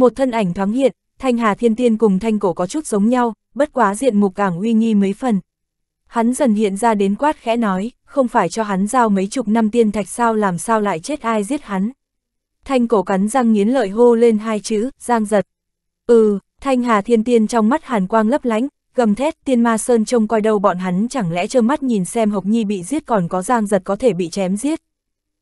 Một thân ảnh thoáng hiện, thanh hà thiên tiên cùng thanh cổ có chút giống nhau, bất quá diện mục càng uy nghi mấy phần. Hắn dần hiện ra đến quát khẽ nói, không phải cho hắn giao mấy chục năm tiên thạch sao làm sao lại chết ai giết hắn. Thanh cổ cắn răng nghiến lợi hô lên hai chữ, giang giật. Ừ, thanh hà thiên tiên trong mắt hàn quang lấp lánh, gầm thét tiên ma sơn trông coi đâu bọn hắn chẳng lẽ trơ mắt nhìn xem hộc nhi bị giết còn có giang giật có thể bị chém giết.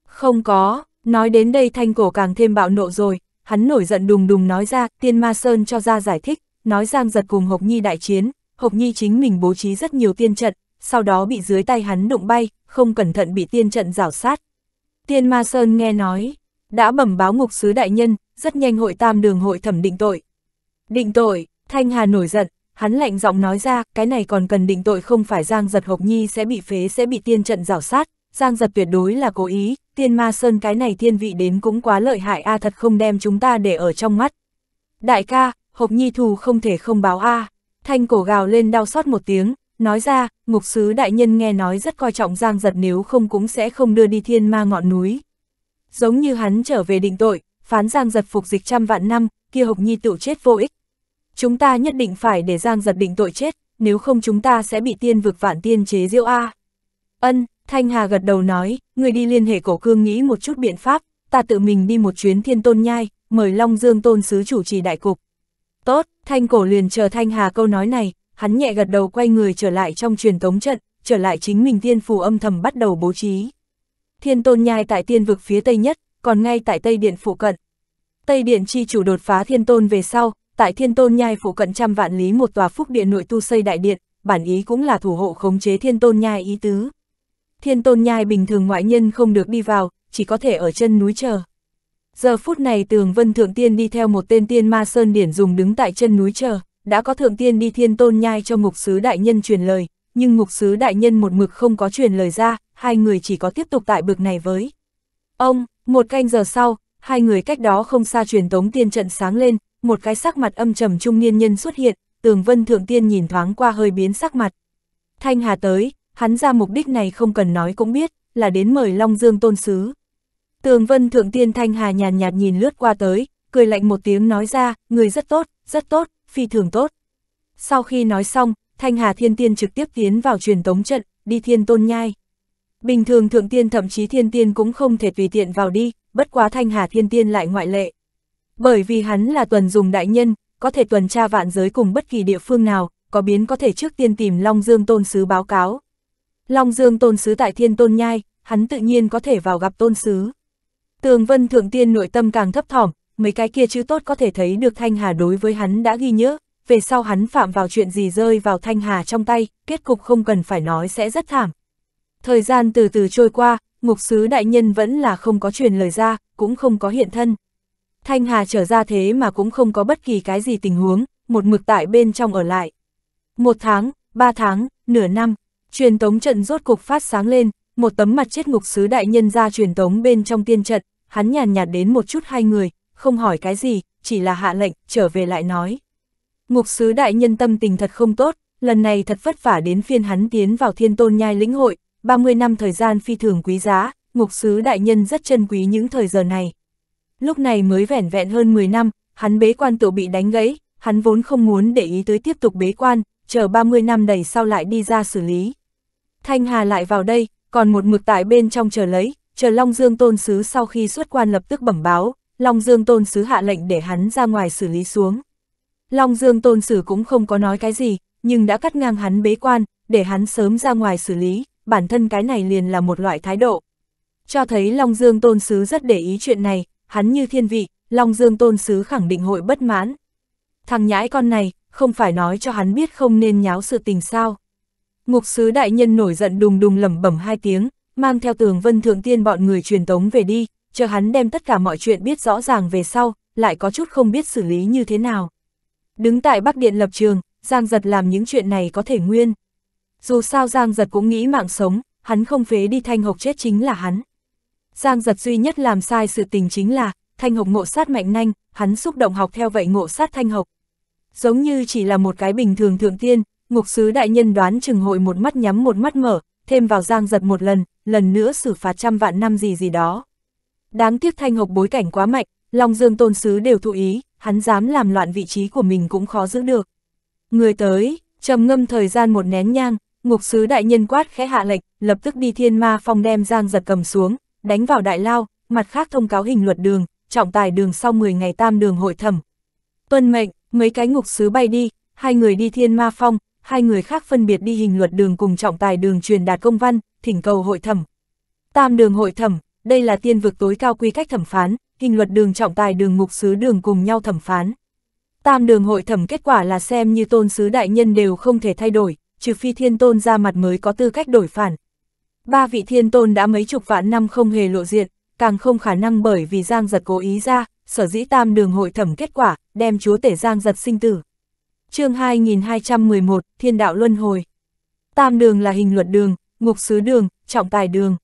Không có, nói đến đây thanh cổ càng thêm bạo nộ rồi, hắn nổi giận đùng đùng nói ra, tiên ma sơn cho ra giải thích, nói Giang giật cùng Hộc Nhi đại chiến, Hộc Nhi chính mình bố trí rất nhiều tiên trận, sau đó bị dưới tay hắn đụng bay, không cẩn thận bị tiên trận rảo sát. Tiên ma sơn nghe nói, đã bẩm báo ngục sứ đại nhân, rất nhanh hội tam đường hội thẩm định tội. Định tội, Thanh Hà nổi giận, hắn lạnh giọng nói ra, cái này còn cần định tội không phải Giang giật Hộc Nhi sẽ bị phế sẽ bị tiên trận rảo sát, Giang giật tuyệt đối là cố ý, tiên ma sơn cái này thiên vị đến cũng quá lợi hại a thật không đem chúng ta để ở trong mắt. Đại ca, hộp nhi thù không thể không báo a Thanh cổ gào lên đau xót một tiếng, nói ra, ngục sứ đại nhân nghe nói rất coi trọng giang giật nếu không cũng sẽ không đưa đi thiên ma ngọn núi. Giống như hắn trở về định tội, phán giang giật phục dịch trăm vạn năm, kia hộp nhi tự chết vô ích. Chúng ta nhất định phải để giang giật định tội chết, nếu không chúng ta sẽ bị tiên vực vạn tiên chế diêu a Ân, Thanh Hà gật đầu nói, người đi liên hệ cổ cương nghĩ một chút biện pháp, ta tự mình đi một chuyến thiên tôn nhai, mời Long Dương tôn sứ chủ trì đại cục. Tốt, Thanh cổ liền chờ Thanh Hà câu nói này, hắn nhẹ gật đầu quay người trở lại trong truyền tống trận, trở lại chính mình tiên phù âm thầm bắt đầu bố trí. Thiên tôn nhai tại tiên vực phía tây nhất, còn ngay tại Tây Điện phụ cận. Tây Điện chi chủ đột phá thiên tôn về sau, tại thiên tôn nhai phụ cận trăm vạn lý một tòa phúc điện nội tu xây đại điện, bản ý cũng là thủ hộ khống chế thiên tôn nhai ý tứ. Thiên tôn nhai bình thường ngoại nhân không được đi vào, chỉ có thể ở chân núi chờ. Giờ phút này tường vân thượng tiên đi theo một tên tiên ma sơn điển dùng đứng tại chân núi chờ, đã có thượng tiên đi thiên tôn nhai cho ngục sứ đại nhân truyền lời, nhưng ngục sứ đại nhân một mực không có truyền lời ra, hai người chỉ có tiếp tục tại bực này với. Ông, một canh giờ sau, hai người cách đó không xa truyền tống tiên trận sáng lên, một cái sắc mặt âm trầm trung niên nhân xuất hiện, tường vân thượng tiên nhìn thoáng qua hơi biến sắc mặt. Thanh Hà tới, hắn ra mục đích này không cần nói cũng biết, là đến mời Long Dương tôn sứ. Tường Vân Thượng Tiên Thanh Hà nhàn nhạt, nhìn lướt qua tới, cười lạnh một tiếng nói ra, người rất tốt, rất tốt, phi thường tốt. Sau khi nói xong, Thanh Hà Thiên Tiên trực tiếp tiến vào truyền tống trận, đi thiên tôn nhai. Bình thường Thượng Tiên thậm chí Thiên Tiên cũng không thể tùy tiện vào đi, bất quá Thanh Hà Thiên Tiên lại ngoại lệ. Bởi vì hắn là tuần dùng đại nhân, có thể tuần tra vạn giới cùng bất kỳ địa phương nào, có biến có thể trước tiên tìm Long Dương Tôn Sứ báo cáo. Long Dương tôn sứ tại thiên tôn nhai, hắn tự nhiên có thể vào gặp tôn sứ. Tường Vân Thượng Tiên nội tâm càng thấp thỏm, mấy cái kia chữ tốt có thể thấy được Thanh Hà đối với hắn đã ghi nhớ, về sau hắn phạm vào chuyện gì rơi vào Thanh Hà trong tay, kết cục không cần phải nói sẽ rất thảm. Thời gian từ từ trôi qua, Ngục sứ đại nhân vẫn là không có truyền lời ra, cũng không có hiện thân. Thanh Hà trở ra thế mà cũng không có bất kỳ cái gì tình huống, một mực tại bên trong ở lại. Một tháng, ba tháng, nửa năm, Truyền tống trận rốt cục phát sáng lên, một tấm mặt chết ngục sứ đại nhân ra truyền tống bên trong tiên trận, hắn nhàn nhạt đến một chút hai người, không hỏi cái gì, chỉ là hạ lệnh, trở về lại nói. Ngục sứ đại nhân tâm tình thật không tốt, lần này thật vất vả đến phiên hắn tiến vào thiên tôn nhai lĩnh hội, 30 năm thời gian phi thường quý giá, ngục sứ đại nhân rất trân quý những thời giờ này. Lúc này mới vẻn vẹn hơn 10 năm, hắn bế quan tự bị đánh gãy, hắn vốn không muốn để ý tới tiếp tục bế quan, chờ 30 năm đầy sau lại đi ra xử lý. Thanh Hà lại vào đây, còn một mực tại bên trong chờ lấy, chờ Long Dương Tôn Sứ sau khi xuất quan lập tức bẩm báo, Long Dương Tôn Sứ hạ lệnh để hắn ra ngoài xử lý xuống. Long Dương Tôn Sứ cũng không có nói cái gì, nhưng đã cắt ngang hắn bế quan, để hắn sớm ra ngoài xử lý, bản thân cái này liền là một loại thái độ. Cho thấy Long Dương Tôn Sứ rất để ý chuyện này, hắn như thiên vị, Long Dương Tôn Sứ khẳng định hội bất mãn. Thằng nhãi con này, không phải nói cho hắn biết không nên nháo sự tình sao. Ngục sứ đại nhân nổi giận đùng đùng lẩm bẩm hai tiếng, mang theo tường vân thượng tiên bọn người truyền tống về đi, chờ hắn đem tất cả mọi chuyện biết rõ ràng về sau, lại có chút không biết xử lý như thế nào. Đứng tại Bắc Điện lập trường, Giang Giật làm những chuyện này có thể nguyên. Dù sao Giang Giật cũng nghĩ mạng sống, hắn không phế đi Thanh Hộc chết chính là hắn. Giang Giật duy nhất làm sai sự tình chính là, Thanh Hộc ngộ sát mạnh nanh, hắn xúc động học theo vậy ngộ sát Thanh Hộc. Giống như chỉ là một cái bình thường thượng tiên, Ngục sứ đại nhân đoán chừng hội một mắt nhắm một mắt mở, thêm vào giang giật một lần, lần nữa xử phạt trăm vạn năm gì gì đó. Đáng tiếc thanh hộc bối cảnh quá mạnh, Long Dương tôn sứ đều thụ ý, hắn dám làm loạn vị trí của mình cũng khó giữ được. Người tới, trầm ngâm thời gian một nén nhang, ngục sứ đại nhân quát khẽ hạ lệch, lập tức đi thiên ma phong đem giang giật cầm xuống, đánh vào đại lao, mặt khác thông cáo hình luật đường, trọng tài đường sau 10 ngày tam đường hội thẩm. Tuân mệnh, mấy cái ngục sứ bay đi, hai người đi thiên ma phong, hai người khác phân biệt đi hình luật đường cùng trọng tài đường truyền đạt công văn, thỉnh cầu hội thẩm. Tam đường hội thẩm, đây là tiên vực tối cao quy cách thẩm phán, hình luật đường trọng tài đường mục sứ đường cùng nhau thẩm phán. Tam đường hội thẩm kết quả là xem như tôn sứ đại nhân đều không thể thay đổi, trừ phi thiên tôn ra mặt mới có tư cách đổi phản. Ba vị thiên tôn đã mấy chục vạn năm không hề lộ diện, càng không khả năng bởi vì Giang Giật cố ý ra, sở dĩ tam đường hội thẩm kết quả, đem chúa tể Giang Giật sinh tử chương 2211, Thiên đạo Luân Hồi. Tam đường là hình luật đường, ngục sứ đường, trọng tài đường.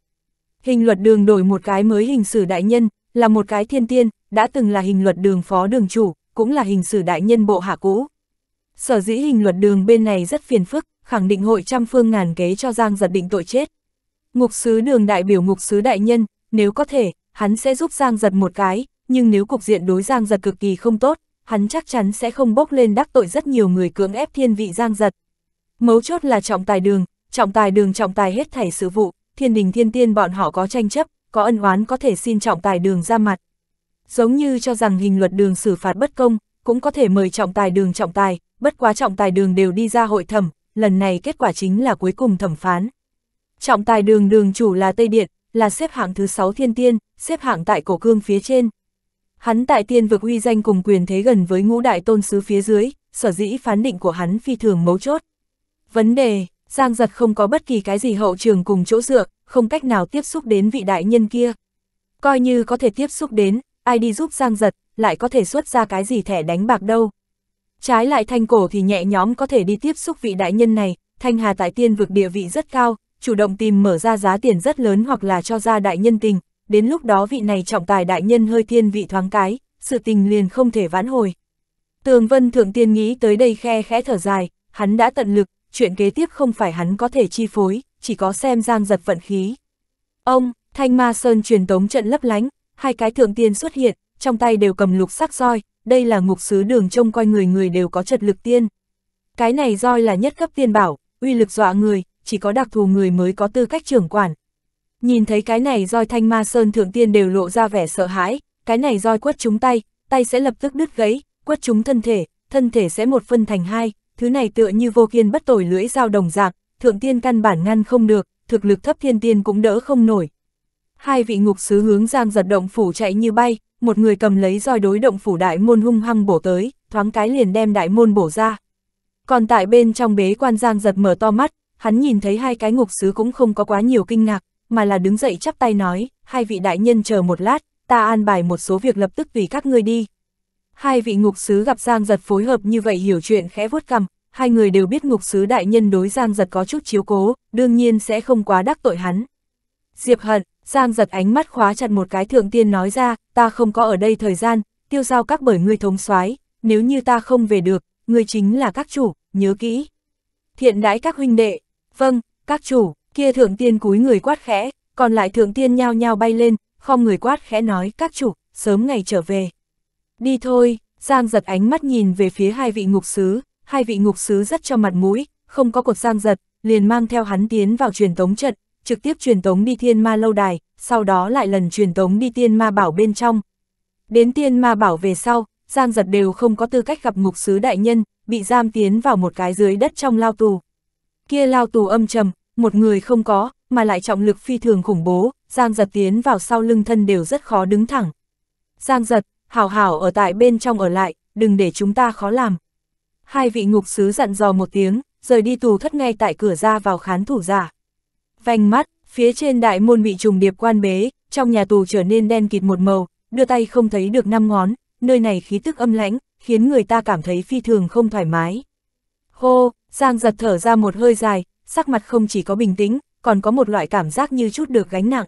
Hình luật đường đổi một cái mới hình sử đại nhân, là một cái thiên tiên, đã từng là hình luật đường phó đường chủ, cũng là hình sử đại nhân bộ hạ cũ. Sở dĩ hình luật đường bên này rất phiền phức, khẳng định hội trăm phương ngàn kế cho Giang giật định tội chết. Ngục sứ đường đại biểu ngục sứ đại nhân, nếu có thể, hắn sẽ giúp Giang giật một cái, nhưng nếu cục diện đối Giang giật cực kỳ không tốt, hắn chắc chắn sẽ không bốc lên đắc tội rất nhiều người cưỡng ép thiên vị giang giật. Mấu chốt là trọng tài đường, trọng tài đường trọng tài hết thảy sự vụ, thiên đình thiên tiên bọn họ có tranh chấp, có ân oán có thể xin trọng tài đường ra mặt. Giống như cho rằng hình luật đường xử phạt bất công, cũng có thể mời trọng tài đường trọng tài, bất quá trọng tài đường đều đi ra hội thẩm, lần này kết quả chính là cuối cùng thẩm phán. Trọng tài đường đường chủ là Tây Điện, là xếp hạng thứ 6 thiên tiên, xếp hạng tại cổ cương phía trên, Hắn tại tiên vực uy danh cùng quyền thế gần với ngũ đại tôn sứ phía dưới, sở dĩ phán định của hắn phi thường mấu chốt. Vấn đề, Giang Giật không có bất kỳ cái gì hậu trường cùng chỗ dựa, không cách nào tiếp xúc đến vị đại nhân kia. Coi như có thể tiếp xúc đến, ai đi giúp Giang Giật, lại có thể xuất ra cái gì thẻ đánh bạc đâu. Trái lại thanh cổ thì nhẹ nhóm có thể đi tiếp xúc vị đại nhân này, thanh hà tại tiên vực địa vị rất cao, chủ động tìm mở ra giá tiền rất lớn hoặc là cho ra đại nhân tình, đến lúc đó vị này trọng tài đại nhân hơi thiên vị thoáng cái, sự tình liền không thể vãn hồi. Tường Vân Thượng Tiên nghĩ tới đây khe khẽ thở dài, hắn đã tận lực, chuyện kế tiếp không phải hắn có thể chi phối, chỉ có xem giang giật vận khí. Ông, Thanh Ma Sơn truyền tống trận lấp lánh, hai cái thượng tiên xuất hiện, trong tay đều cầm lục sắc roi, đây là ngục sứ đường trông coi người người đều có trật lực tiên. Cái này roi là nhất cấp tiên bảo, uy lực dọa người, chỉ có đặc thù người mới có tư cách trưởng quản, Nhìn thấy cái này roi thanh ma sơn thượng tiên đều lộ ra vẻ sợ hãi, cái này roi quất chúng tay, tay sẽ lập tức đứt gãy, quất chúng thân thể, thân thể sẽ một phân thành hai, thứ này tựa như vô kiên bất tồi lưỡi dao đồng dạng, thượng tiên căn bản ngăn không được, thực lực thấp thiên tiên cũng đỡ không nổi. Hai vị ngục sứ hướng giang giật động phủ chạy như bay, một người cầm lấy roi đối động phủ đại môn hung hăng bổ tới, thoáng cái liền đem đại môn bổ ra. Còn tại bên trong bế quan giang giật mở to mắt, hắn nhìn thấy hai cái ngục sứ cũng không có quá nhiều kinh ngạc, mà là đứng dậy chắp tay nói, hai vị đại nhân chờ một lát, ta an bài một số việc lập tức tùy các ngươi đi. Hai vị ngục sứ gặp Giang Giật phối hợp như vậy hiểu chuyện khẽ vuốt cằm, hai người đều biết ngục sứ đại nhân đối Giang Giật có chút chiếu cố, đương nhiên sẽ không quá đắc tội hắn. Diệp hận, Giang Giật ánh mắt khóa chặt một cái thượng tiên nói ra, ta không có ở đây thời gian, tiêu giao các bởi ngươi thống soái nếu như ta không về được, ngươi chính là các chủ, nhớ kỹ. Thiện đãi các huynh đệ, vâng, các chủ, Kia thượng tiên cúi người quát khẽ, còn lại thượng tiên nhao nhao bay lên, không người quát khẽ nói các chủ, sớm ngày trở về. Đi thôi, Giang giật ánh mắt nhìn về phía hai vị ngục sứ, hai vị ngục sứ rất cho mặt mũi, không có cột Giang giật, liền mang theo hắn tiến vào truyền tống trận, trực tiếp truyền tống đi thiên ma lâu đài, sau đó lại lần truyền tống đi tiên ma bảo bên trong. Đến tiên ma bảo về sau, Giang giật đều không có tư cách gặp ngục sứ đại nhân, bị giam tiến vào một cái dưới đất trong lao tù. Kia lao tù âm trầm, một người không có, mà lại trọng lực phi thường khủng bố, Giang Giật tiến vào sau lưng thân đều rất khó đứng thẳng. Giang Giật, hào hào ở tại bên trong ở lại, đừng để chúng ta khó làm. Hai vị ngục sứ dặn dò một tiếng, rời đi tù thất ngay tại cửa ra vào khán thủ giả. Vành mắt, phía trên đại môn bị trùng điệp quan bế, trong nhà tù trở nên đen kịt một màu, đưa tay không thấy được năm ngón, nơi này khí tức âm lãnh, khiến người ta cảm thấy phi thường không thoải mái. Hô, Giang giật thở ra một hơi dài, sắc mặt không chỉ có bình tĩnh, còn có một loại cảm giác như chút được gánh nặng.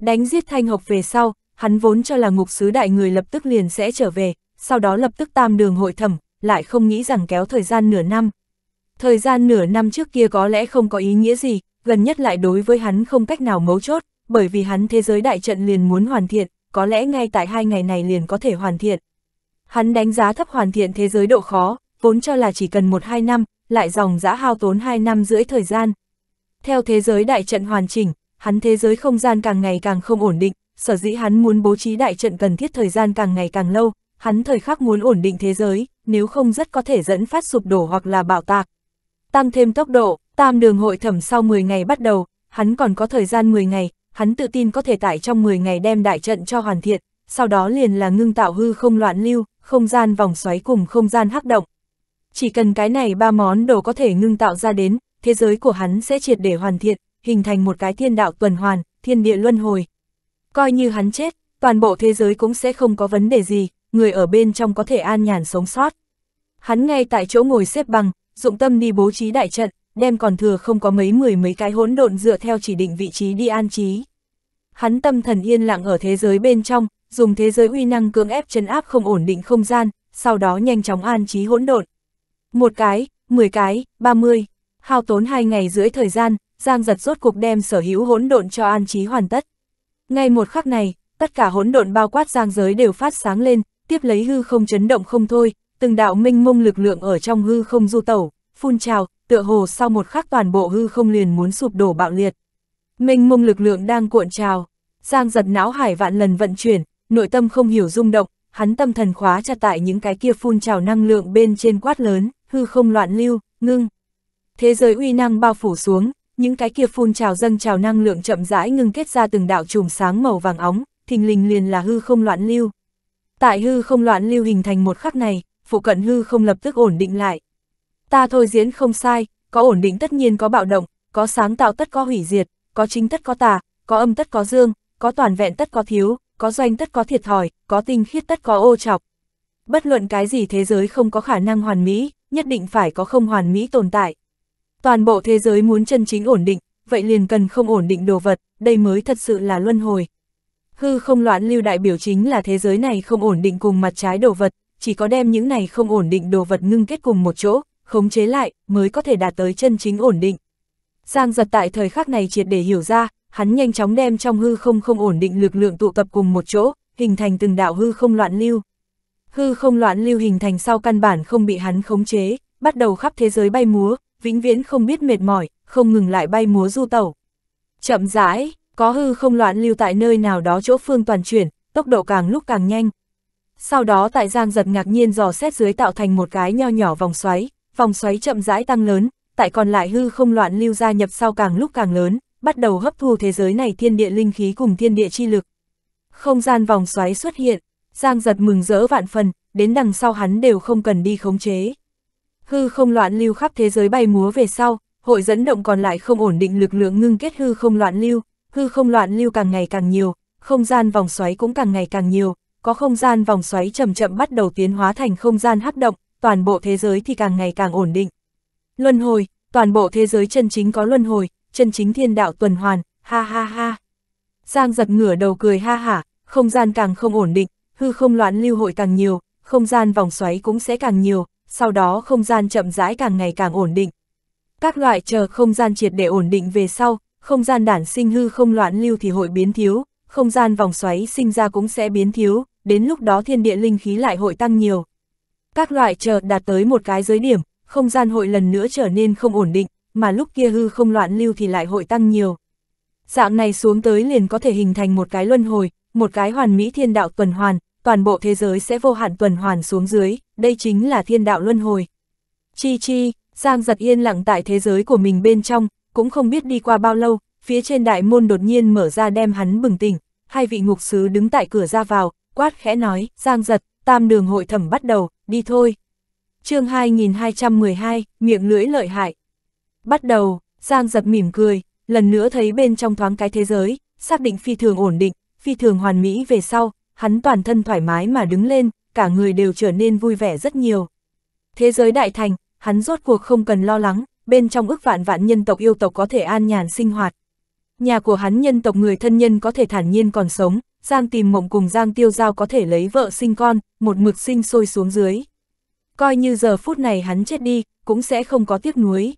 Đánh giết Thanh Hộc về sau, hắn vốn cho là ngục sứ đại người lập tức liền sẽ trở về, sau đó lập tức tam đường hội thẩm, lại không nghĩ rằng kéo thời gian nửa năm. Thời gian nửa năm trước kia có lẽ không có ý nghĩa gì, gần nhất lại đối với hắn không cách nào mấu chốt, bởi vì hắn thế giới đại trận liền muốn hoàn thiện, có lẽ ngay tại hai ngày này liền có thể hoàn thiện. Hắn đánh giá thấp hoàn thiện thế giới độ khó, vốn cho là chỉ cần một hai năm, lại dòng dã hao tốn 2 năm rưỡi thời gian. Theo thế giới đại trận hoàn chỉnh, hắn thế giới không gian càng ngày càng không ổn định, sở dĩ hắn muốn bố trí đại trận cần thiết thời gian càng ngày càng lâu, hắn thời khắc muốn ổn định thế giới, nếu không rất có thể dẫn phát sụp đổ hoặc là bạo tạc. Tăng thêm tốc độ, tam đường hội thẩm sau 10 ngày bắt đầu, hắn còn có thời gian 10 ngày, hắn tự tin có thể tại trong 10 ngày đem đại trận cho hoàn thiện, sau đó liền là ngưng tạo hư không loạn lưu, không gian vòng xoáy cùng không gian hắc động, chỉ cần cái này ba món đồ có thể ngưng tạo ra đến, thế giới của hắn sẽ triệt để hoàn thiện, hình thành một cái thiên đạo tuần hoàn, thiên địa luân hồi. Coi như hắn chết, toàn bộ thế giới cũng sẽ không có vấn đề gì, người ở bên trong có thể an nhàn sống sót. Hắn ngay tại chỗ ngồi xếp bằng, dụng tâm đi bố trí đại trận, đem còn thừa không có mấy mười mấy cái hỗn độn dựa theo chỉ định vị trí đi an trí. Hắn tâm thần yên lặng ở thế giới bên trong, dùng thế giới uy năng cưỡng ép chấn áp không ổn định không gian, sau đó nhanh chóng an trí hỗn độn. Một cái, mười cái, ba mươi, Hao tốn hai ngày rưỡi thời gian, Giang giật rốt cục đem sở hữu hỗn độn cho an trí hoàn tất. Ngay một khắc này, tất cả hỗn độn bao quát giang giới đều phát sáng lên, tiếp lấy hư không chấn động không thôi, từng đạo minh mông lực lượng ở trong hư không du tẩu, phun trào, tựa hồ sau một khắc toàn bộ hư không liền muốn sụp đổ bạo liệt. Minh mông lực lượng đang cuộn trào, giang giật não hải vạn lần vận chuyển, nội tâm không hiểu rung động, hắn tâm thần khóa chặt tại những cái kia phun trào năng lượng bên trên quát lớn hư không loạn lưu, ngưng. Thế giới uy năng bao phủ xuống, những cái kia phun trào dâng trào năng lượng chậm rãi ngưng kết ra từng đạo chùm sáng màu vàng óng, thình lình liền là hư không loạn lưu. Tại hư không loạn lưu hình thành một khắc này, phụ cận hư không lập tức ổn định lại. Ta thôi diễn không sai, có ổn định tất nhiên có bạo động, có sáng tạo tất có hủy diệt, có chính tất có tà, có âm tất có dương, có toàn vẹn tất có thiếu, có doanh tất có thiệt thòi, có tinh khiết tất có ô chọc Bất luận cái gì thế giới không có khả năng hoàn mỹ, nhất định phải có không hoàn mỹ tồn tại. Toàn bộ thế giới muốn chân chính ổn định, vậy liền cần không ổn định đồ vật, đây mới thật sự là luân hồi. Hư không loạn lưu đại biểu chính là thế giới này không ổn định cùng mặt trái đồ vật, chỉ có đem những này không ổn định đồ vật ngưng kết cùng một chỗ, khống chế lại, mới có thể đạt tới chân chính ổn định. Giang giật tại thời khắc này triệt để hiểu ra, hắn nhanh chóng đem trong hư không không ổn định lực lượng tụ tập cùng một chỗ, hình thành từng đạo hư không loạn lưu. Hư không loạn lưu hình thành sau căn bản không bị hắn khống chế, bắt đầu khắp thế giới bay múa, vĩnh viễn không biết mệt mỏi, không ngừng lại bay múa du tẩu. Chậm rãi, có hư không loạn lưu tại nơi nào đó chỗ phương toàn chuyển, tốc độ càng lúc càng nhanh. Sau đó tại Giang giật ngạc nhiên dò xét dưới tạo thành một cái nho nhỏ vòng xoáy, vòng xoáy chậm rãi tăng lớn, tại còn lại hư không loạn lưu gia nhập sau càng lúc càng lớn, bắt đầu hấp thu thế giới này thiên địa linh khí cùng thiên địa chi lực. Không gian vòng xoáy xuất hiện, Giang giật mừng rỡ vạn phần, đến đằng sau hắn đều không cần đi khống chế. Hư không loạn lưu khắp thế giới bay múa về sau, hội dẫn động còn lại không ổn định lực lượng ngưng kết hư không loạn lưu, hư không loạn lưu càng ngày càng nhiều, không gian vòng xoáy cũng càng ngày càng nhiều, có không gian vòng xoáy chậm chậm bắt đầu tiến hóa thành không gian hấp động, toàn bộ thế giới thì càng ngày càng ổn định. Luân hồi, toàn bộ thế giới chân chính có luân hồi, chân chính thiên đạo tuần hoàn, ha ha ha. Giang giật ngửa đầu cười ha hả, không gian càng không ổn định, hư không loạn lưu hội càng nhiều, không gian vòng xoáy cũng sẽ càng nhiều, sau đó không gian chậm rãi càng ngày càng ổn định. Các loại chờ không gian triệt để ổn định về sau, không gian đản sinh hư không loạn lưu thì hội biến thiếu, không gian vòng xoáy sinh ra cũng sẽ biến thiếu, đến lúc đó thiên địa linh khí lại hội tăng nhiều. Các loại chờ đạt tới một cái giới điểm, không gian hội lần nữa trở nên không ổn định, mà lúc kia hư không loạn lưu thì lại hội tăng nhiều. Dạng này xuống tới liền có thể hình thành một cái luân hồi, một cái hoàn mỹ thiên đạo tuần hoàn, toàn bộ thế giới sẽ vô hạn tuần hoàn xuống dưới, đây chính là thiên đạo luân hồi. Chi chi, Giang giật yên lặng tại thế giới của mình bên trong, cũng không biết đi qua bao lâu, phía trên đại môn đột nhiên mở ra đem hắn bừng tỉnh, hai vị ngục sứ đứng tại cửa ra vào, quát khẽ nói, Giang giật, tam đường hội thẩm bắt đầu, đi thôi. chương 2212, miệng lưỡi lợi hại. Bắt đầu, Giang giật mỉm cười, lần nữa thấy bên trong thoáng cái thế giới, xác định phi thường ổn định, phi thường hoàn mỹ về sau, hắn toàn thân thoải mái mà đứng lên, cả người đều trở nên vui vẻ rất nhiều. Thế giới đại thành, hắn rốt cuộc không cần lo lắng, bên trong ước vạn vạn nhân tộc yêu tộc có thể an nhàn sinh hoạt. Nhà của hắn nhân tộc người thân nhân có thể thản nhiên còn sống, Giang tìm mộng cùng Giang tiêu giao có thể lấy vợ sinh con, một mực sinh sôi xuống dưới. Coi như giờ phút này hắn chết đi, cũng sẽ không có tiếc nuối.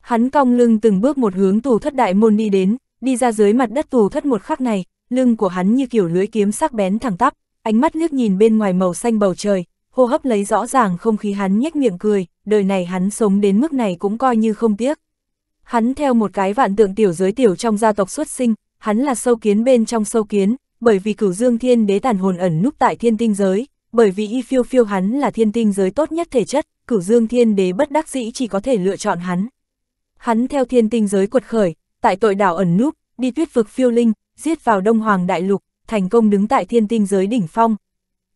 Hắn cong lưng từng bước một hướng tù thất đại môn đi đến, đi ra dưới mặt đất tù thất một khắc này, lưng của hắn như kiểu lưỡi kiếm sắc bén thẳng tắp, ánh mắt liếc nhìn bên ngoài màu xanh bầu trời, hô hấp lấy rõ ràng không khí hắn nhếch miệng cười, đời này hắn sống đến mức này cũng coi như không tiếc. Hắn theo một cái vạn tượng tiểu giới tiểu trong gia tộc xuất sinh, hắn là sâu kiến bên trong sâu kiến, bởi vì cửu dương thiên đế tàn hồn ẩn núp tại thiên tinh giới, bởi vì y phiêu phiêu hắn là thiên tinh giới tốt nhất thể chất, cửu dương thiên đế bất đắc dĩ chỉ có thể lựa chọn hắn. Hắn theo thiên tinh giới quật khởi, tại tội đảo ẩn núp, đi tuyết vực phiêu linh, giết vào Đông Hoàng Đại Lục, thành công đứng tại thiên tinh giới đỉnh phong.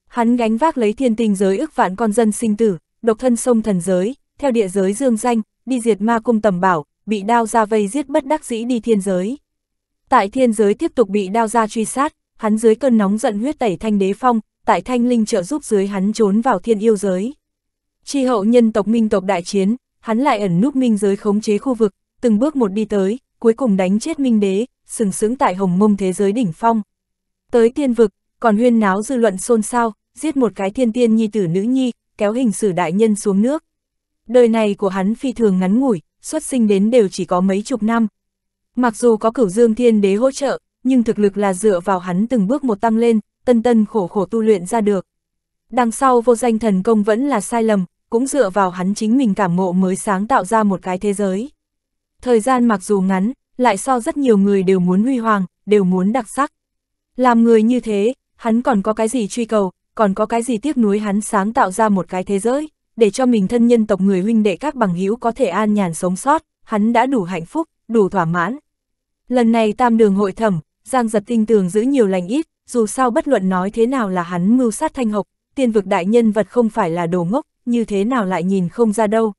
Hắn gánh vác lấy thiên tinh giới ức vạn con dân sinh tử, độc thân sông thần giới, theo địa giới dương danh, đi diệt ma cung tầm bảo, bị đao ra vây giết bất đắc dĩ đi thiên giới. Tại thiên giới tiếp tục bị đao ra truy sát, hắn dưới cơn nóng giận huyết tẩy thanh đế phong, tại thanh linh trợ giúp dưới hắn trốn vào thiên yêu giới. Chi hậu nhân tộc minh tộc đại chiến, hắn lại ẩn núp minh giới khống chế khu vực, từng bước một đi tới, cuối cùng đánh chết minh đế, sừng sững tại hồng mông thế giới đỉnh phong. Tới tiên vực, còn huyên náo dư luận xôn xao, giết một cái thiên tiên nhi tử nữ nhi, kéo hình sử đại nhân xuống nước. Đời này của hắn phi thường ngắn ngủi, xuất sinh đến đều chỉ có mấy chục năm. Mặc dù có cửu dương thiên đế hỗ trợ, nhưng thực lực là dựa vào hắn từng bước một tăng lên, tân tân khổ khổ tu luyện ra được. Đằng sau vô danh thần công vẫn là sai lầm, cũng dựa vào hắn chính mình cảm ngộ mới sáng tạo ra một cái thế giới. Thời gian mặc dù ngắn, lại so rất nhiều người đều muốn huy hoàng, đều muốn đặc sắc. Làm người như thế, hắn còn có cái gì truy cầu, còn có cái gì tiếc nuối hắn sáng tạo ra một cái thế giới, để cho mình thân nhân tộc người huynh đệ các bằng hữu có thể an nhàn sống sót, hắn đã đủ hạnh phúc, đủ thỏa mãn. Lần này tam đường hội thẩm, Giang giật tinh tường giữ nhiều lành ít, dù sao bất luận nói thế nào là hắn mưu sát thanh hộc, tiên vực đại nhân vật không phải là đồ ngốc, như thế nào lại nhìn không ra đâu.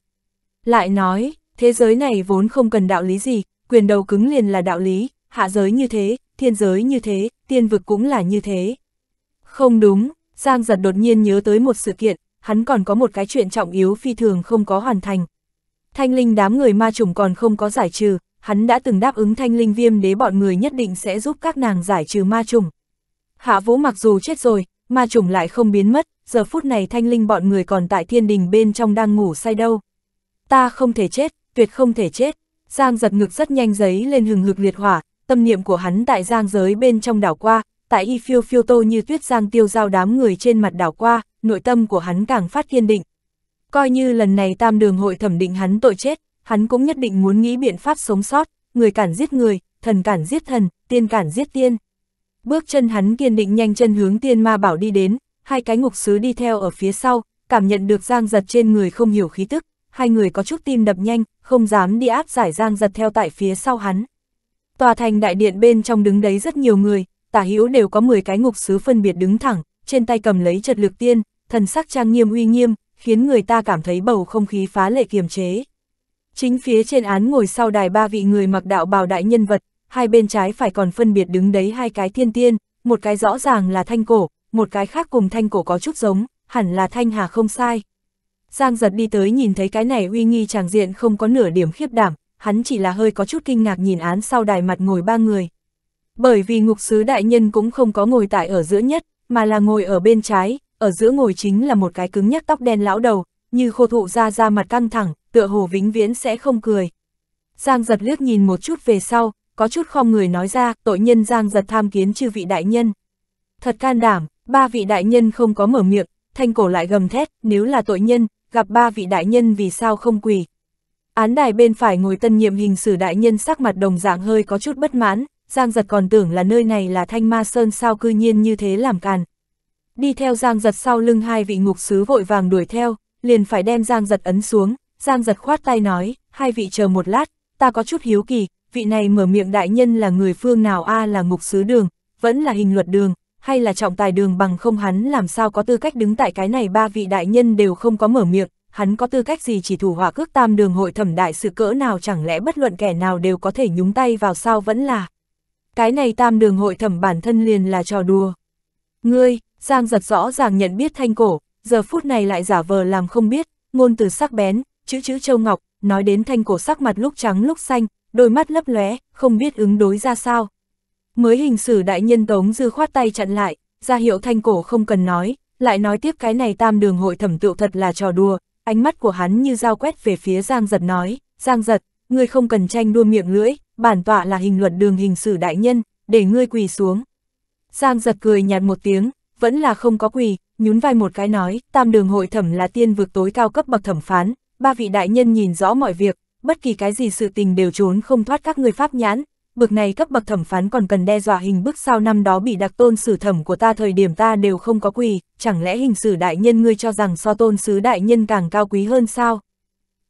Lại nói, thế giới này vốn không cần đạo lý gì, quyền đầu cứng liền là đạo lý, hạ giới như thế, thiên giới như thế, tiên vực cũng là như thế. Không đúng, Giang giật đột nhiên nhớ tới một sự kiện, hắn còn có một cái chuyện trọng yếu phi thường không có hoàn thành. Thanh linh đám người ma trùng còn không có giải trừ, hắn đã từng đáp ứng thanh linh viêm đế bọn người nhất định sẽ giúp các nàng giải trừ ma trùng. Hạ vũ mặc dù chết rồi, ma trùng lại không biến mất, giờ phút này thanh linh bọn người còn tại thiên đình bên trong đang ngủ say đâu. Ta không thể chết, tuyệt không thể chết. Giang giật ngực rất nhanh giấy lên hừng hực liệt hỏa, tâm niệm của hắn tại giang giới bên trong đảo qua, tại y phiêu phiêu tô như tuyết giang tiêu giao đám người trên mặt đảo qua, nội tâm của hắn càng phát kiên định. Coi như lần này tam đường hội thẩm định hắn tội chết, hắn cũng nhất định muốn nghĩ biện pháp sống sót, người cản giết người, thần cản giết thần, tiên cản giết tiên. Bước chân hắn kiên định nhanh chân hướng tiên ma bảo đi đến, hai cái ngục sứ đi theo ở phía sau, cảm nhận được giang giật trên người không hiểu khí tức, hai người có chút tim đập nhanh, không dám đi áp giải Giang giật theo tại phía sau hắn. Tòa thành đại điện bên trong đứng đấy rất nhiều người, tả hữu đều có 10 cái ngục sứ phân biệt đứng thẳng, trên tay cầm lấy trật lực tiên, thần sắc trang nghiêm uy nghiêm, khiến người ta cảm thấy bầu không khí phá lệ kiềm chế. Chính phía trên án ngồi sau đài ba vị người mặc đạo bào đại nhân vật, hai bên trái phải còn phân biệt đứng đấy hai cái thiên tiên, một cái rõ ràng là thanh cổ, một cái khác cùng thanh cổ có chút giống, hẳn là thanh hà không sai. Giang giật đi tới nhìn thấy cái này uy nghi tràng diện không có nửa điểm khiếp đảm, hắn chỉ là hơi có chút kinh ngạc nhìn án sau đài mặt ngồi ba người. Bởi vì ngục sứ đại nhân cũng không có ngồi tại ở giữa nhất, mà là ngồi ở bên trái, ở giữa ngồi chính là một cái cứng nhắc tóc đen lão đầu, như khô thụ ra ra mặt căng thẳng, tựa hồ vĩnh viễn sẽ không cười. Giang giật liếc nhìn một chút về sau, có chút không người nói ra, tội nhân Giang giật tham kiến chư vị đại nhân. Thật can đảm, ba vị đại nhân không có mở miệng, thanh cổ lại gầm thét, nếu là tội nhân, gặp ba vị đại nhân vì sao không quỳ. Án đài bên phải ngồi tân nhiệm hình sử đại nhân sắc mặt đồng dạng hơi có chút bất mãn, Giang giật còn tưởng là nơi này là thanh ma sơn sao cư nhiên như thế làm càn. Đi theo Giang giật sau lưng hai vị ngục sứ vội vàng đuổi theo, liền phải đem Giang giật ấn xuống, Giang giật khoát tay nói, hai vị chờ một lát, ta có chút hiếu kỳ, vị này mở miệng đại nhân là người phương nào a là ngục sứ đường, vẫn là hình luật đường, hay là trọng tài đường bằng không hắn làm sao có tư cách đứng tại cái này ba vị đại nhân đều không có mở miệng, hắn có tư cách gì chỉ thủ hỏa cước tam đường hội thẩm đại sự cỡ nào chẳng lẽ bất luận kẻ nào đều có thể nhúng tay vào sao vẫn là. Cái này tam đường hội thẩm bản thân liền là trò đùa. Ngươi, Giang giật rõ ràng nhận biết thanh cổ, giờ phút này lại giả vờ làm không biết, ngôn từ sắc bén, chữ chữ châu ngọc, nói đến thanh cổ sắc mặt lúc trắng lúc xanh, đôi mắt lấp lóe, không biết ứng đối ra sao, Mới hình sử đại nhân Tống Dư khoát tay chặn lại, ra hiệu thanh cổ không cần nói, lại nói tiếp cái này tam đường hội thẩm tựu thật là trò đùa, ánh mắt của hắn như dao quét về phía Giang Giật nói, Giang Giật, ngươi không cần tranh đua miệng lưỡi, bản tọa là hình luật đường hình sử đại nhân, để ngươi quỳ xuống. Giang Giật cười nhạt một tiếng, vẫn là không có quỳ, nhún vai một cái nói, tam đường hội thẩm là tiên vực tối cao cấp bậc thẩm phán, ba vị đại nhân nhìn rõ mọi việc, bất kỳ cái gì sự tình đều trốn không thoát các ngươi pháp nhãn, bực này cấp bậc thẩm phán còn cần đe dọa hình bức sao năm đó bị đặc tôn xử thẩm của ta thời điểm ta đều không có quỳ, chẳng lẽ hình xử đại nhân ngươi cho rằng so tôn sứ đại nhân càng cao quý hơn sao?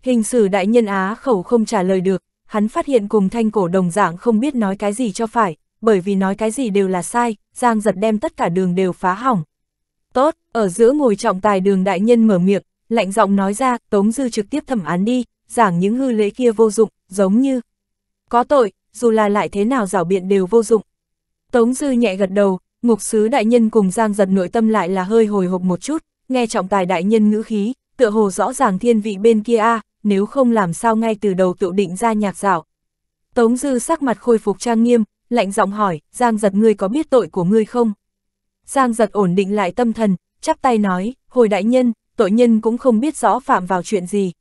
Hình xử đại nhân á khẩu không trả lời được, hắn phát hiện cùng thanh cổ đồng dạng không biết nói cái gì cho phải, bởi vì nói cái gì đều là sai, giang giật đem tất cả đường đều phá hỏng. Tốt, ở giữa ngồi trọng tài đường đại nhân mở miệng, lạnh giọng nói ra, Tống Dư trực tiếp thẩm án đi, giảng những hư lễ kia vô dụng, giống như có tội, dù là lại thế nào rảo biện đều vô dụng. Tống Dư nhẹ gật đầu, ngục sứ đại nhân cùng Giang giật nội tâm lại là hơi hồi hộp một chút, nghe trọng tài đại nhân ngữ khí, tựa hồ rõ ràng thiên vị bên kia a nếu không làm sao ngay từ đầu tự định ra nhạc rảo. Tống Dư sắc mặt khôi phục trang nghiêm, lạnh giọng hỏi, Giang giật ngươi có biết tội của ngươi không? Giang giật ổn định lại tâm thần, chắp tay nói, hồi đại nhân, tội nhân cũng không biết rõ phạm vào chuyện gì.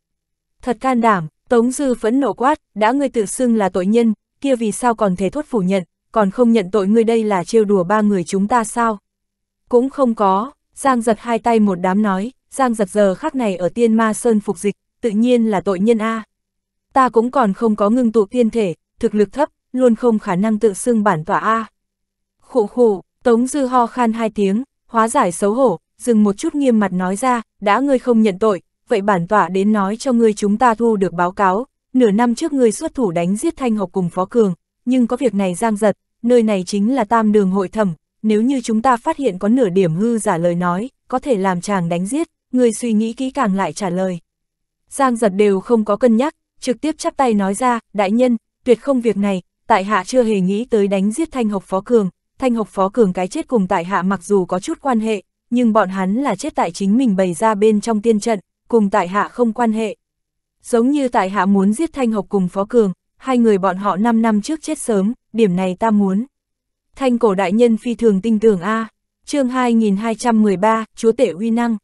Thật can đảm, Tống Dư phẫn nộ quát, đã ngươi tự xưng là tội nhân, kia vì sao còn thể thốt phủ nhận, còn không nhận tội ngươi đây là trêu đùa ba người chúng ta sao? Cũng không có, Giang giật hai tay một đám nói, Giang giật giờ khắc này ở tiên ma sơn phục dịch, tự nhiên là tội nhân A. Ta cũng còn không có ngưng tụ thiên thể, thực lực thấp, luôn không khả năng tự xưng bản tỏa A. À. Khụ khụ, Tống Dư ho khan hai tiếng, hóa giải xấu hổ, dừng một chút nghiêm mặt nói ra, đã ngươi không nhận tội, vậy bản tỏa đến nói cho ngươi chúng ta thu được báo cáo, nửa năm trước ngươi xuất thủ đánh giết Thanh Học cùng Phó Cường, nhưng có việc này giang giật, nơi này chính là tam đường hội thẩm, nếu như chúng ta phát hiện có nửa điểm hư giả lời nói, có thể làm chàng đánh giết, người suy nghĩ kỹ càng lại trả lời. Giang giật đều không có cân nhắc, trực tiếp chắp tay nói ra, đại nhân, tuyệt không việc này, tại hạ chưa hề nghĩ tới đánh giết thanh học phó cường, thanh học phó cường cái chết cùng tại hạ mặc dù có chút quan hệ, nhưng bọn hắn là chết tại chính mình bày ra bên trong tiên trận, cùng tại hạ không quan hệ. Giống như tại hạ muốn giết Thanh Học cùng Phó Cường, hai người bọn họ 5 năm trước chết sớm, điểm này ta muốn. Thanh cổ đại nhân phi thường tinh tưởng A, chương 2213, chúa tể uy năng.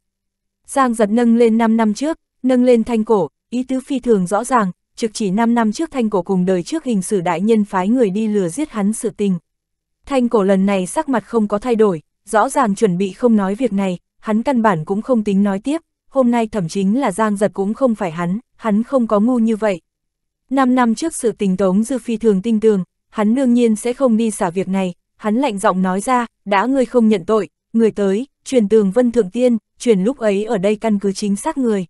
Giang giật nâng lên 5 năm trước, nâng lên thanh cổ, ý tứ phi thường rõ ràng, trực chỉ 5 năm trước thanh cổ cùng đời trước hình sử đại nhân phái người đi lừa giết hắn sự tình. Thanh cổ lần này sắc mặt không có thay đổi, rõ ràng chuẩn bị không nói việc này, hắn căn bản cũng không tính nói tiếp, hôm nay thẩm chính là Giang Giật cũng không phải hắn, hắn không có ngu như vậy. Năm năm trước sự tình Tống Dư Phi thường tinh tường, hắn đương nhiên sẽ không đi xả việc này, hắn lạnh giọng nói ra, đã ngươi không nhận tội, người tới, truyền tường vân thượng tiên, truyền lúc ấy ở đây căn cứ chính xác người.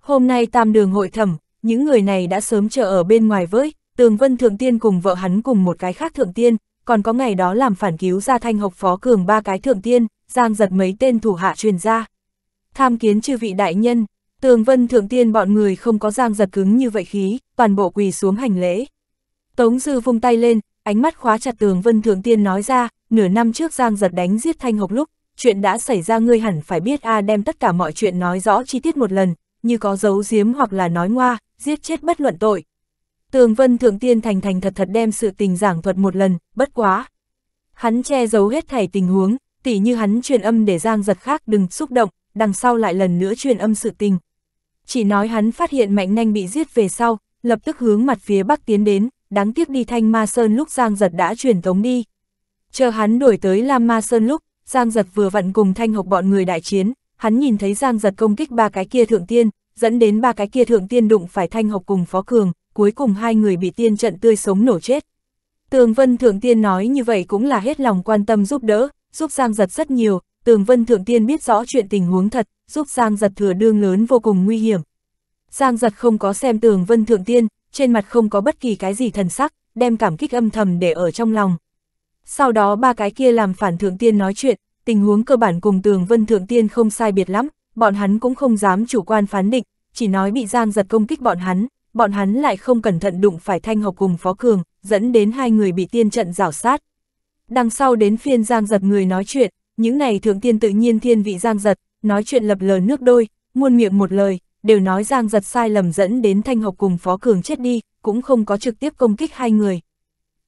Hôm nay tam đường hội thẩm, những người này đã sớm chờ ở bên ngoài với, tường vân thượng tiên cùng vợ hắn cùng một cái khác thượng tiên, còn có ngày đó làm phản cứu ra thanh học phó cường ba cái thượng tiên, giang giật mấy tên thủ hạ truyền ra tham kiến chư vị đại nhân, tường vân thượng tiên bọn người không có giang giật cứng như vậy khí, toàn bộ quỳ xuống hành lễ. Tống dư vung tay lên, ánh mắt khóa chặt tường vân thượng tiên nói ra, nửa năm trước giang giật đánh giết thanh hộc lúc, chuyện đã xảy ra ngươi hẳn phải biết a đem tất cả mọi chuyện nói rõ chi tiết một lần, như có giấu giếm hoặc là nói ngoa, giết chết bất luận tội. Tường vân thượng tiên thành thành thật thật đem sự tình giảng thuật một lần, bất quá. Hắn che giấu hết thảy tình huống, tỉ như hắn truyền âm để giang giật khác đừng xúc động, đằng sau lại lần nữa truyền âm sự tình. Chỉ nói hắn phát hiện Mạnh Nanh bị giết về sau, lập tức hướng mặt phía bắc tiến đến, đáng tiếc đi Thanh Ma Sơn lúc Giang Giật đã truyền tống đi. Chờ hắn đuổi tới Lam Ma Sơn lúc, Giang Giật vừa vặn cùng Thanh Hộc bọn người đại chiến, hắn nhìn thấy Giang Giật công kích ba cái kia thượng tiên, dẫn đến ba cái kia thượng tiên đụng phải Thanh Hộc cùng Phó Cường, cuối cùng hai người bị tiên trận tươi sống nổ chết. Tường Vân Thượng Tiên nói như vậy cũng là hết lòng quan tâm giúp đỡ, giúp Giang Giật rất nhiều, Tường Vân Thượng Tiên biết rõ chuyện tình huống thật, giúp Giang Giật thừa đương lớn vô cùng nguy hiểm. Giang Giật không có xem Tường Vân Thượng Tiên, trên mặt không có bất kỳ cái gì thần sắc, đem cảm kích âm thầm để ở trong lòng. Sau đó ba cái kia làm phản Thượng Tiên nói chuyện, tình huống cơ bản cùng Tường Vân Thượng Tiên không sai biệt lắm, bọn hắn cũng không dám chủ quan phán định, chỉ nói bị Giang Giật công kích bọn hắn, bọn hắn lại không cẩn thận đụng phải Thanh Học cùng Phó Cường, dẫn đến hai người bị tiên trận rảo sát. Đằng sau đến phiên Giang Giật người nói chuyện, những này thượng tiên tự nhiên thiên vị giang giật, nói chuyện lập lờ nước đôi, muôn miệng một lời, đều nói giang giật sai lầm dẫn đến thanh học cùng phó cường chết đi, cũng không có trực tiếp công kích hai người.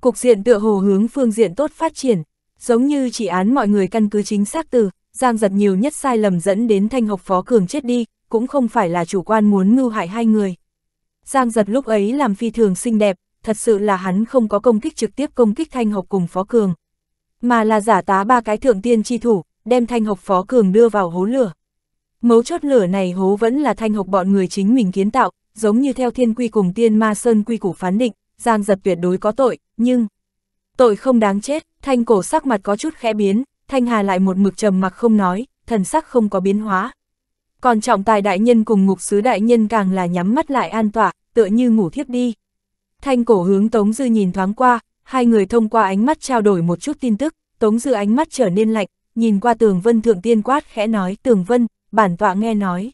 Cục diện tựa hồ hướng phương diện tốt phát triển, giống như chỉ án mọi người căn cứ chính xác từ, giang giật nhiều nhất sai lầm dẫn đến thanh học phó cường chết đi, cũng không phải là chủ quan muốn mưu hại hai người. Giang giật lúc ấy làm phi thường xinh đẹp, thật sự là hắn không có công kích trực tiếp công kích thanh học cùng phó cường, mà là giả tá ba cái thượng tiên chi thủ, đem thanh hộc phó cường đưa vào hố lửa. Mấu chốt lửa này hố vẫn là thanh hộc bọn người chính mình kiến tạo, giống như theo thiên quy cùng tiên ma sơn quy củ phán định, Giang giật tuyệt đối có tội, nhưng... Tội không đáng chết, thanh cổ sắc mặt có chút khẽ biến, thanh hà lại một mực trầm mặc không nói, thần sắc không có biến hóa. Còn trọng tài đại nhân cùng ngục sứ đại nhân càng là nhắm mắt lại an tỏa, tựa như ngủ thiếp đi. Thanh cổ hướng Tống Dư nhìn thoáng qua, Hai người thông qua ánh mắt trao đổi một chút tin tức, Tống Dư ánh mắt trở nên lạnh, nhìn qua Tường Vân Thượng Tiên quát khẽ nói Tường Vân, bản tọa nghe nói.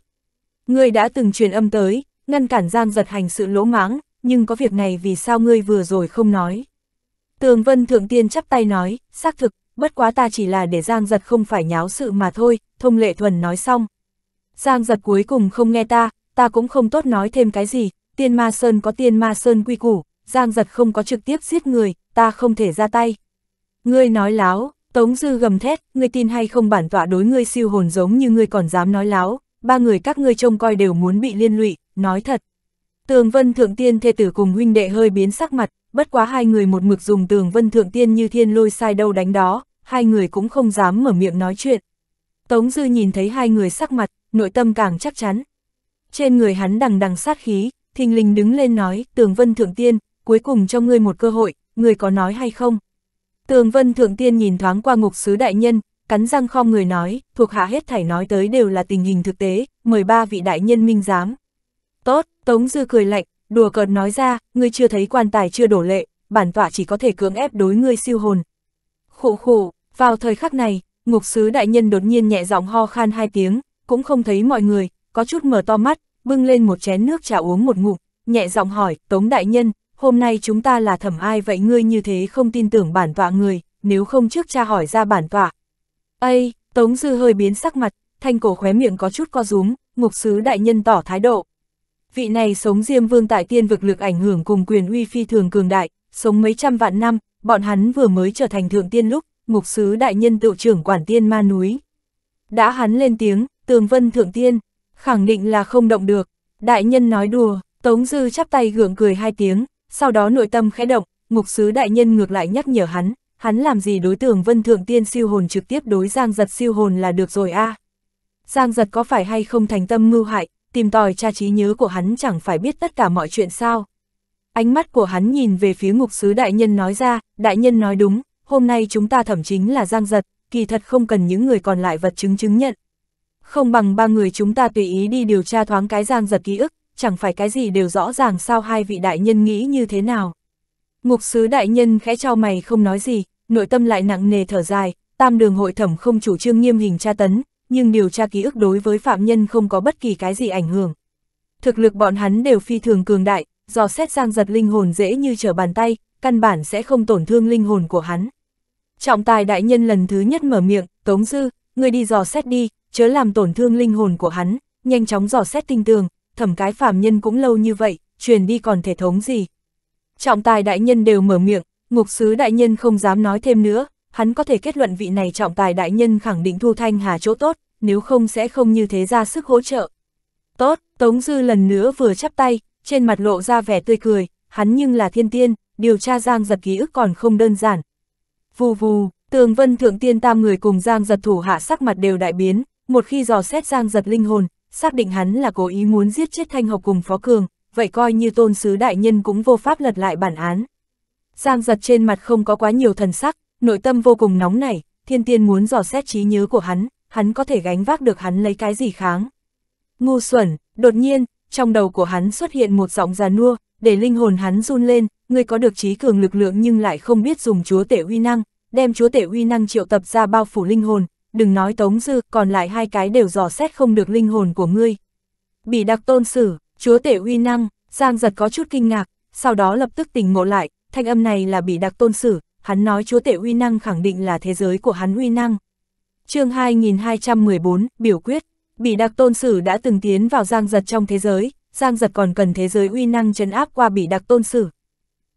Ngươi đã từng truyền âm tới, ngăn cản Giang giật hành sự lỗ mãng, nhưng có việc này vì sao ngươi vừa rồi không nói. Tường Vân Thượng Tiên chắp tay nói, xác thực, bất quá ta chỉ là để Giang giật không phải nháo sự mà thôi, thông lệ thuần nói xong. Giang giật cuối cùng không nghe ta, ta cũng không tốt nói thêm cái gì, tiên ma sơn có tiên ma sơn quy củ, Giang giật không có trực tiếp giết người, ta không thể ra tay. Ngươi nói láo, Tống Dư gầm thét, ngươi tin hay không bản tọa đối ngươi siêu hồn giống như ngươi còn dám nói láo, ba người các ngươi trông coi đều muốn bị liên lụy, nói thật. Tường Vân Thượng Tiên thê tử cùng huynh đệ hơi biến sắc mặt, bất quá hai người một mực dùng Tường Vân Thượng Tiên như thiên lôi sai đâu đánh đó, hai người cũng không dám mở miệng nói chuyện. Tống Dư nhìn thấy hai người sắc mặt, nội tâm càng chắc chắn. Trên người hắn đằng đằng sát khí, thình lình đứng lên nói, Tường Vân Thượng Tiên, cuối cùng cho ngươi một cơ hội, người có nói hay không? Tường Vân Thượng Tiên nhìn thoáng qua ngục sứ đại nhân, cắn răng khom người nói, thuộc hạ hết thảy nói tới đều là tình hình thực tế, mời ba vị đại nhân minh giám. Tốt, Tống Dư cười lạnh, đùa cợt nói ra, ngươi chưa thấy quan tài chưa đổ lệ, bản tọa chỉ có thể cưỡng ép đối ngươi siêu hồn. Khụ khụ, vào thời khắc này, ngục sứ đại nhân đột nhiên nhẹ giọng ho khan hai tiếng, cũng không thấy mọi người, có chút mở to mắt, bưng lên một chén nước trà uống một ngụm, nhẹ giọng hỏi, Tống đại nhân, hôm nay chúng ta là thẩm ai vậy ngươi như thế không tin tưởng bản tọa người, nếu không trước cha hỏi ra bản tọa. Ây, Tống Dư hơi biến sắc mặt, thanh cổ khóe miệng có chút co rúm, ngục sứ đại nhân tỏ thái độ. Vị này sống diêm vương tại tiên vực lực ảnh hưởng cùng quyền uy phi thường cường đại, sống mấy trăm vạn năm, bọn hắn vừa mới trở thành thượng tiên lúc, ngục sứ đại nhân tự trưởng quản tiên ma núi. Đã hắn lên tiếng, tường vân thượng tiên, khẳng định là không động được, đại nhân nói đùa, Tống Dư chắp tay gượng cười hai tiếng, sau đó nội tâm khẽ động, ngục sứ đại nhân ngược lại nhắc nhở hắn, hắn làm gì đối tượng vân thượng tiên siêu hồn trực tiếp đối giang giật siêu hồn là được rồi a à. Giang giật có phải hay không thành tâm mưu hại, tìm tòi tra trí nhớ của hắn chẳng phải biết tất cả mọi chuyện sao. Ánh mắt của hắn nhìn về phía ngục sứ đại nhân nói ra, đại nhân nói đúng, hôm nay chúng ta thẩm chính là giang giật, kỳ thật không cần những người còn lại vật chứng chứng nhận. Không bằng ba người chúng ta tùy ý đi điều tra thoáng cái giang giật ký ức, chẳng phải cái gì đều rõ ràng sao hai vị đại nhân nghĩ như thế nào. Ngục sứ đại nhân khẽ trao mày không nói gì, nội tâm lại nặng nề thở dài, tam đường hội thẩm không chủ trương nghiêm hình tra tấn, nhưng điều tra ký ức đối với phạm nhân không có bất kỳ cái gì ảnh hưởng. Thực lực bọn hắn đều phi thường cường đại, dò xét giang giật linh hồn dễ như trở bàn tay, căn bản sẽ không tổn thương linh hồn của hắn. Trọng tài đại nhân lần thứ nhất mở miệng, Tống Dư, người đi dò xét đi, chớ làm tổn thương linh hồn của hắn, nhanh chóng dò xét tinh tường, thẩm cái phàm nhân cũng lâu như vậy, truyền đi còn thể thống gì. Trọng tài đại nhân đều mở miệng, ngục sứ đại nhân không dám nói thêm nữa, hắn có thể kết luận vị này trọng tài đại nhân khẳng định Thu Thanh Hà chỗ tốt, nếu không sẽ không như thế ra sức hỗ trợ. Tốt, Tống Dư lần nữa vừa chắp tay, trên mặt lộ ra vẻ tươi cười, hắn nhưng là thiên tiên, điều tra Giang giật ký ức còn không đơn giản. Vù vù, tường vân thượng tiên tam người cùng Giang giật thủ hạ sắc mặt đều đại biến, một khi dò xét Giang giật linh hồn, xác định hắn là cố ý muốn giết chết Thanh Học cùng Phó Cường, vậy coi như tôn sứ đại nhân cũng vô pháp lật lại bản án. Giang giật trên mặt không có quá nhiều thần sắc, nội tâm vô cùng nóng nảy, thiên tiên muốn dò xét trí nhớ của hắn, hắn có thể gánh vác được hắn lấy cái gì kháng. Ngu xuẩn, đột nhiên, trong đầu của hắn xuất hiện một giọng già nua, để linh hồn hắn run lên, người có được trí cường lực lượng nhưng lại không biết dùng chúa tể uy năng, đem chúa tể uy năng triệu tập ra bao phủ linh hồn, đừng nói Tống Dư, còn lại hai cái đều dò xét không được linh hồn của ngươi. Bị đặc tôn xử, chúa tể uy năng, Giang giật có chút kinh ngạc, sau đó lập tức tỉnh ngộ lại, thanh âm này là bị đặc tôn xử, hắn nói chúa tể uy năng khẳng định là thế giới của hắn uy năng. chương 2214, biểu quyết, bị đặc tôn xử đã từng tiến vào Giang giật trong thế giới, Giang giật còn cần thế giới uy năng chấn áp qua bị đặc tôn xử.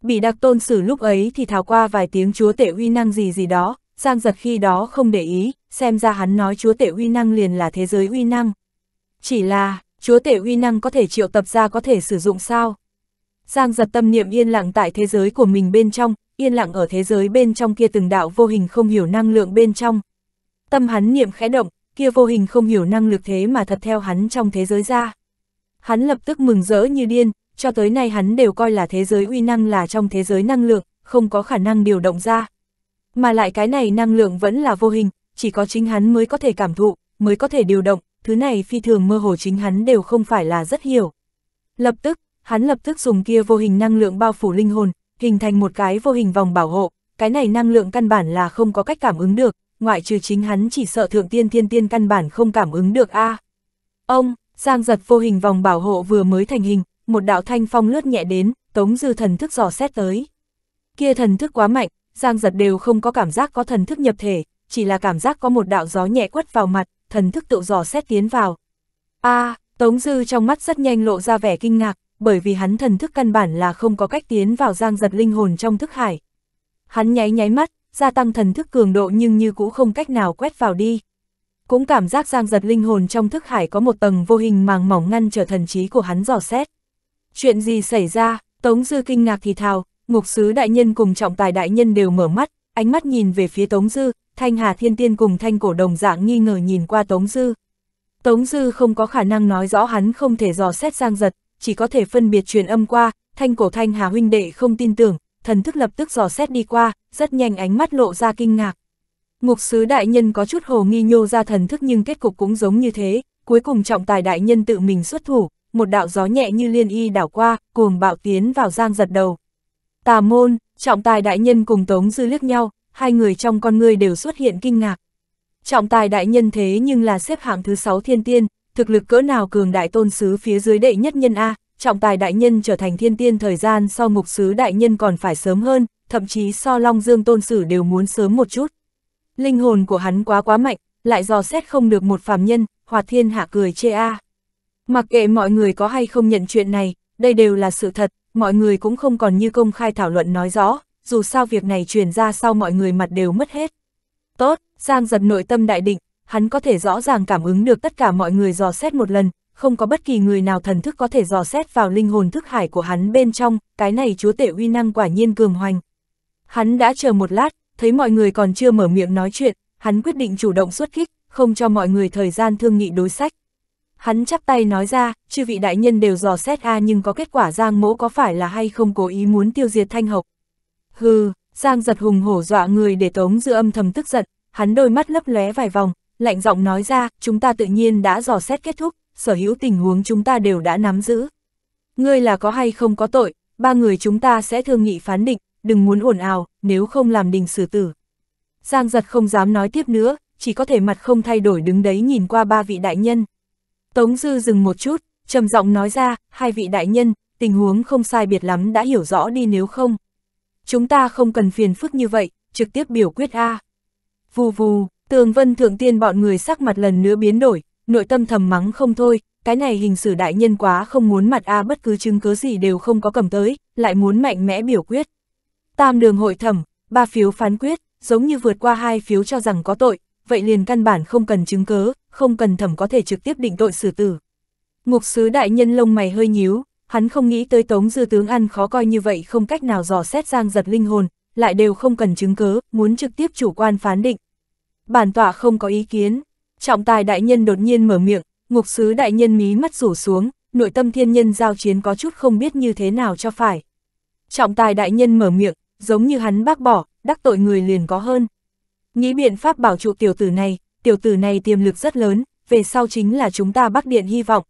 Bị đặc tôn xử lúc ấy thì thảo qua vài tiếng chúa tể uy năng gì gì đó, Giang giật khi đó không để ý, xem ra hắn nói chúa tể uy năng liền là thế giới uy năng. Chỉ là, chúa tể uy năng có thể triệu tập ra có thể sử dụng sao? Giang giật tâm niệm yên lặng tại thế giới của mình bên trong, yên lặng ở thế giới bên trong kia từng đạo vô hình không hiểu năng lượng bên trong. Tâm hắn niệm khẽ động, kia vô hình không hiểu năng lực thế mà thật theo hắn trong thế giới ra. Hắn lập tức mừng rỡ như điên, cho tới nay hắn đều coi là thế giới uy năng là trong thế giới năng lượng, không có khả năng điều động ra mà lại cái này năng lượng vẫn là vô hình, chỉ có chính hắn mới có thể cảm thụ, mới có thể điều động, thứ này phi thường mơ hồ chính hắn đều không phải là rất hiểu. Lập tức, hắn lập tức dùng kia vô hình năng lượng bao phủ linh hồn, hình thành một cái vô hình vòng bảo hộ, cái này năng lượng căn bản là không có cách cảm ứng được, ngoại trừ chính hắn chỉ sợ thượng tiên thiên tiên căn bản không cảm ứng được a. ông, Giang giật vô hình vòng bảo hộ vừa mới thành hình, một đạo thanh phong lướt nhẹ đến, Tống Dư thần thức dò xét tới. Kia thần thức quá mạnh, Giang giật đều không có cảm giác có thần thức nhập thể, chỉ là cảm giác có một đạo gió nhẹ quất vào mặt, thần thức tự dò xét tiến vào. a à, Tống Dư trong mắt rất nhanh lộ ra vẻ kinh ngạc, bởi vì hắn thần thức căn bản là không có cách tiến vào giang giật linh hồn trong thức hải. Hắn nháy nháy mắt, gia tăng thần thức cường độ nhưng như cũ không cách nào quét vào đi. Cũng cảm giác giang giật linh hồn trong thức hải có một tầng vô hình màng mỏng ngăn trở thần trí của hắn dò xét. Chuyện gì xảy ra, Tống Dư kinh ngạc thì thào, Ngục sứ đại nhân cùng trọng tài đại nhân đều mở mắt, ánh mắt nhìn về phía Tống Dư, Thanh Hà Thiên Tiên cùng Thanh Cổ Đồng dạng nghi ngờ nhìn qua Tống Dư. Tống Dư không có khả năng nói rõ hắn không thể dò xét giang giật, chỉ có thể phân biệt truyền âm qua, Thanh Cổ Thanh Hà huynh đệ không tin tưởng, thần thức lập tức dò xét đi qua, rất nhanh ánh mắt lộ ra kinh ngạc. Ngục sứ đại nhân có chút hồ nghi nhô ra thần thức nhưng kết cục cũng giống như thế, cuối cùng trọng tài đại nhân tự mình xuất thủ, một đạo gió nhẹ như liên y đảo qua, cuồng bạo tiến vào giang giật đầu. Tà môn, trọng tài đại nhân cùng Tống Dư liếc nhau, hai người trong con người đều xuất hiện kinh ngạc. Trọng tài đại nhân thế nhưng là xếp hạng thứ sáu thiên tiên, thực lực cỡ nào cường đại tôn sứ phía dưới đệ nhất nhân A, trọng tài đại nhân trở thành thiên tiên thời gian so mục sứ đại nhân còn phải sớm hơn, thậm chí so long dương tôn sử đều muốn sớm một chút. Linh hồn của hắn quá quá mạnh, lại dò xét không được một phàm nhân, hoạt thiên hạ cười chê A. Mặc kệ mọi người có hay không nhận chuyện này, đây đều là sự thật, mọi người cũng không còn như công khai thảo luận nói rõ, dù sao việc này truyền ra sau mọi người mặt đều mất hết. Tốt, Giang giật nội tâm đại định, hắn có thể rõ ràng cảm ứng được tất cả mọi người dò xét một lần, không có bất kỳ người nào thần thức có thể dò xét vào linh hồn thức hải của hắn bên trong, cái này chúa tể uy năng quả nhiên cường hoành. Hắn đã chờ một lát, thấy mọi người còn chưa mở miệng nói chuyện, hắn quyết định chủ động xuất kích, không cho mọi người thời gian thương nghị đối sách. Hắn chắp tay nói ra, chư vị đại nhân đều dò xét a nhưng có kết quả Giang mỗ có phải là hay không cố ý muốn tiêu diệt thanh học. Hừ, Giang giật hùng hổ dọa người để tống dư âm thầm tức giận, hắn đôi mắt lấp lóe vài vòng, lạnh giọng nói ra, chúng ta tự nhiên đã dò xét kết thúc, sở hữu tình huống chúng ta đều đã nắm giữ. Ngươi là có hay không có tội, ba người chúng ta sẽ thương nghị phán định, đừng muốn ồn ào, nếu không làm đình xử tử. Giang giật không dám nói tiếp nữa, chỉ có thể mặt không thay đổi đứng đấy nhìn qua ba vị đại nhân. Tống Dư dừng một chút, trầm giọng nói ra, hai vị đại nhân, tình huống không sai biệt lắm đã hiểu rõ đi nếu không. Chúng ta không cần phiền phức như vậy, trực tiếp biểu quyết A. Vù vù, tường vân thượng tiên bọn người sắc mặt lần nữa biến đổi, nội tâm thầm mắng không thôi, cái này hình xử đại nhân quá không muốn mặt A bất cứ chứng cứ gì đều không có cầm tới, lại muốn mạnh mẽ biểu quyết. Tam đường hội thẩm, ba phiếu phán quyết, giống như vượt qua hai phiếu cho rằng có tội, vậy liền căn bản không cần chứng cứ, không cần thẩm có thể trực tiếp định tội xử tử. Ngục sứ đại nhân lông mày hơi nhíu, hắn không nghĩ tới tống dư tướng ăn khó coi như vậy không cách nào dò xét giang giật linh hồn, lại đều không cần chứng cớ, muốn trực tiếp chủ quan phán định. Bản tọa không có ý kiến, trọng tài đại nhân đột nhiên mở miệng, ngục sứ đại nhân mí mắt rủ xuống, nội tâm thiên nhân giao chiến có chút không biết như thế nào cho phải. Trọng tài đại nhân mở miệng, giống như hắn bác bỏ, đắc tội người liền có hơn. Nghĩ biện pháp bảo trụ tiểu tử này, tiểu tử này tiềm lực rất lớn, về sau chính là chúng ta Bắc Điện hy vọng.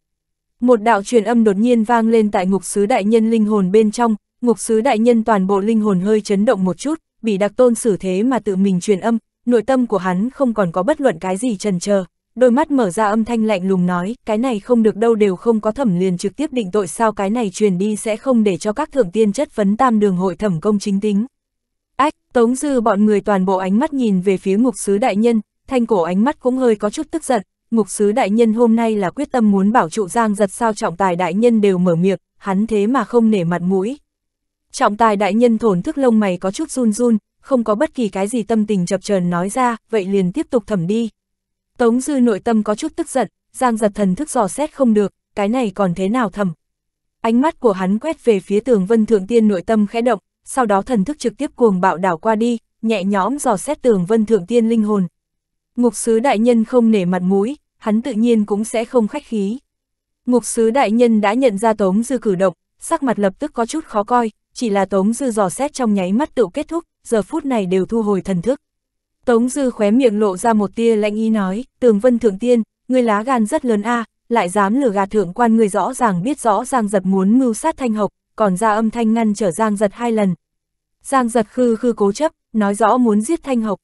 Một đạo truyền âm đột nhiên vang lên tại ngục sứ đại nhân linh hồn bên trong, ngục sứ đại nhân toàn bộ linh hồn hơi chấn động một chút, bị đặc tôn xử thế mà tự mình truyền âm, nội tâm của hắn không còn có bất luận cái gì trần chờ đôi mắt mở ra âm thanh lạnh lùng nói, cái này không được đâu đều không có thẩm liền trực tiếp định tội sao cái này truyền đi sẽ không để cho các thượng tiên chất vấn tam đường hội thẩm công chính tính. Ách, Tống Dư bọn người toàn bộ ánh mắt nhìn về phía ngục sứ đại nhân, thanh cổ ánh mắt cũng hơi có chút tức giận, ngục sứ đại nhân hôm nay là quyết tâm muốn bảo trụ giang giật sao trọng tài đại nhân đều mở miệng, hắn thế mà không nể mặt mũi. Trọng tài đại nhân thổn thức lông mày có chút run run, không có bất kỳ cái gì tâm tình chập chờn nói ra, vậy liền tiếp tục thẩm đi. Tống dư nội tâm có chút tức giận, giang giật thần thức dò xét không được, cái này còn thế nào thẩm. Ánh mắt của hắn quét về phía tường vân thượng tiên nội tâm khẽ động, sau đó thần thức trực tiếp cuồng bạo đảo qua đi, nhẹ nhõm dò xét tường vân thượng tiên linh hồn. Ngục sứ đại nhân không nể mặt mũi, hắn tự nhiên cũng sẽ không khách khí. Ngục sứ đại nhân đã nhận ra Tống Dư cử động, sắc mặt lập tức có chút khó coi, chỉ là Tống Dư dò xét trong nháy mắt tự kết thúc, giờ phút này đều thu hồi thần thức. Tống Dư khóe miệng lộ ra một tia lạnh ý nói, tường vân thượng tiên, người lá gan rất lớn a lại dám lừa gạt thượng quan người rõ ràng biết rõ Giang Giật muốn mưu sát Thanh Hộc, còn ra âm thanh ngăn trở Giang Giật hai lần. Giang Giật khư khư cố chấp, nói rõ muốn giết Thanh Hộc.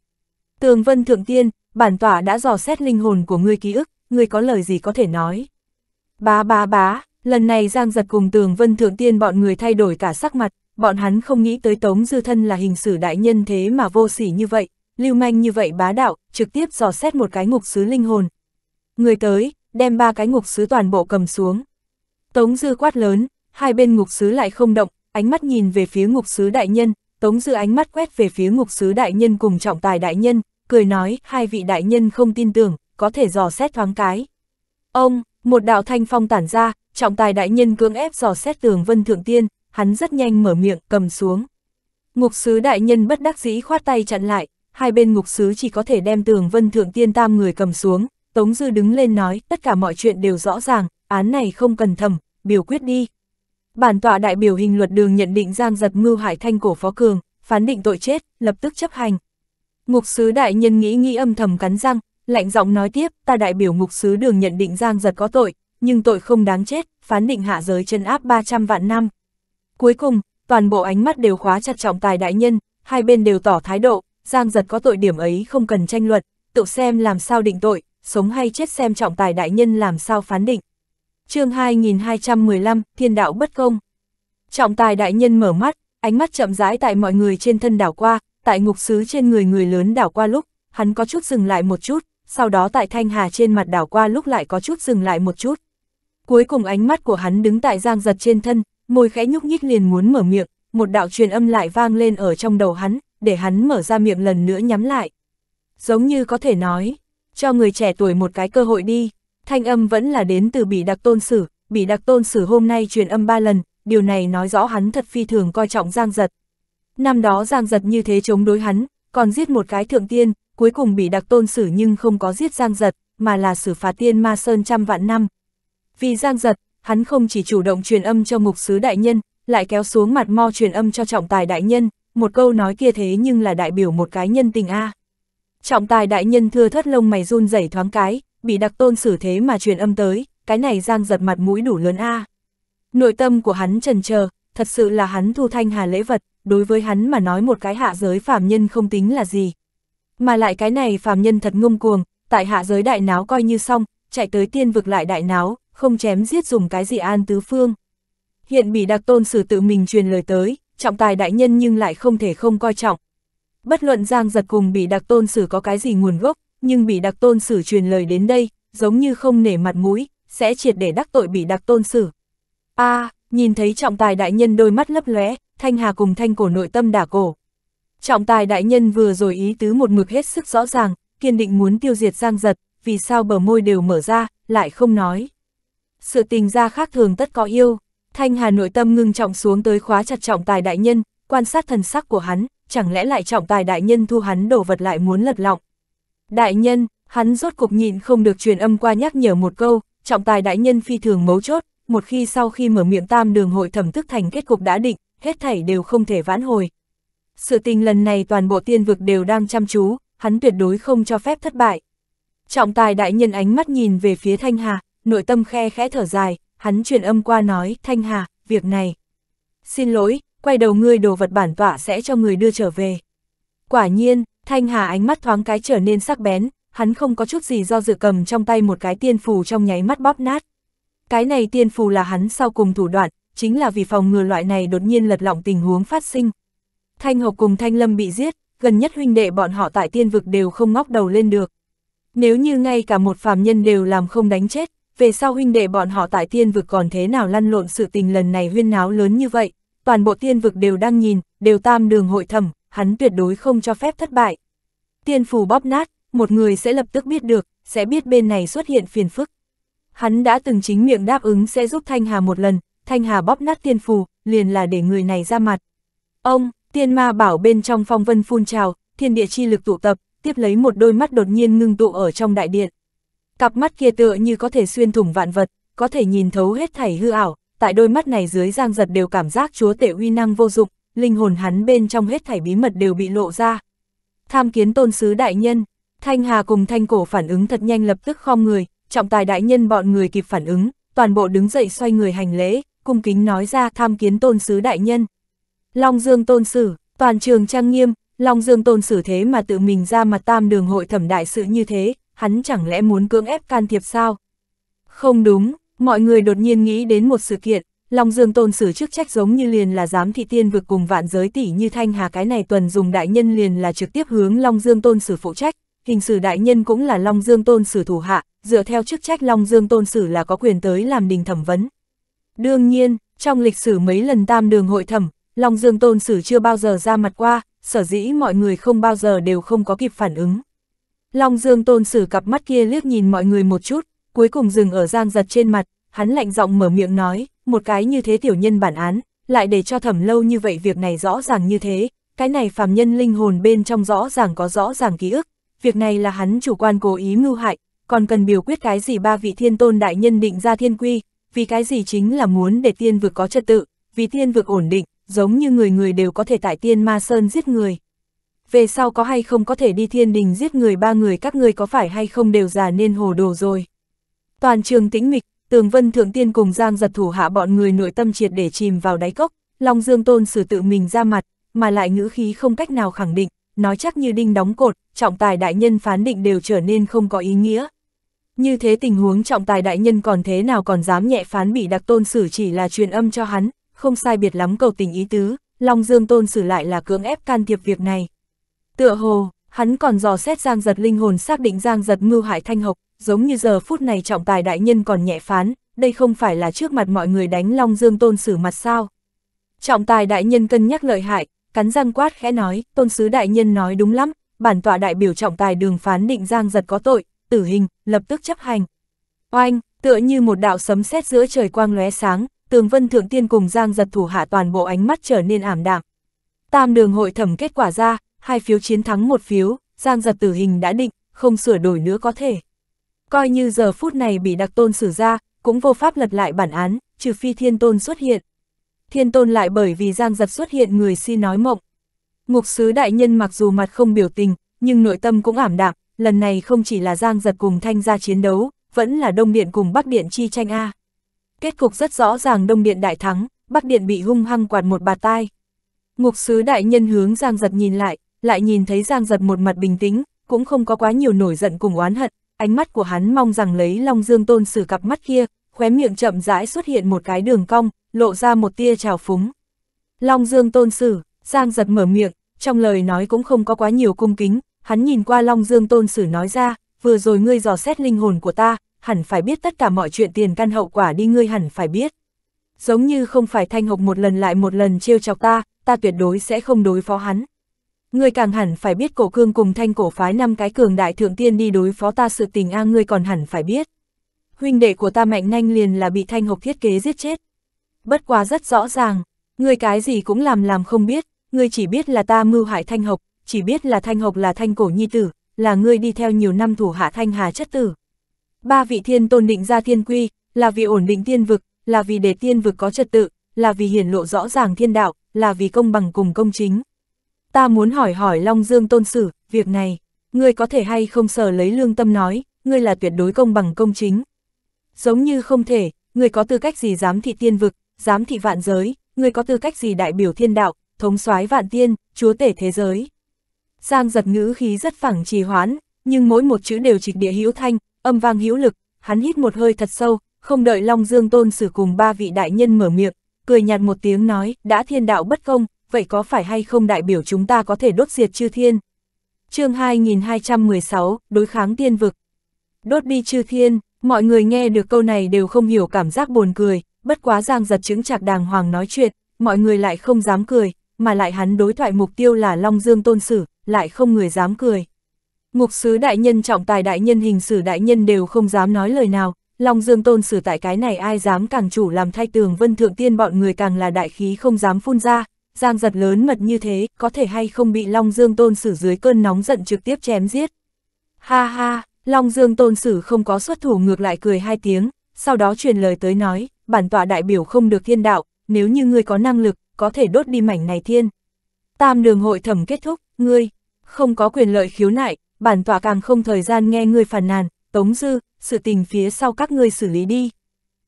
Tường vân thượng tiên, bản tỏa đã dò xét linh hồn của ngươi ký ức, ngươi có lời gì có thể nói. Bá bá bá, lần này Giang Giật cùng Tường Vân Thượng Tiên bọn người thay đổi cả sắc mặt, bọn hắn không nghĩ tới Tống Dư Thân là hình xử đại nhân thế mà vô sỉ như vậy, lưu manh như vậy bá đạo, trực tiếp dò xét một cái ngục sứ linh hồn. Người tới, đem ba cái ngục sứ toàn bộ cầm xuống. Tống Dư quát lớn, hai bên ngục sứ lại không động, ánh mắt nhìn về phía ngục sứ đại nhân, Tống Dư ánh mắt quét về phía ngục sứ đại nhân cùng trọng tài đại nhân, cười nói, hai vị đại nhân không tin tưởng, có thể dò xét thoáng cái. Ông, một đạo thanh phong tản ra, trọng tài đại nhân cưỡng ép dò xét tường vân thượng tiên, hắn rất nhanh mở miệng cầm xuống. Ngục sứ đại nhân bất đắc dĩ khoát tay chặn lại, hai bên ngục sứ chỉ có thể đem tường vân thượng tiên tam người cầm xuống. Tống Dư đứng lên nói, tất cả mọi chuyện đều rõ ràng, án này không cần thầm, biểu quyết đi. Bản tọa đại biểu hình luật đường nhận định Giang giật mưu hải thanh cổ phó cường, phán định tội chết, lập tức chấp hành, Ngục sứ đại nhân nghĩ nghĩ âm thầm cắn răng, lạnh giọng nói tiếp, ta đại biểu ngục sứ đường nhận định Giang giật có tội, nhưng tội không đáng chết, phán định hạ giới chân áp 300 vạn năm. Cuối cùng, toàn bộ ánh mắt đều khóa chặt trọng tài đại nhân, hai bên đều tỏ thái độ, Giang giật có tội điểm ấy không cần tranh luận, tự xem làm sao định tội, sống hay chết xem trọng tài đại nhân làm sao phán định. chương 2215, Thiên đạo bất công. Trọng tài đại nhân mở mắt, ánh mắt chậm rãi tại mọi người trên thân đảo qua, tại ngục sứ trên người người lớn đảo qua lúc, hắn có chút dừng lại một chút, sau đó tại thanh hà trên mặt đảo qua lúc lại có chút dừng lại một chút. Cuối cùng ánh mắt của hắn đứng tại giang giật trên thân, môi khẽ nhúc nhích liền muốn mở miệng, một đạo truyền âm lại vang lên ở trong đầu hắn, để hắn mở ra miệng lần nữa nhắm lại. Giống như có thể nói, cho người trẻ tuổi một cái cơ hội đi, thanh âm vẫn là đến từ bị đặc tôn sử, bị đặc tôn sử hôm nay truyền âm ba lần, điều này nói rõ hắn thật phi thường coi trọng giang giật. Năm đó Giang Giật như thế chống đối hắn, còn giết một cái thượng tiên, cuối cùng bị đặc tôn xử nhưng không có giết Giang Giật, mà là xử phạt tiên ma sơn trăm vạn năm. Vì Giang Giật, hắn không chỉ chủ động truyền âm cho mục sứ đại nhân, lại kéo xuống mặt mo truyền âm cho trọng tài đại nhân, một câu nói kia thế nhưng là đại biểu một cái nhân tình a. Trọng tài đại nhân thưa thất lông mày run rẩy thoáng cái, bị đặc tôn xử thế mà truyền âm tới, cái này Giang Giật mặt mũi đủ lớn a. Nội tâm của hắn trần chờ, thật sự là hắn thu thanh hà lễ vật, đối với hắn mà nói một cái hạ giới phàm nhân không tính là gì. Mà lại cái này phàm nhân thật ngông cuồng, tại hạ giới đại náo coi như xong, chạy tới tiên vực lại đại náo, không chém giết dùng cái gì an tứ phương. Hiện bị đặc tôn sử tự mình truyền lời tới, trọng tài đại nhân nhưng lại không thể không coi trọng. Bất luận Giang giật cùng bị đặc tôn sử có cái gì nguồn gốc, nhưng bị đặc tôn sử truyền lời đến đây, giống như không nể mặt mũi, sẽ triệt để đắc tội bị đặc tôn sử. a à, nhìn thấy trọng tài đại nhân đôi mắt lấp lóe, Thanh Hà cùng Thanh Cổ nội tâm đả cổ. Trọng tài đại nhân vừa rồi ý tứ một mực hết sức rõ ràng, kiên định muốn tiêu diệt Giang Giật, vì sao bờ môi đều mở ra, lại không nói. Sự tình ra khác thường tất có yêu, Thanh Hà nội tâm ngưng trọng xuống tới khóa chặt trọng tài đại nhân, quan sát thần sắc của hắn, chẳng lẽ lại trọng tài đại nhân thu hắn đổ vật lại muốn lật lọng. Đại nhân, hắn rốt cục nhịn không được truyền âm qua nhắc nhở một câu, trọng tài đại nhân phi thường mấu chốt, một khi sau khi mở miệng tam đường hội thẩm thức thành kết cục đã định, hết thảy đều không thể vãn hồi. Sự tình lần này toàn bộ tiên vực đều đang chăm chú, hắn tuyệt đối không cho phép thất bại. Trọng tài đại nhân ánh mắt nhìn về phía Thanh Hà, nội tâm khe khẽ thở dài, hắn truyền âm qua nói, Thanh Hà, việc này. Xin lỗi, quay đầu ngươi đồ vật bản tọa sẽ cho người đưa trở về. Quả nhiên, Thanh Hà ánh mắt thoáng cái trở nên sắc bén, hắn không có chút gì do dự cầm trong tay một cái tiên phù trong nháy mắt bóp nát. Cái này tiên phù là hắn sau cùng thủ đoạn, chính là vì phòng ngừa loại này đột nhiên lật lỏng tình huống phát sinh. Thanh Hộc cùng Thanh Lâm bị giết, gần nhất huynh đệ bọn họ tại tiên vực đều không ngóc đầu lên được. Nếu như ngay cả một phàm nhân đều làm không đánh chết, về sau huynh đệ bọn họ tại tiên vực còn thế nào lăn lộn sự tình lần này huyên náo lớn như vậy, toàn bộ tiên vực đều đang nhìn, đều tam đường hội thẩm, hắn tuyệt đối không cho phép thất bại. Tiên phù bóp nát, một người sẽ lập tức biết được, sẽ biết bên này xuất hiện phiền phức. Hắn đã từng chính miệng đáp ứng sẽ giúp Thanh Hà một lần, Thanh Hà bóp nát tiên phù, liền là để người này ra mặt. Ông, tiên ma bảo bên trong phong vân phun trào, thiên địa chi lực tụ tập, tiếp lấy một đôi mắt đột nhiên ngưng tụ ở trong đại điện. Cặp mắt kia tựa như có thể xuyên thủng vạn vật, có thể nhìn thấu hết thảy hư ảo, tại đôi mắt này dưới giang giật đều cảm giác chúa tể uy năng vô dụng, linh hồn hắn bên trong hết thảy bí mật đều bị lộ ra. Tham kiến tôn sứ đại nhân, Thanh Hà cùng Thanh Cổ phản ứng thật nhanh lập tức khom người, trọng tài đại nhân bọn người kịp phản ứng, toàn bộ đứng dậy xoay người hành lễ cung kính nói ra tham kiến tôn sứ đại nhân. Long Dương tôn sử, toàn trường trang nghiêm, Long Dương tôn sử thế mà tự mình ra mặt tam đường hội thẩm đại sự như thế, hắn chẳng lẽ muốn cưỡng ép can thiệp sao? Không đúng, mọi người đột nhiên nghĩ đến một sự kiện, Long Dương tôn sử chức trách giống như liền là giám thị tiên vực cùng vạn giới tỷ như thanh hà cái này tuần dùng đại nhân liền là trực tiếp hướng Long Dương tôn sử phụ trách, hình sử đại nhân cũng là Long Dương tôn sử thủ hạ, dựa theo chức trách Long Dương tôn sử là có quyền tới làm đình thẩm vấn, Đương nhiên, trong lịch sử mấy lần tam đường hội thẩm, Long Dương Tôn Sử chưa bao giờ ra mặt qua, sở dĩ mọi người không bao giờ đều không có kịp phản ứng. Long Dương Tôn Sử cặp mắt kia liếc nhìn mọi người một chút, cuối cùng dừng ở giang giật trên mặt, hắn lạnh giọng mở miệng nói, một cái như thế tiểu nhân bản án, lại để cho thẩm lâu như vậy việc này rõ ràng như thế, cái này phàm nhân linh hồn bên trong rõ ràng có rõ ràng ký ức, việc này là hắn chủ quan cố ý mưu hại, còn cần biểu quyết cái gì ba vị thiên tôn đại nhân định ra thiên quy, vì cái gì chính là muốn để tiên vực có trật tự, vì tiên vực ổn định, giống như người người đều có thể tại tiên ma sơn giết người. Về sau có hay không có thể đi thiên đình giết người ba người các ngươi có phải hay không đều già nên hồ đồ rồi. Toàn trường tĩnh mịch, tường vân thượng tiên cùng giang giật thủ hạ bọn người nội tâm triệt để chìm vào đáy cốc, Long Dương Tôn sử tự mình ra mặt, mà lại ngữ khí không cách nào khẳng định, nói chắc như đinh đóng cột, trọng tài đại nhân phán định đều trở nên không có ý nghĩa, như thế tình huống trọng tài đại nhân còn thế nào còn dám nhẹ phán bị đặc tôn xử chỉ là truyền âm cho hắn, không sai biệt lắm cầu tình ý tứ, Long Dương tôn xử lại là cưỡng ép can thiệp việc này. Tựa hồ, hắn còn dò xét Giang Giật linh hồn xác định Giang Giật mưu hại Thanh Hộc, giống như giờ phút này trọng tài đại nhân còn nhẹ phán, đây không phải là trước mặt mọi người đánh Long Dương tôn xử mặt sao. Trọng tài đại nhân cân nhắc lợi hại, cắn răng quát khẽ nói, tôn sứ đại nhân nói đúng lắm, bản tọa đại biểu trọng tài đường phán định Giang Giật có tội, tử hình, lập tức chấp hành. Oanh, tựa như một đạo sấm sét giữa trời quang lóe sáng, Tường Vân Thượng Tiên cùng Giang giật thủ hạ toàn bộ ánh mắt trở nên ảm đạm. Tam đường hội thẩm kết quả ra, hai phiếu chiến thắng một phiếu, Giang giật tử hình đã định, không sửa đổi nữa có thể. Coi như giờ phút này bị đặc tôn xử ra, cũng vô pháp lật lại bản án, trừ phi thiên tôn xuất hiện. Thiên tôn lại bởi vì Giang giật xuất hiện người si nói mộng. Ngục sứ đại nhân mặc dù mặt không biểu tình, nhưng nội tâm cũng ảm đạm, lần này không chỉ là Giang Giật cùng Thanh ra chiến đấu, vẫn là Đông Điện cùng Bắc Điện chi tranh A. Kết cục rất rõ ràng Đông Điện đại thắng, Bắc Điện bị hung hăng quạt một bà tai. Ngục sứ đại nhân hướng Giang Giật nhìn lại, lại nhìn thấy Giang Giật một mặt bình tĩnh, cũng không có quá nhiều nổi giận cùng oán hận, ánh mắt của hắn mong rằng lấy Long Dương Tôn sử cặp mắt kia, khóe miệng chậm rãi xuất hiện một cái đường cong, lộ ra một tia trào phúng. Long Dương Tôn sử, Giang Giật mở miệng, trong lời nói cũng không có quá nhiều cung kính, hắn nhìn qua Long Dương Tôn Sử nói ra, vừa rồi ngươi dò xét linh hồn của ta, hẳn phải biết tất cả mọi chuyện tiền căn hậu quả đi ngươi hẳn phải biết. Giống như không phải thanh hộc một lần lại một lần trêu chọc ta, ta tuyệt đối sẽ không đối phó hắn. Ngươi càng hẳn phải biết cổ cương cùng thanh cổ phái năm cái cường đại thượng tiên đi đối phó ta sự tình a ngươi còn hẳn phải biết. Huynh đệ của ta mạnh nhanh liền là bị thanh hộc thiết kế giết chết. Bất quá rất rõ ràng, ngươi cái gì cũng làm làm không biết, ngươi chỉ biết là ta mưu hại thanh hộc, chỉ biết là Thanh Hộc là Thanh Cổ Nhi Tử, là ngươi đi theo nhiều năm thủ hạ Thanh Hà chất tử. Ba vị thiên tôn định ra thiên quy, là vì ổn định thiên vực, là vì để thiên vực có trật tự, là vì hiển lộ rõ ràng thiên đạo, là vì công bằng cùng công chính. Ta muốn hỏi hỏi Long Dương tôn sử, việc này, ngươi có thể hay không sờ lấy lương tâm nói, ngươi là tuyệt đối công bằng công chính. Giống như không thể, ngươi có tư cách gì dám thị thiên vực, dám thị vạn giới, ngươi có tư cách gì đại biểu thiên đạo, thống soái vạn tiên, chúa tể thế giới. Giang giật ngữ khí rất phẳng trì hoãn, nhưng mỗi một chữ đều trịch địa hữu thanh, âm vang hữu lực, hắn hít một hơi thật sâu, không đợi Long Dương Tôn Sử cùng ba vị đại nhân mở miệng, cười nhạt một tiếng nói, đã thiên đạo bất công, vậy có phải hay không đại biểu chúng ta có thể đốt diệt chư thiên? chương 2216, đối kháng tiên vực. Đốt đi chư thiên, mọi người nghe được câu này đều không hiểu cảm giác buồn cười, bất quá giang giật chứng chạc đàng hoàng nói chuyện, mọi người lại không dám cười, mà lại hắn đối thoại mục tiêu là Long Dương Tôn Sử, lại không người dám cười. Ngục sứ đại nhân trọng tài đại nhân hình sử đại nhân đều không dám nói lời nào, Long Dương Tôn sử tại cái này ai dám càng chủ làm thay tường vân thượng tiên bọn người càng là đại khí không dám phun ra, giang giật lớn mật như thế, có thể hay không bị Long Dương Tôn sử dưới cơn nóng giận trực tiếp chém giết. Ha ha, Long Dương Tôn sử không có xuất thủ ngược lại cười hai tiếng, sau đó truyền lời tới nói, bản tọa đại biểu không được thiên đạo, nếu như ngươi có năng lực, có thể đốt đi mảnh này thiên, Tam đường hội thẩm kết thúc, ngươi, không có quyền lợi khiếu nại, bản tòa càng không thời gian nghe ngươi phản nàn, tống dư, sự tình phía sau các ngươi xử lý đi.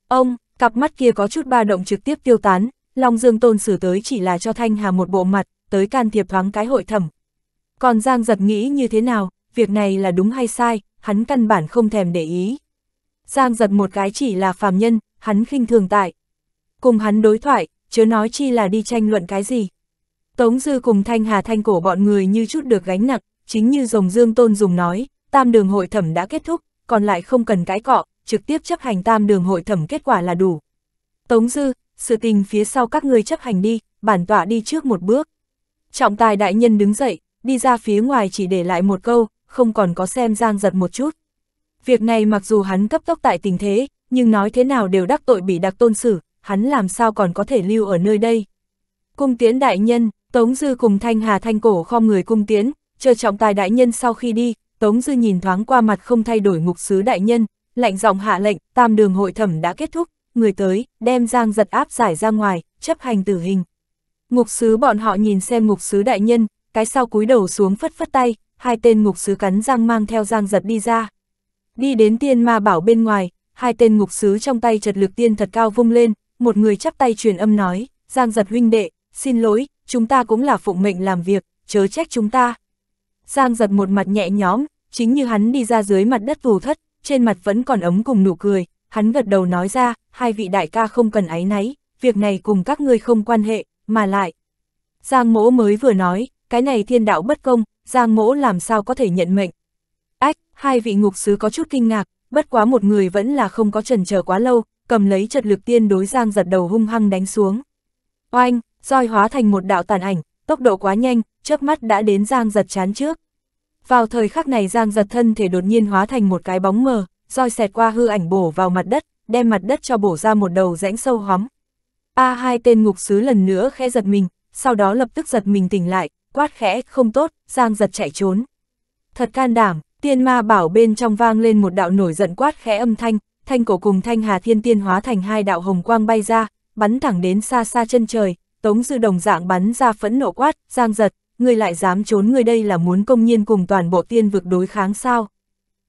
Ông, cặp mắt kia có chút ba động trực tiếp tiêu tán, Long Dương Tôn xử tới chỉ là cho Thanh Hà một bộ mặt, tới can thiệp thoáng cái hội thẩm. Còn Giang giật nghĩ như thế nào, việc này là đúng hay sai, hắn căn bản không thèm để ý. Giang giật một cái chỉ là phàm nhân, hắn khinh thường tại. Cùng hắn đối thoại, chứ nói chi là đi tranh luận cái gì, Tống Dư cùng Thanh Hà Thanh cổ bọn người như chút được gánh nặng, chính như Rồng Dương Tôn dùng nói, tam đường hội thẩm đã kết thúc, còn lại không cần cãi cọ, trực tiếp chấp hành tam đường hội thẩm kết quả là đủ. Tống Dư, sự tình phía sau các ngươi chấp hành đi, bản tọa đi trước một bước. Trọng tài đại nhân đứng dậy, đi ra phía ngoài chỉ để lại một câu, không còn có xem giang giật một chút. Việc này mặc dù hắn cấp tốc tại tình thế, nhưng nói thế nào đều đắc tội bị đặc tôn xử, hắn làm sao còn có thể lưu ở nơi đây. Cung tiến đại nhân, Tống Dư cùng Thanh Hà Thanh Cổ khom người cung tiến, chờ trọng tài đại nhân sau khi đi, Tống Dư nhìn thoáng qua mặt không thay đổi ngục sứ đại nhân, lạnh giọng hạ lệnh, tam đường hội thẩm đã kết thúc, người tới, đem giang giật áp giải ra ngoài, chấp hành tử hình. Ngục sứ bọn họ nhìn xem ngục sứ đại nhân, cái sau cúi đầu xuống phất phất tay, hai tên ngục sứ cắn răng mang theo giang giật đi ra. Đi đến tiên ma bảo bên ngoài, hai tên ngục sứ trong tay chật lực tiên thật cao vung lên, một người chắp tay truyền âm nói, giang giật huynh đệ, xin lỗi, chúng ta cũng là phụng mệnh làm việc, chớ trách chúng ta. Giang giật một mặt nhẹ nhõm, chính như hắn đi ra dưới mặt đất tù thất, trên mặt vẫn còn ấm cùng nụ cười, hắn gật đầu nói ra, hai vị đại ca không cần áy náy, việc này cùng các ngươi không quan hệ, mà lại. Giang mỗ mới vừa nói, cái này thiên đạo bất công, Giang mỗ làm sao có thể nhận mệnh. Ách, hai vị ngục sứ có chút kinh ngạc, bất quá một người vẫn là không có trần chờ quá lâu, cầm lấy trật lực tiên đối Giang giật đầu hung hăng đánh xuống. Oanh, roi hóa thành một đạo tàn ảnh, tốc độ quá nhanh, chớp mắt đã đến Giang giật chán trước. Vào thời khắc này Giang giật thân thể đột nhiên hóa thành một cái bóng mờ, roi xẹt qua hư ảnh bổ vào mặt đất, đem mặt đất cho bổ ra một đầu rãnh sâu hóm. A hai tên ngục sứ lần nữa khẽ giật mình, sau đó lập tức giật mình tỉnh lại, quát khẽ, không tốt, Giang giật chạy trốn. Thật can đảm, tiên ma bảo bên trong vang lên một đạo nổi giận quát khẽ âm thanh, thanh cổ cùng thanh hà thiên tiên hóa thành hai đạo hồng quang bay ra, bắn thẳng đến xa xa chân trời, Tống Dư đồng dạng bắn ra phẫn nộ quát, giang giật, ngươi lại dám trốn ngươi đây là muốn công nhiên cùng toàn bộ tiên vực đối kháng sao.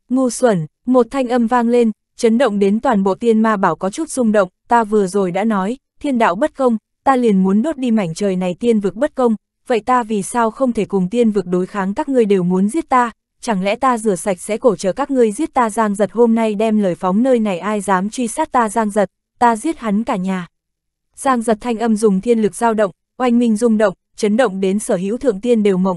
Ngu xuẩn, một thanh âm vang lên, chấn động đến toàn bộ tiên ma bảo có chút rung động, ta vừa rồi đã nói, thiên đạo bất công, ta liền muốn đốt đi mảnh trời này tiên vực bất công, vậy ta vì sao không thể cùng tiên vực đối kháng các ngươi đều muốn giết ta, chẳng lẽ ta rửa sạch sẽ cổ chờ các ngươi giết ta giang giật hôm nay đem lời phóng nơi này ai dám truy sát ta giang giật, ta giết hắn cả nhà. Giang giật thanh âm dùng thiên lực dao động, oanh minh rung động, chấn động đến sở hữu thượng tiên đều mộng.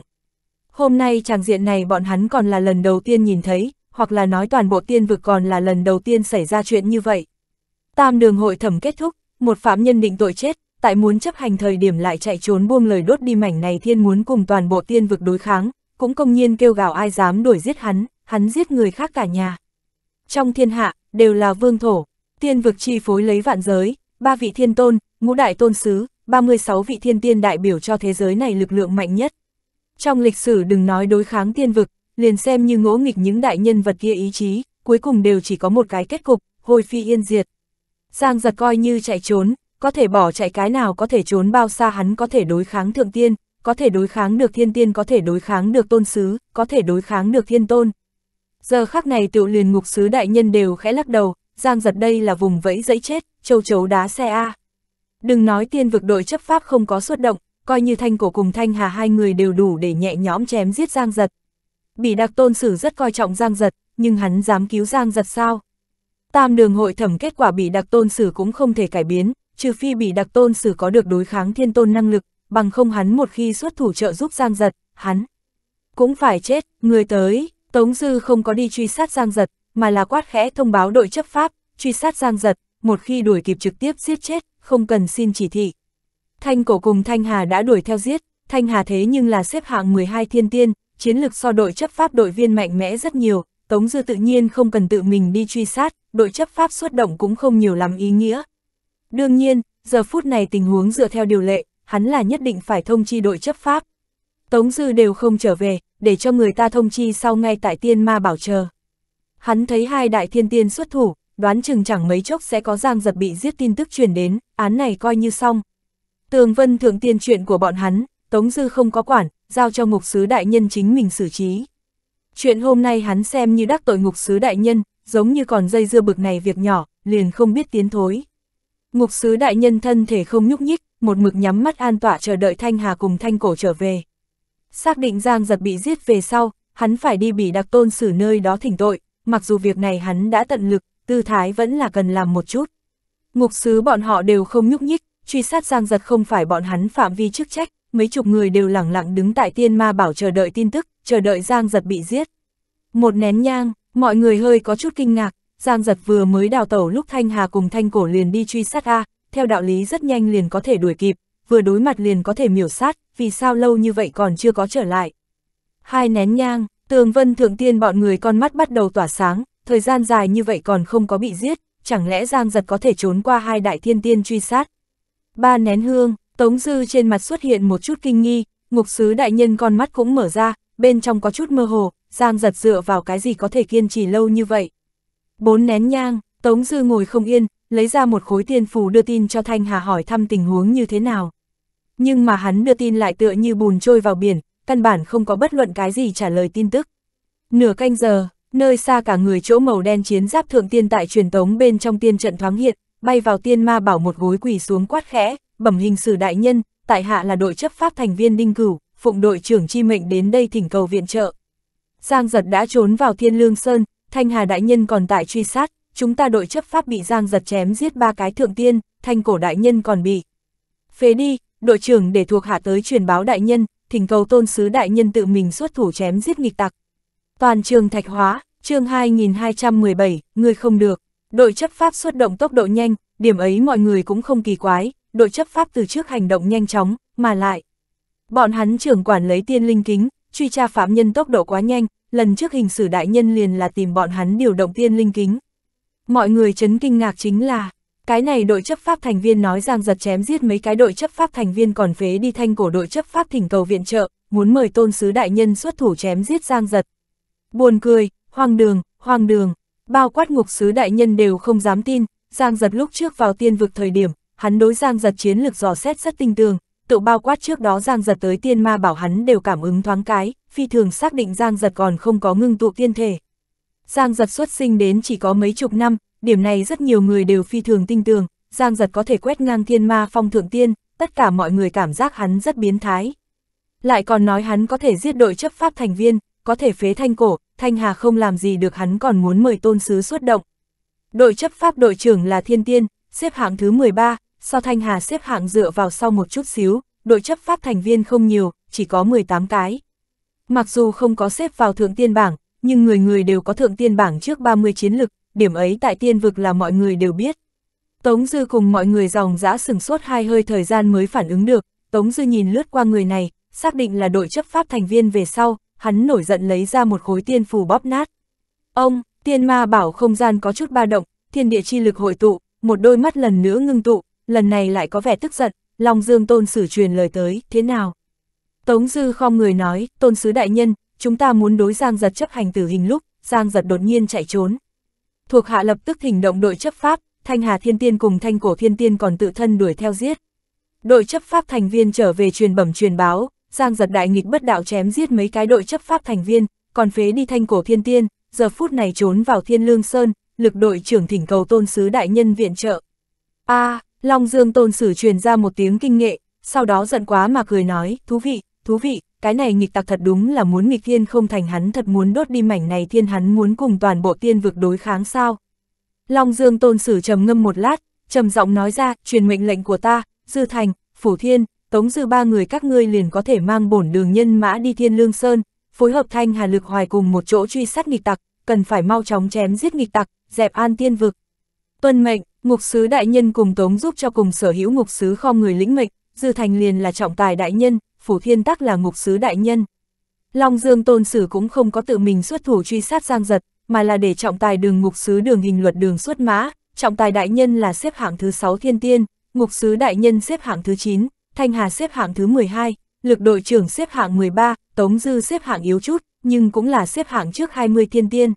Hôm nay tràng diện này bọn hắn còn là lần đầu tiên nhìn thấy, hoặc là nói toàn bộ tiên vực còn là lần đầu tiên xảy ra chuyện như vậy. Tam đường hội thẩm kết thúc, một phạm nhân định tội chết, tại muốn chấp hành thời điểm lại chạy trốn buông lời đốt đi mảnh này thiên muốn cùng toàn bộ tiên vực đối kháng, cũng công nhiên kêu gào ai dám đuổi giết hắn, hắn giết người khác cả nhà. Trong thiên hạ, đều là vương thổ, tiên vực chi phối lấy vạn giới, ba vị thiên tôn, ngũ đại tôn sứ, 36 vị thiên tiên đại biểu cho thế giới này lực lượng mạnh nhất. Trong lịch sử đừng nói đối kháng tiên vực, liền xem như ngỗ nghịch những đại nhân vật kia ý chí, cuối cùng đều chỉ có một cái kết cục, hồi phi yên diệt. Giang giật coi như chạy trốn, có thể bỏ chạy cái nào có thể trốn bao xa hắn có thể đối kháng thượng tiên, có thể đối kháng được thiên tiên có thể đối kháng được tôn sứ, có thể đối kháng được thiên tôn. Giờ khắc này tựu liền ngục sứ đại nhân đều khẽ lắc đầu, Giang giật đây là vùng vẫy dẫy chết, châu chấu đá xe A. Đừng nói tiên vực đội chấp pháp không có xuất động, coi như thanh cổ cùng thanh hà hai người đều đủ để nhẹ nhõm chém giết Giang giật. Bỉ đặc tôn sử rất coi trọng Giang giật, nhưng hắn dám cứu Giang giật sao? Tam đường hội thẩm kết quả bị đặc tôn sử cũng không thể cải biến, trừ phi bị đặc tôn sử có được đối kháng thiên tôn năng lực, bằng không hắn một khi xuất thủ trợ giúp Giang giật, hắn cũng phải chết, người tới, Tống Dư không có đi truy sát Giang giật, mà là quát khẽ thông báo đội chấp pháp, truy sát giang giật, một khi đuổi kịp trực tiếp giết chết, không cần xin chỉ thị. Thanh cổ cùng Thanh Hà đã đuổi theo giết, Thanh Hà thế nhưng là xếp hạng 12 thiên tiên, chiến lực so đội chấp pháp đội viên mạnh mẽ rất nhiều, Tống Dư tự nhiên không cần tự mình đi truy sát, đội chấp pháp xuất động cũng không nhiều lắm ý nghĩa. Đương nhiên, giờ phút này tình huống dựa theo điều lệ, hắn là nhất định phải thông chi đội chấp pháp. Tống Dư đều không trở về, để cho người ta thông chi sau ngay tại tiên ma bảo chờ. Hắn thấy hai đại thiên tiên xuất thủ, đoán chừng chẳng mấy chốc sẽ có giang giật bị giết tin tức truyền đến, án này coi như xong. Tường Vân thượng tiên chuyện của bọn hắn, Tống Dư không có quản, giao cho ngục sứ đại nhân chính mình xử trí. Chuyện hôm nay hắn xem như đắc tội ngục sứ đại nhân, giống như còn dây dưa bực này việc nhỏ, liền không biết tiến thối. Ngục sứ đại nhân thân thể không nhúc nhích, một mực nhắm mắt an tọa chờ đợi Thanh Hà cùng Thanh Cổ trở về. Xác định Giang giật bị giết về sau, hắn phải đi bị đặc tôn xử nơi đó thỉnh tội, mặc dù việc này hắn đã tận lực, tư thái vẫn là cần làm một chút. Ngục sứ bọn họ đều không nhúc nhích, truy sát Giang Giật không phải bọn hắn phạm vi chức trách, mấy chục người đều lẳng lặng đứng tại tiên ma bảo chờ đợi tin tức, chờ đợi Giang Giật bị giết. Một nén nhang, mọi người hơi có chút kinh ngạc, Giang Giật vừa mới đào tẩu lúc Thanh Hà cùng Thanh Cổ liền đi truy sát A, theo đạo lý rất nhanh liền có thể đuổi kịp, vừa đối mặt liền có thể miểu sát, vì sao lâu như vậy còn chưa có trở lại. Hai nén nhang, Tường Vân Thượng Tiên bọn người con mắt bắt đầu tỏa sáng, thời gian dài như vậy còn không có bị giết, chẳng lẽ Giang Giật có thể trốn qua hai đại thiên tiên truy sát. Ba nén hương, Tống Dư trên mặt xuất hiện một chút kinh nghi, ngục sứ đại nhân con mắt cũng mở ra, bên trong có chút mơ hồ, Giang Giật dựa vào cái gì có thể kiên trì lâu như vậy. Bốn nén nhang, Tống Dư ngồi không yên, lấy ra một khối tiên phù đưa tin cho Thanh Hà hỏi thăm tình huống như thế nào. Nhưng mà hắn đưa tin lại tựa như bùn trôi vào biển, căn bản không có bất luận cái gì trả lời tin tức. Nửa canh giờ, nơi xa cả người chỗ màu đen chiến giáp thượng tiên tại truyền tống bên trong tiên trận thoáng hiện, bay vào tiên ma bảo một gối quỳ xuống quát khẽ, bẩm hình sử đại nhân, tại hạ là đội chấp pháp thành viên Đinh Cửu, phụng đội trưởng chi mệnh đến đây thỉnh cầu viện trợ. Giang giật đã trốn vào Thiên Lương Sơn, Thanh Hà đại nhân còn tại truy sát, chúng ta đội chấp pháp bị Giang giật chém giết ba cái thượng tiên, Thanh cổ đại nhân còn bị. Phế đi, đội trưởng để thuộc hạ tới truyền báo đại nhân, thỉnh cầu tôn sứ đại nhân tự mình xuất thủ chém giết nghịch tặc. Toàn trường thạch hóa, chương 2217, người không được. Đội chấp pháp xuất động tốc độ nhanh, điểm ấy mọi người cũng không kỳ quái, đội chấp pháp từ trước hành động nhanh chóng, mà lại. Bọn hắn trưởng quản lấy tiên linh kính, truy tra phạm nhân tốc độ quá nhanh, lần trước hình xử đại nhân liền là tìm bọn hắn điều động tiên linh kính. Mọi người chấn kinh ngạc chính là, cái này đội chấp pháp thành viên nói rằng giật chém giết mấy cái đội chấp pháp thành viên còn phế đi thanh cổ đội chấp pháp thỉnh cầu viện trợ, muốn mời tôn sứ đại nhân xuất thủ chém giết giang giật. Buồn cười, hoang đường, hoang đường, bao quát ngục sứ đại nhân đều không dám tin, giang giật lúc trước vào tiên vực thời điểm, hắn đối giang giật chiến lược dò xét rất tinh tường, tự bao quát trước đó giang giật tới tiên ma bảo hắn đều cảm ứng thoáng cái, phi thường xác định giang giật còn không có ngưng tụ tiên thể. Giang giật xuất sinh đến chỉ có mấy chục năm, điểm này rất nhiều người đều phi thường tin tưởng, Giang Giật có thể quét ngang thiên ma phong thượng tiên, tất cả mọi người cảm giác hắn rất biến thái. Lại còn nói hắn có thể giết đội chấp pháp thành viên, có thể phế thanh cổ, thanh hà không làm gì được hắn còn muốn mời tôn sứ xuất động. Đội chấp pháp đội trưởng là thiên tiên, xếp hạng thứ 13, sau thanh hà xếp hạng dựa vào sau một chút xíu, đội chấp pháp thành viên không nhiều, chỉ có 18 cái. Mặc dù không có xếp vào thượng tiên bảng, nhưng người người đều có thượng tiên bảng trước 30 chiến lực, điểm ấy tại tiên vực là mọi người đều biết. Tống Dư cùng mọi người dòng dã sừng sốt hai hơi thời gian mới phản ứng được, Tống Dư nhìn lướt qua người này, xác định là đội chấp pháp thành viên về sau, hắn nổi giận lấy ra một khối tiên phù bóp nát. Ông, tiên ma bảo không gian có chút ba động, thiên địa chi lực hội tụ, một đôi mắt lần nữa ngưng tụ, lần này lại có vẻ tức giận, Long Dương Tôn Sử truyền lời tới, thế nào? Tống Dư khom người nói, Tôn Sứ Đại Nhân, chúng ta muốn đối Giang Giật chấp hành tử hình lúc, Giang Giật đột nhiên chạy trốn thuộc hạ lập tức hình động đội chấp pháp, Thanh Hà Thiên Tiên cùng Thanh Cổ Thiên Tiên còn tự thân đuổi theo giết. Đội chấp pháp thành viên trở về truyền bẩm truyền báo, Giang giật đại nghịch bất đạo chém giết mấy cái đội chấp pháp thành viên, còn phế đi Thanh Cổ Thiên Tiên, giờ phút này trốn vào Thiên Lương Sơn, lực đội trưởng thỉnh cầu tôn sứ đại nhân viện trợ. a à, Long Dương tôn sử truyền ra một tiếng kinh nghệ, sau đó giận quá mà cười nói, thú vị, thú vị, cái này nghịch tặc thật đúng là muốn nghịch thiên không thành hắn thật muốn đốt đi mảnh này thiên hắn muốn cùng toàn bộ tiên vực đối kháng sao. Long Dương tôn sử trầm ngâm một lát, trầm giọng nói ra, truyền mệnh lệnh của ta, Dư Thành, Phủ Thiên, Tống Dư ba người các ngươi liền có thể mang bổn đường nhân mã đi Thiên Lương Sơn, phối hợp thanh hà lực hoài cùng một chỗ truy sát nghịch tặc, cần phải mau chóng chém giết nghịch tặc, dẹp an tiên vực. Tuân mệnh, ngục sứ đại nhân cùng Tống giúp cho cùng sở hữu ngục sứ kho người lĩnh mệnh, Dư Thành liền là trọng tài đại nhân, phủ thiên tắc là ngục sứ đại nhân. Long Dương tôn sử cũng không có tự mình xuất thủ truy sát giang giật, mà là để trọng tài đường ngục sứ đường hình luật đường xuất mã, trọng tài đại nhân là xếp hạng thứ 6 thiên tiên, ngục sứ đại nhân xếp hạng thứ 9, Thanh Hà xếp hạng thứ 12, lực đội trưởng xếp hạng 13, Tống Dư xếp hạng yếu chút, nhưng cũng là xếp hạng trước 20 thiên tiên.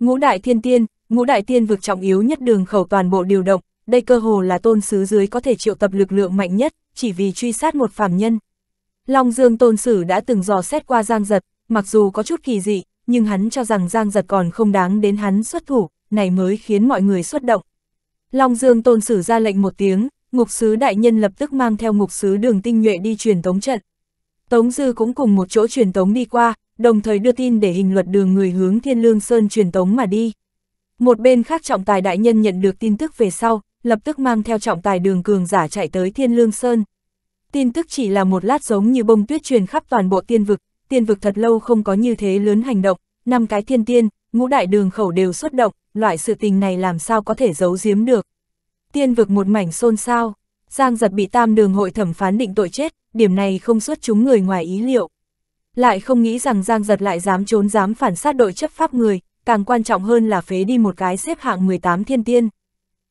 Ngũ đại thiên tiên, ngũ đại tiên vực trọng yếu nhất đường khẩu toàn bộ điều động, đây cơ hồ là tôn sứ dưới có thể triệu tập lực lượng mạnh nhất, chỉ vì truy sát một phàm nhân. Long Dương Tôn Sử đã từng dò xét qua Giang Giật, mặc dù có chút kỳ dị, nhưng hắn cho rằng Giang Giật còn không đáng đến hắn xuất thủ, này mới khiến mọi người xuất động. Long Dương Tôn Sử ra lệnh một tiếng, ngục sứ đại nhân lập tức mang theo ngục sứ đường tinh nhuệ đi truyền tống trận. Tống Dư cũng cùng một chỗ truyền tống đi qua, đồng thời đưa tin để hình luật đường người hướng Thiên Lương Sơn truyền tống mà đi. Một bên khác trọng tài đại nhân nhận được tin tức về sau, lập tức mang theo trọng tài đường cường giả chạy tới Thiên Lương Sơn. Tin tức chỉ là một lát giống như bông tuyết truyền khắp toàn bộ tiên vực, tiên vực thật lâu không có như thế lớn hành động, năm cái thiên tiên, ngũ đại đường khẩu đều xuất động, loại sự tình này làm sao có thể giấu giếm được. Tiên vực một mảnh xôn xao, Giang giật bị tam đường hội thẩm phán định tội chết, điểm này không xuất chúng người ngoài ý liệu. Lại không nghĩ rằng Giang giật lại dám trốn dám phản sát đội chấp pháp người, càng quan trọng hơn là phế đi một cái xếp hạng 18 thiên tiên.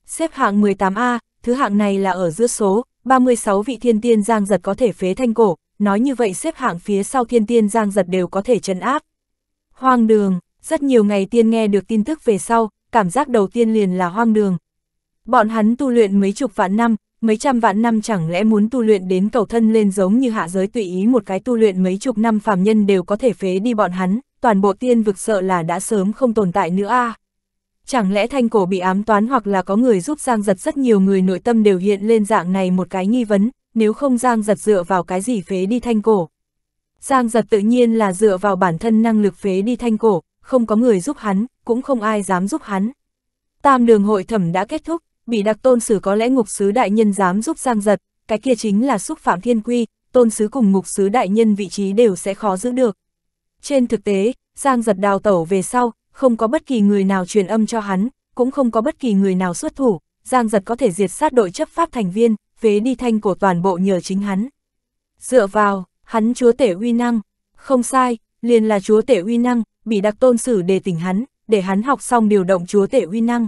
Xếp hạng 18A, thứ hạng này là ở giữa số, 36 vị thiên tiên giang giật có thể phế thanh cổ, nói như vậy xếp hạng phía sau thiên tiên giang giật đều có thể chấn áp. Hoang đường, rất nhiều ngày tiên nghe được tin tức về sau, cảm giác đầu tiên liền là hoang đường. Bọn hắn tu luyện mấy chục vạn năm, mấy trăm vạn năm chẳng lẽ muốn tu luyện đến cầu thân lên giống như hạ giới tùy ý một cái tu luyện mấy chục năm phàm nhân đều có thể phế đi bọn hắn, toàn bộ tiên vực sợ là đã sớm không tồn tại nữa a. À. Chẳng lẽ thanh cổ bị ám toán hoặc là có người giúp Giang giật rất nhiều người nội tâm đều hiện lên dạng này một cái nghi vấn, nếu không Giang giật dựa vào cái gì phế đi thanh cổ. Giang giật tự nhiên là dựa vào bản thân năng lực phế đi thanh cổ, không có người giúp hắn, cũng không ai dám giúp hắn. Tam đường hội thẩm đã kết thúc, bị đặc tôn sử có lẽ ngục sứ đại nhân dám giúp Giang giật, cái kia chính là xúc phạm thiên quy, tôn sứ cùng ngục sứ đại nhân vị trí đều sẽ khó giữ được. Trên thực tế, Giang giật đào tẩu về sau, không có bất kỳ người nào truyền âm cho hắn, cũng không có bất kỳ người nào xuất thủ, Giang Giật có thể diệt sát đội chấp pháp thành viên, phế đi thanh cổ toàn bộ nhờ chính hắn. Dựa vào, hắn chúa tể uy năng, không sai, liền là chúa tể uy năng, bị đặc tôn sử đề tỉnh hắn, để hắn học xong điều động chúa tể uy năng.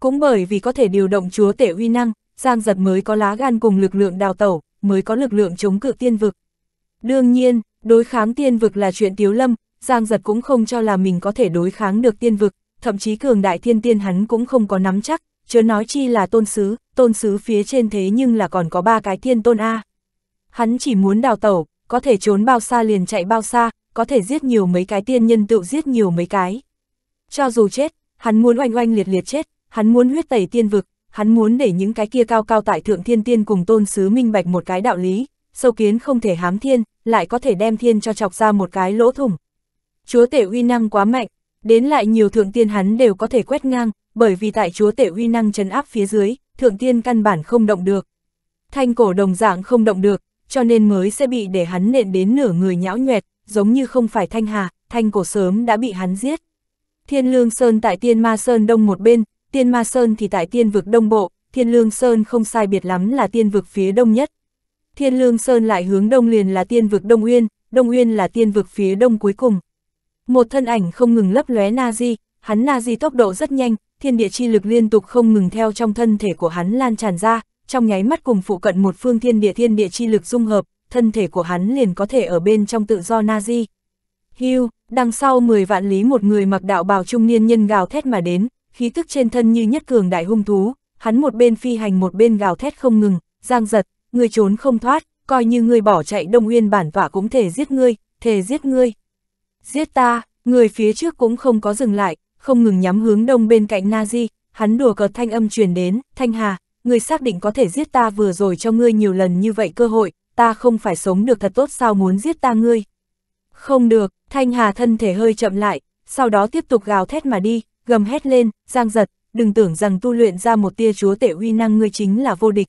Cũng bởi vì có thể điều động chúa tể uy năng, Giang Giật mới có lá gan cùng lực lượng đào tẩu, mới có lực lượng chống cự tiên vực. Đương nhiên, đối kháng tiên vực là chuyện Tiếu Lâm, Giang giật cũng không cho là mình có thể đối kháng được tiên vực, thậm chí cường đại thiên tiên hắn cũng không có nắm chắc, chớ nói chi là tôn sứ, tôn sứ phía trên thế nhưng là còn có ba cái thiên tôn A. Hắn chỉ muốn đào tẩu, có thể trốn bao xa liền chạy bao xa, có thể giết nhiều mấy cái tiên nhân tự giết nhiều mấy cái. Cho dù chết, hắn muốn oanh oanh liệt liệt chết, hắn muốn huyết tẩy tiên vực, hắn muốn để những cái kia cao cao tại thượng thiên tiên cùng tôn sứ minh bạch một cái đạo lý, sâu kiến không thể hám thiên, lại có thể đem thiên cho chọc ra một cái lỗ thủng chúa tể uy năng quá mạnh, đến lại nhiều thượng tiên hắn đều có thể quét ngang, bởi vì tại chúa tể uy năng chấn áp phía dưới, thượng tiên căn bản không động được. Thanh cổ đồng dạng không động được, cho nên mới sẽ bị để hắn nện đến nửa người nhão nhuẹt, giống như không phải thanh hà, thanh cổ sớm đã bị hắn giết. Thiên Lương Sơn tại Tiên Ma Sơn đông một bên, Tiên Ma Sơn thì tại Tiên Vực đông bộ, Thiên Lương Sơn không sai biệt lắm là Tiên Vực phía đông nhất. Thiên Lương Sơn lại hướng đông liền là Tiên Vực Đông Uyên, Đông Uyên là Tiên Vực phía đông cuối cùng, một thân ảnh không ngừng lấp lóe Nazi, hắn Nazi tốc độ rất nhanh, thiên địa chi lực liên tục không ngừng theo trong thân thể của hắn lan tràn ra, trong nháy mắt cùng phụ cận một phương thiên địa thiên địa chi lực dung hợp, thân thể của hắn liền có thể ở bên trong tự do Nazi. Hưu, đằng sau 10 vạn lý một người mặc đạo bào trung niên nhân gào thét mà đến, khí tức trên thân như nhất cường đại hung thú, hắn một bên phi hành một bên gào thét không ngừng, giang giật, người trốn không thoát, coi như người bỏ chạy Đông Uyên bản tỏa cũng thể giết ngươi, thể giết ngươi giết ta, người phía trước cũng không có dừng lại, không ngừng nhắm hướng đông bên cạnh Nazi, hắn đùa cợt thanh âm truyền đến, Thanh Hà, người xác định có thể giết ta vừa rồi cho ngươi nhiều lần như vậy cơ hội, ta không phải sống được thật tốt sao muốn giết ta ngươi. Không được, Thanh Hà thân thể hơi chậm lại, sau đó tiếp tục gào thét mà đi, gầm hét lên, giang giật, đừng tưởng rằng tu luyện ra một tia chúa tể uy năng ngươi chính là vô địch.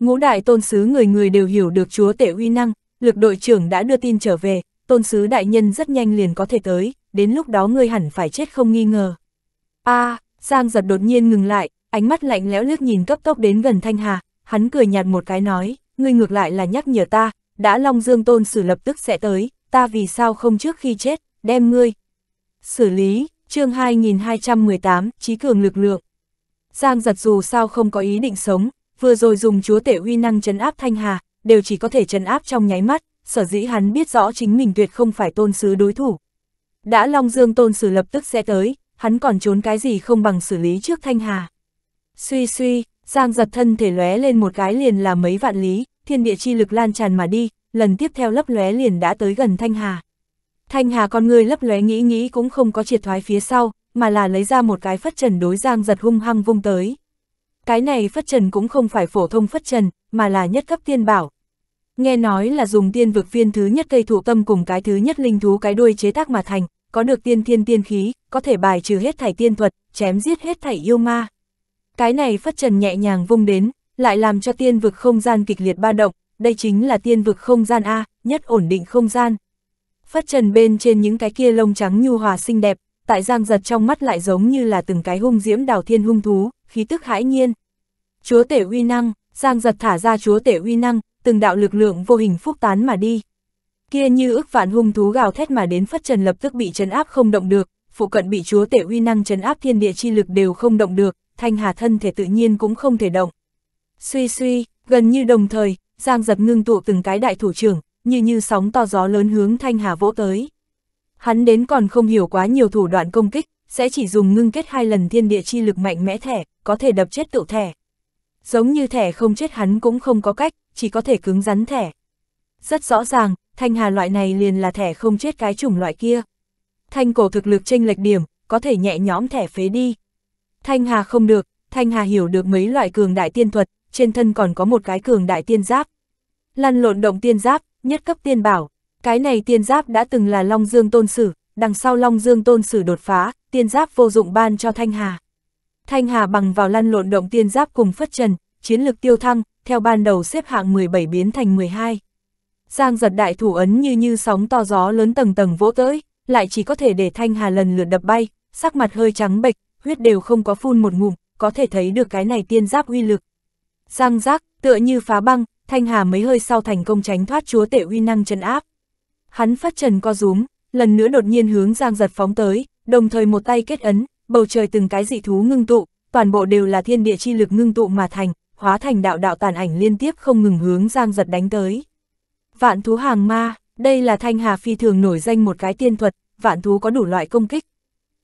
Ngũ đại tôn sứ người người đều hiểu được chúa tể uy năng, lực đội trưởng đã đưa tin trở về, tôn sứ đại nhân rất nhanh liền có thể tới, đến lúc đó ngươi hẳn phải chết không nghi ngờ. a à, Giang giật đột nhiên ngừng lại, ánh mắt lạnh lẽo liếc nhìn cấp tốc đến gần Thanh Hà, hắn cười nhạt một cái nói, ngươi ngược lại là nhắc nhở ta, đã Long Dương tôn sử lập tức sẽ tới, ta vì sao không trước khi chết, đem ngươi. Xử lý, chương 2218, trí cường lực lượng. Giang giật dù sao không có ý định sống, vừa rồi dùng chúa tể uy năng trấn áp Thanh Hà, đều chỉ có thể trấn áp trong nháy mắt, sở dĩ hắn biết rõ chính mình tuyệt không phải tôn sứ đối thủ. Đã Long Dương tôn sứ lập tức sẽ tới, hắn còn trốn cái gì không bằng xử lý trước Thanh Hà. Suy suy, Giang giật thân thể lóe lên một cái liền là mấy vạn lý, thiên địa chi lực lan tràn mà đi, lần tiếp theo lấp lóe liền đã tới gần Thanh Hà. Thanh Hà con người lấp lóe nghĩ nghĩ cũng không có triệt thoái phía sau, mà là lấy ra một cái phất trần đối Giang giật hung hăng vung tới. Cái này phất trần cũng không phải phổ thông phất trần, mà là nhất cấp tiên bảo, Nghe nói là dùng tiên vực viên thứ nhất cây thụ tâm cùng cái thứ nhất linh thú cái đuôi chế tác mà thành, có được tiên thiên tiên khí, có thể bài trừ hết thảy tiên thuật, chém giết hết thảy yêu ma. Cái này phất trần nhẹ nhàng vung đến, lại làm cho tiên vực không gian kịch liệt ba động, đây chính là tiên vực không gian A, nhất ổn định không gian. Phất trần bên trên những cái kia lông trắng nhu hòa xinh đẹp, tại giang giật trong mắt lại giống như là từng cái hung diễm đào thiên hung thú, khí tức hãi nhiên. Chúa tể uy năng, giang giật thả ra chúa tể uy năng, từng đạo lực lượng vô hình phúc tán mà đi. Kia như ước vạn hung thú gào thét mà đến phất trần lập tức bị chấn áp không động được, phụ cận bị chúa tể uy năng chấn áp thiên địa chi lực đều không động được, thanh hà thân thể tự nhiên cũng không thể động. Suy suy, gần như đồng thời, Giang Giật ngưng tụ từng cái đại thủ trưởng, như như sóng to gió lớn hướng thanh hà vỗ tới. Hắn đến còn không hiểu quá nhiều thủ đoạn công kích, sẽ chỉ dùng ngưng kết hai lần thiên địa chi lực mạnh mẽ thẻ, có thể đập chết tựu thẻ. Giống như thẻ không chết hắn cũng không có cách, chỉ có thể cứng rắn thẻ. Rất rõ ràng, thanh hà loại này liền là thẻ không chết cái chủng loại kia. Thanh cổ thực lực tranh lệch điểm, có thể nhẹ nhõm thẻ phế đi. Thanh hà không được, thanh hà hiểu được mấy loại cường đại tiên thuật, trên thân còn có một cái cường đại tiên giáp. Lăn lộn động tiên giáp, nhất cấp tiên bảo, cái này tiên giáp đã từng là Long Dương Tôn Sử, đằng sau Long Dương Tôn Sử đột phá, tiên giáp vô dụng ban cho Thanh Hà. Thanh Hà bằng vào lăn lộn động tiên giáp cùng phất trần, chiến lực tiêu thăng, theo ban đầu xếp hạng 17 biến thành 12. Giang giật đại thủ ấn như như sóng to gió lớn tầng tầng vỗ tới, lại chỉ có thể để Thanh Hà lần lượt đập bay, sắc mặt hơi trắng bệch, huyết đều không có phun một ngụm, có thể thấy được cái này tiên giáp uy lực. Giang giác, tựa như phá băng, Thanh Hà mấy hơi sau thành công tránh thoát chúa tể uy năng chân áp. Hắn phát trần co rúm, lần nữa đột nhiên hướng Giang giật phóng tới, đồng thời một tay kết ấn, bầu trời từng cái dị thú ngưng tụ, toàn bộ đều là thiên địa chi lực ngưng tụ mà thành, hóa thành đạo đạo tàn ảnh liên tiếp không ngừng hướng Giang Giật đánh tới. Vạn thú hàng ma, đây là thanh hà phi thường nổi danh một cái tiên thuật, vạn thú có đủ loại công kích.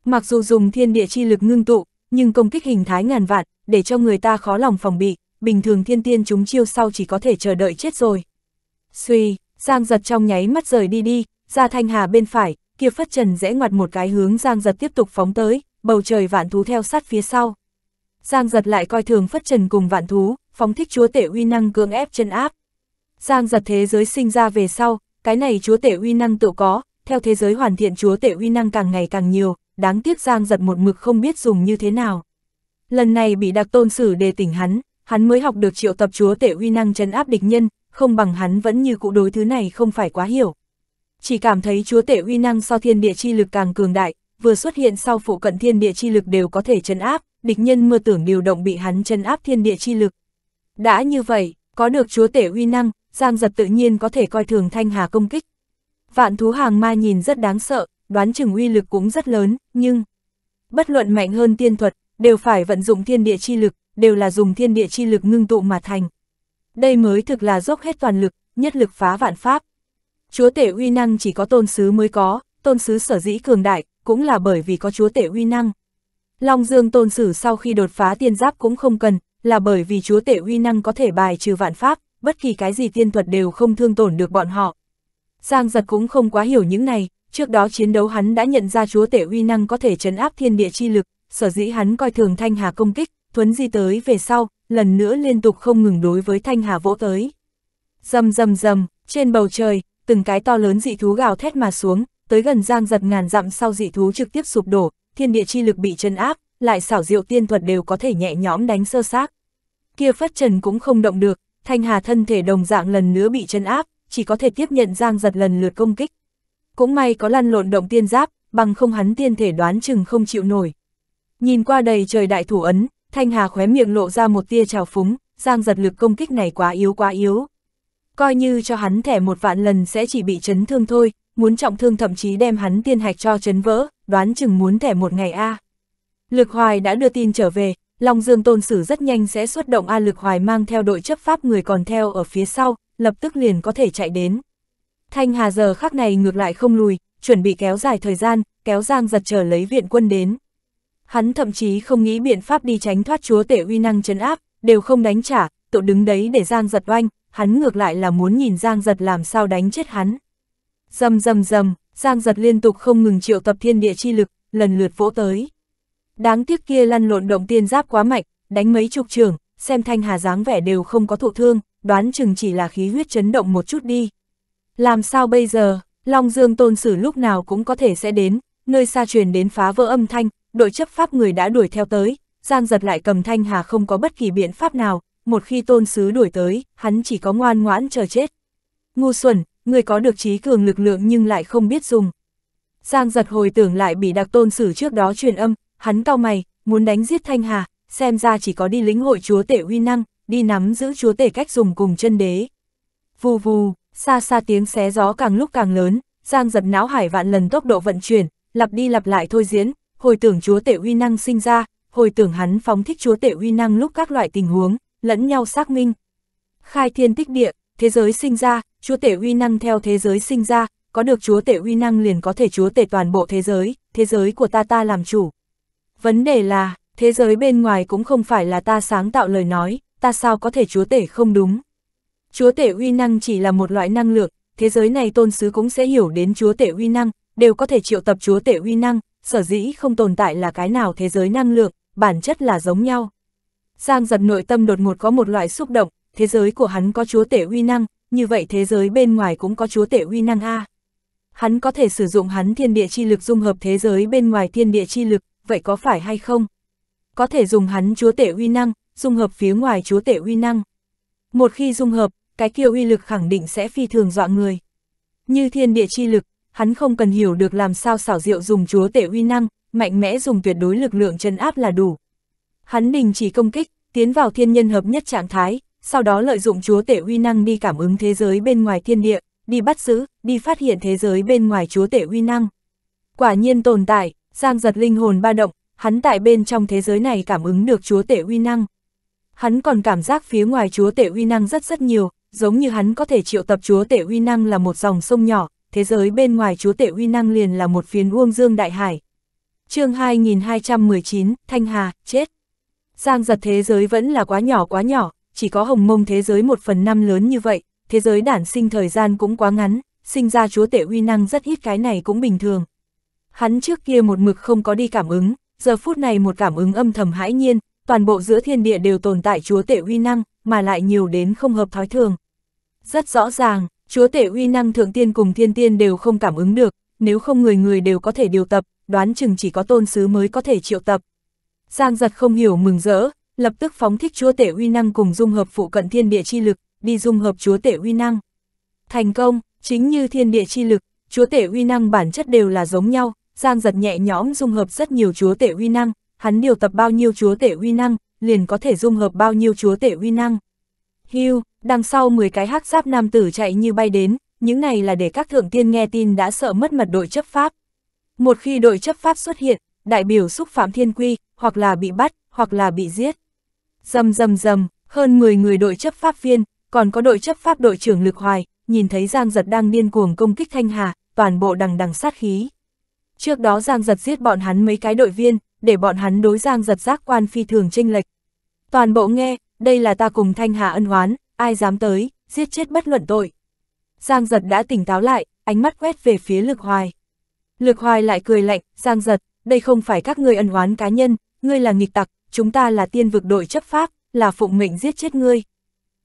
Mặc dù dùng thiên địa chi lực ngưng tụ, nhưng công kích hình thái ngàn vạn, để cho người ta khó lòng phòng bị, bình thường thiên tiên chúng chiêu sau chỉ có thể chờ đợi chết rồi. Suy, Giang Giật trong nháy mắt rời đi đi, ra thanh hà bên phải, kia phất trần rẽ ngoặt một cái hướng Giang Giật tiếp tục phóng tới, bầu trời vạn thú theo sát phía sau, Giang giật lại coi thường phất trần cùng vạn thú, phóng thích chúa tể uy năng cưỡng ép chân áp. Giang giật thế giới sinh ra về sau, cái này chúa tể uy năng tự có, theo thế giới hoàn thiện chúa tể uy năng càng ngày càng nhiều, đáng tiếc Giang giật một mực không biết dùng như thế nào. Lần này bị đặc tôn sử đề tỉnh hắn, hắn mới học được triệu tập chúa tể uy năng chân áp địch nhân, không bằng hắn vẫn như cụ đối thứ này không phải quá hiểu. Chỉ cảm thấy chúa tể uy năng so thiên địa chi lực càng cường đại, vừa xuất hiện sau phụ cận thiên địa chi lực đều có thể chấn áp, địch nhân mơ tưởng điều động bị hắn chấn áp thiên địa chi lực. Đã như vậy, có được chúa tể uy năng, Giang Giật tự nhiên có thể coi thường Thanh Hà công kích. Vạn thú hàng ma nhìn rất đáng sợ, đoán chừng uy lực cũng rất lớn, nhưng bất luận mạnh hơn tiên thuật, đều phải vận dụng thiên địa chi lực, đều là dùng thiên địa chi lực ngưng tụ mà thành. Đây mới thực là dốc hết toàn lực, nhất lực phá vạn pháp. Chúa tể uy năng chỉ có tôn sứ mới có, tôn sứ sở dĩ cường đại, cũng là bởi vì có chúa tể uy năng. Long Dương tôn sử sau khi đột phá tiên giáp cũng không cần, là bởi vì chúa tể uy năng có thể bài trừ vạn pháp, bất kỳ cái gì tiên thuật đều không thương tổn được bọn họ. Giang giật cũng không quá hiểu những này, trước đó chiến đấu hắn đã nhận ra chúa tể uy năng có thể chấn áp thiên địa chi lực, sở dĩ hắn coi thường Thanh Hà công kích, thuấn di tới về sau, lần nữa liên tục không ngừng đối với Thanh Hà vỗ tới. Dầm dầm dầm, trên bầu trời, từng cái to lớn dị thú gào thét mà xuống, tới gần giang giật ngàn dặm sau dị thú trực tiếp sụp đổ, thiên địa chi lực bị chân áp, lại xảo diệu tiên thuật đều có thể nhẹ nhõm đánh sơ xác. Kia phất trần cũng không động được, thanh hà thân thể đồng dạng lần nữa bị chân áp, chỉ có thể tiếp nhận giang giật lần lượt công kích. Cũng may có lăn lộn động tiên giáp, bằng không hắn tiên thể đoán chừng không chịu nổi. Nhìn qua đầy trời đại thủ ấn, thanh hà khóe miệng lộ ra một tia trào phúng, giang giật lực công kích này quá yếu quá yếu. Coi như cho hắn thẻ một vạn lần sẽ chỉ bị chấn thương thôi, muốn trọng thương thậm chí đem hắn tiên hạch cho chấn vỡ, đoán chừng muốn thẻ một ngày a. À. Lực Hoài đã đưa tin trở về, Long Dương Tôn Sử rất nhanh sẽ xuất động A Lực Hoài mang theo đội chấp pháp người còn theo ở phía sau, lập tức liền có thể chạy đến. Thanh Hà giờ khắc này ngược lại không lùi, chuẩn bị kéo dài thời gian, kéo Giang giật chờ lấy viện quân đến. Hắn thậm chí không nghĩ biện pháp đi tránh thoát chúa tể uy năng chấn áp, đều không đánh trả, tự đứng đấy để Giang giật oanh, hắn ngược lại là muốn nhìn Giang giật làm sao đánh chết hắn. Dầm dầm dầm, Giang giật liên tục không ngừng triệu tập thiên địa chi lực, lần lượt vỗ tới. Đáng tiếc kia lăn lộn động tiên giáp quá mạnh, đánh mấy chục trường, xem thanh hà dáng vẻ đều không có thụ thương, đoán chừng chỉ là khí huyết chấn động một chút đi. Làm sao bây giờ, Long Dương tôn sử lúc nào cũng có thể sẽ đến, nơi xa truyền đến phá vỡ âm thanh, đội chấp pháp người đã đuổi theo tới, Giang giật lại cầm thanh hà không có bất kỳ biện pháp nào, một khi tôn sứ đuổi tới, hắn chỉ có ngoan ngoãn chờ chết. Ngu xuẩn, người có được trí cường lực lượng nhưng lại không biết dùng. Giang giật hồi tưởng lại bị đặc tôn xử trước đó truyền âm, hắn cao mày, muốn đánh giết Thanh Hà, xem ra chỉ có đi lĩnh hội chúa tể huy năng, đi nắm giữ chúa tể cách dùng cùng chân đế. Vù vù, xa xa tiếng xé gió càng lúc càng lớn, Giang giật não hải vạn lần tốc độ vận chuyển, lặp đi lặp lại thôi diễn, hồi tưởng chúa tể huy năng sinh ra, hồi tưởng hắn phóng thích chúa tể huy năng lúc các loại tình huống, lẫn nhau xác minh. Khai thiên tích địa, thế giới sinh ra, chúa tể uy năng theo thế giới sinh ra, có được chúa tể uy năng liền có thể chúa tể toàn bộ thế giới, thế giới của ta ta làm chủ. Vấn đề là, thế giới bên ngoài cũng không phải là ta sáng tạo lời nói, ta sao có thể chúa tể không đúng. Chúa tể uy năng chỉ là một loại năng lượng, thế giới này tôn sứ cũng sẽ hiểu đến chúa tể uy năng, đều có thể triệu tập chúa tể uy năng, sở dĩ không tồn tại là cái nào thế giới năng lượng, bản chất là giống nhau. Giang giật nội tâm đột ngột có một loại xúc động, thế giới của hắn có chúa tể uy năng, như vậy thế giới bên ngoài cũng có chúa tể uy năng a. Hắn có thể sử dụng hắn thiên địa chi lực dung hợp thế giới bên ngoài thiên địa chi lực, vậy có phải hay không? Có thể dùng hắn chúa tể uy năng, dung hợp phía ngoài chúa tể uy năng. Một khi dung hợp, cái kia uy lực khẳng định sẽ phi thường dọa người. Như thiên địa chi lực, hắn không cần hiểu được làm sao xảo diệu dùng chúa tể uy năng, mạnh mẽ dùng tuyệt đối lực lượng chân áp là đủ. Hắn đình chỉ công kích, tiến vào thiên nhân hợp nhất trạng thái, sau đó lợi dụng chúa tể uy năng đi cảm ứng thế giới bên ngoài thiên địa, đi bắt giữ, đi phát hiện thế giới bên ngoài chúa tể uy năng. Quả nhiên tồn tại, Giang giật linh hồn ba động, hắn tại bên trong thế giới này cảm ứng được chúa tể uy năng. Hắn còn cảm giác phía ngoài chúa tể uy năng rất rất nhiều, giống như hắn có thể triệu tập chúa tể uy năng là một dòng sông nhỏ, thế giới bên ngoài chúa tể uy năng liền là một phiến uông dương đại hải. chương 2219, Thanh Hà, chết. Giang giật thế giới vẫn là quá nhỏ quá nhỏ, chỉ có hồng mông thế giới một phần năm lớn như vậy, thế giới đản sinh thời gian cũng quá ngắn, sinh ra chúa tể uy năng rất ít cái này cũng bình thường. Hắn trước kia một mực không có đi cảm ứng, giờ phút này một cảm ứng âm thầm hãi nhiên, toàn bộ giữa thiên địa đều tồn tại chúa tể uy năng, mà lại nhiều đến không hợp thói thường. Rất rõ ràng, chúa tể uy năng thượng tiên cùng thiên tiên đều không cảm ứng được, nếu không người người đều có thể điều tập, đoán chừng chỉ có tôn sứ mới có thể triệu tập. Giang giật không hiểu mừng rỡ, lập tức phóng thích chúa tể uy năng cùng dung hợp phụ cận thiên địa chi lực, đi dung hợp chúa tể uy năng. Thành công, chính như thiên địa chi lực, chúa tể uy năng bản chất đều là giống nhau, Giang giật nhẹ nhõm dung hợp rất nhiều chúa tể uy năng, hắn điều tập bao nhiêu chúa tể uy năng, liền có thể dung hợp bao nhiêu chúa tể uy năng. Hưu, đằng sau 10 cái hắc giáp nam tử chạy như bay đến, những này là để các thượng tiên nghe tin đã sợ mất mật đội chấp pháp. Một khi đội chấp pháp xuất hiện, đại biểu xúc phạm thiên quy, hoặc là bị bắt, hoặc là bị giết. Dầm dầm dầm, hơn 10 người đội chấp pháp viên, còn có đội chấp pháp đội trưởng Lực Hoài, nhìn thấy Giang Giật đang điên cuồng công kích Thanh Hà, toàn bộ đằng đằng sát khí. Trước đó Giang Giật giết bọn hắn mấy cái đội viên, để bọn hắn đối Giang Giật giác quan phi thường tranh lệch. Toàn bộ nghe, đây là ta cùng Thanh Hà ân hoán, ai dám tới, giết chết bất luận tội. Giang Giật đã tỉnh táo lại, ánh mắt quét về phía Lực Hoài. Lực Hoài lại cười lạnh, Giang Giật, đây không phải các ngươi ân hoán cá nhân, ngươi là nghịch tặc, chúng ta là tiên vực đội chấp pháp, là phụng mệnh giết chết ngươi.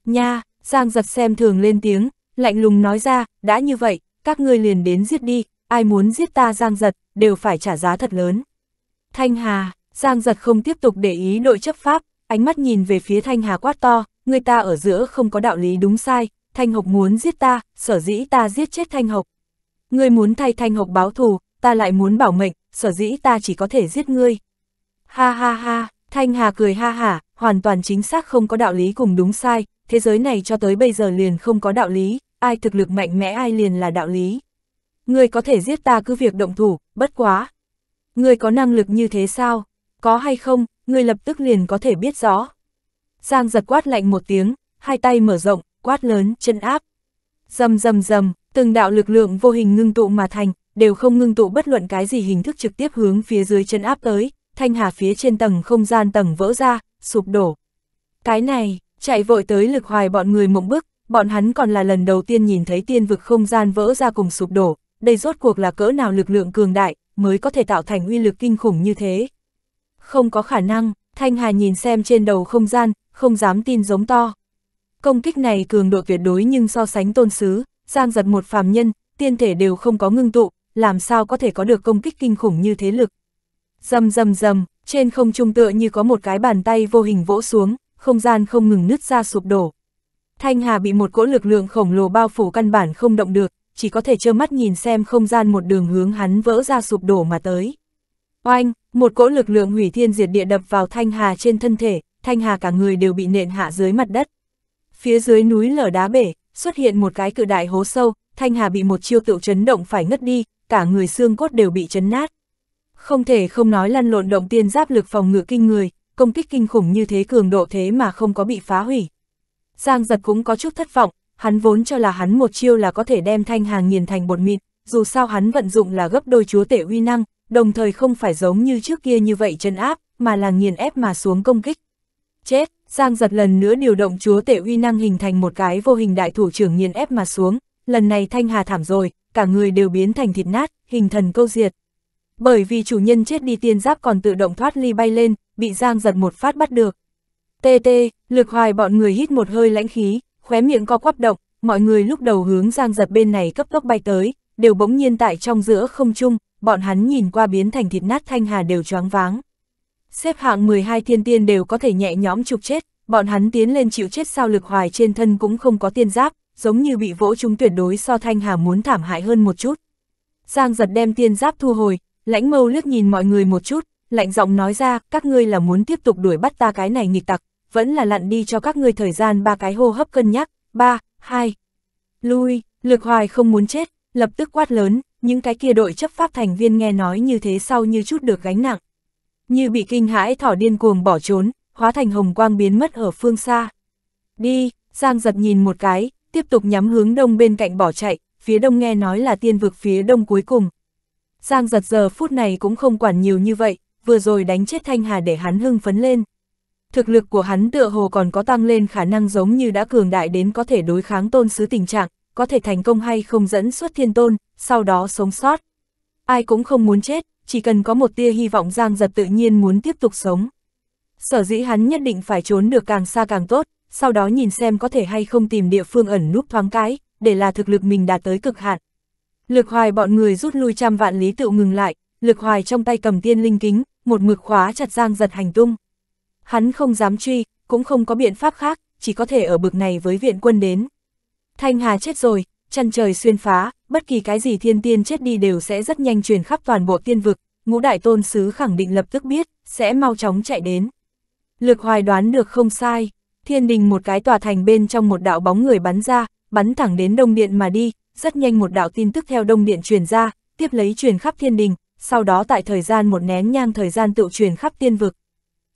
Nha, Giang giật xem thường lên tiếng, lạnh lùng nói ra, đã như vậy, các ngươi liền đến giết đi, ai muốn giết ta Giang giật, đều phải trả giá thật lớn. Thanh Hà, Giang giật không tiếp tục để ý đội chấp pháp, ánh mắt nhìn về phía Thanh Hà quát to, người ta ở giữa không có đạo lý đúng sai, Thanh Hộc muốn giết ta, sở dĩ ta giết chết Thanh Hộc. Ngươi muốn thay Thanh Hộc báo thù, ta lại muốn bảo mệnh, sở dĩ ta chỉ có thể giết ngươi. Ha ha ha, Thanh Hà cười ha hả, hoàn toàn chính xác không có đạo lý cùng đúng sai, thế giới này cho tới bây giờ liền không có đạo lý, ai thực lực mạnh mẽ ai liền là đạo lý. Người có thể giết ta cứ việc động thủ, bất quá. Người có năng lực như thế sao? Có hay không, người lập tức liền có thể biết rõ. Giang giật quát lạnh một tiếng, hai tay mở rộng, quát lớn, chân áp. Dầm dầm dầm, từng đạo lực lượng vô hình ngưng tụ mà thành, đều không ngưng tụ bất luận cái gì hình thức trực tiếp hướng phía dưới chân áp tới, thanh hà phía trên tầng không gian tầng vỡ ra, sụp đổ. Cái này, chạy vội tới lực hoài bọn người mộng bức, bọn hắn còn là lần đầu tiên nhìn thấy tiên vực không gian vỡ ra cùng sụp đổ, đây rốt cuộc là cỡ nào lực lượng cường đại, mới có thể tạo thành uy lực kinh khủng như thế. Không có khả năng, Thanh Hà nhìn xem trên đầu không gian, không dám tin giống to. Công kích này cường độ tuyệt đối nhưng so sánh tôn sứ, giang giật một phàm nhân, tiên thể đều không có ngưng tụ, làm sao có thể có được công kích kinh khủng như thế lực. Rầm rầm rầm, trên không trung tựa như có một cái bàn tay vô hình vỗ xuống, không gian không ngừng nứt ra sụp đổ. Thanh Hà bị một cỗ lực lượng khổng lồ bao phủ căn bản không động được, chỉ có thể trơ mắt nhìn xem không gian một đường hướng hắn vỡ ra sụp đổ mà tới. Oanh, một cỗ lực lượng hủy thiên diệt địa đập vào Thanh Hà trên thân thể, Thanh Hà cả người đều bị nện hạ dưới mặt đất. Phía dưới núi lở đá bể, xuất hiện một cái cự đại hố sâu, Thanh Hà bị một chiêu tựu chấn động phải ngất đi, cả người xương cốt đều bị chấn nát. Không thể không nói lăn lộn động tiên giáp lực phòng ngự kinh người, công kích kinh khủng như thế cường độ thế mà không có bị phá hủy. Giang giật cũng có chút thất vọng, hắn vốn cho là hắn một chiêu là có thể đem thanh hàng nghiền thành bột mịn, dù sao hắn vận dụng là gấp đôi chúa tể uy năng, đồng thời không phải giống như trước kia như vậy chân áp, mà là nghiền ép mà xuống công kích. Chết, Giang giật lần nữa điều động chúa tể uy năng hình thành một cái vô hình đại thủ trưởng nghiền ép mà xuống, lần này thanh hà thảm rồi, cả người đều biến thành thịt nát, hình thần câu diệt. Bởi vì chủ nhân chết đi tiên giáp còn tự động thoát ly bay lên, bị Giang giật một phát bắt được. tt tê, lực hoài bọn người hít một hơi lãnh khí, khóe miệng co quắp động, mọi người lúc đầu hướng Giang giật bên này cấp tốc bay tới, đều bỗng nhiên tại trong giữa không trung, bọn hắn nhìn qua biến thành thịt nát thanh hà đều choáng váng. Xếp hạng 12 thiên tiên đều có thể nhẹ nhõm trục chết, bọn hắn tiến lên chịu chết sao lực hoài trên thân cũng không có tiên giáp, giống như bị vỗ chúng tuyệt đối so thanh hà muốn thảm hại hơn một chút. Giang giật đem tiên giáp thu hồi, Lãnh mâu liếc nhìn mọi người một chút, lạnh giọng nói ra, các ngươi là muốn tiếp tục đuổi bắt ta cái này nghịch tặc, vẫn là lặn đi cho các ngươi thời gian ba cái hô hấp cân nhắc, ba, hai. Lui, lược hoài không muốn chết, lập tức quát lớn, những cái kia đội chấp pháp thành viên nghe nói như thế sau như chút được gánh nặng. Như bị kinh hãi thỏ điên cuồng bỏ trốn, hóa thành hồng quang biến mất ở phương xa. Đi, Giang giật nhìn một cái, tiếp tục nhắm hướng đông bên cạnh bỏ chạy, phía đông nghe nói là tiên vực phía đông cuối cùng, Giang giật giờ phút này cũng không quản nhiều như vậy, vừa rồi đánh chết Thanh Hà để hắn hưng phấn lên. Thực lực của hắn tựa hồ còn có tăng lên khả năng giống như đã cường đại đến có thể đối kháng tôn sứ tình trạng, có thể thành công hay không dẫn xuất thiên tôn, sau đó sống sót. Ai cũng không muốn chết, chỉ cần có một tia hy vọng Giang giật tự nhiên muốn tiếp tục sống. Sở dĩ hắn nhất định phải trốn được càng xa càng tốt, sau đó nhìn xem có thể hay không tìm địa phương ẩn núp thoáng cái, để là thực lực mình đạt tới cực hạn. Lực hoài bọn người rút lui trăm vạn lý tự ngừng lại, lực hoài trong tay cầm tiên linh kính, một mực khóa chặt giang giật hành tung. Hắn không dám truy, cũng không có biện pháp khác, chỉ có thể ở bực này với viện quân đến. Thanh Hà chết rồi, chân trời xuyên phá, bất kỳ cái gì thiên tiên chết đi đều sẽ rất nhanh truyền khắp toàn bộ tiên vực, ngũ đại tôn sứ khẳng định lập tức biết, sẽ mau chóng chạy đến. Lực hoài đoán được không sai, thiên đình một cái tòa thành bên trong một đạo bóng người bắn ra, bắn thẳng đến đông điện mà đi, rất nhanh một đạo tin tức theo Đông Điện truyền ra, tiếp lấy truyền khắp thiên đình, sau đó tại thời gian một nén nhang thời gian tự truyền khắp tiên vực.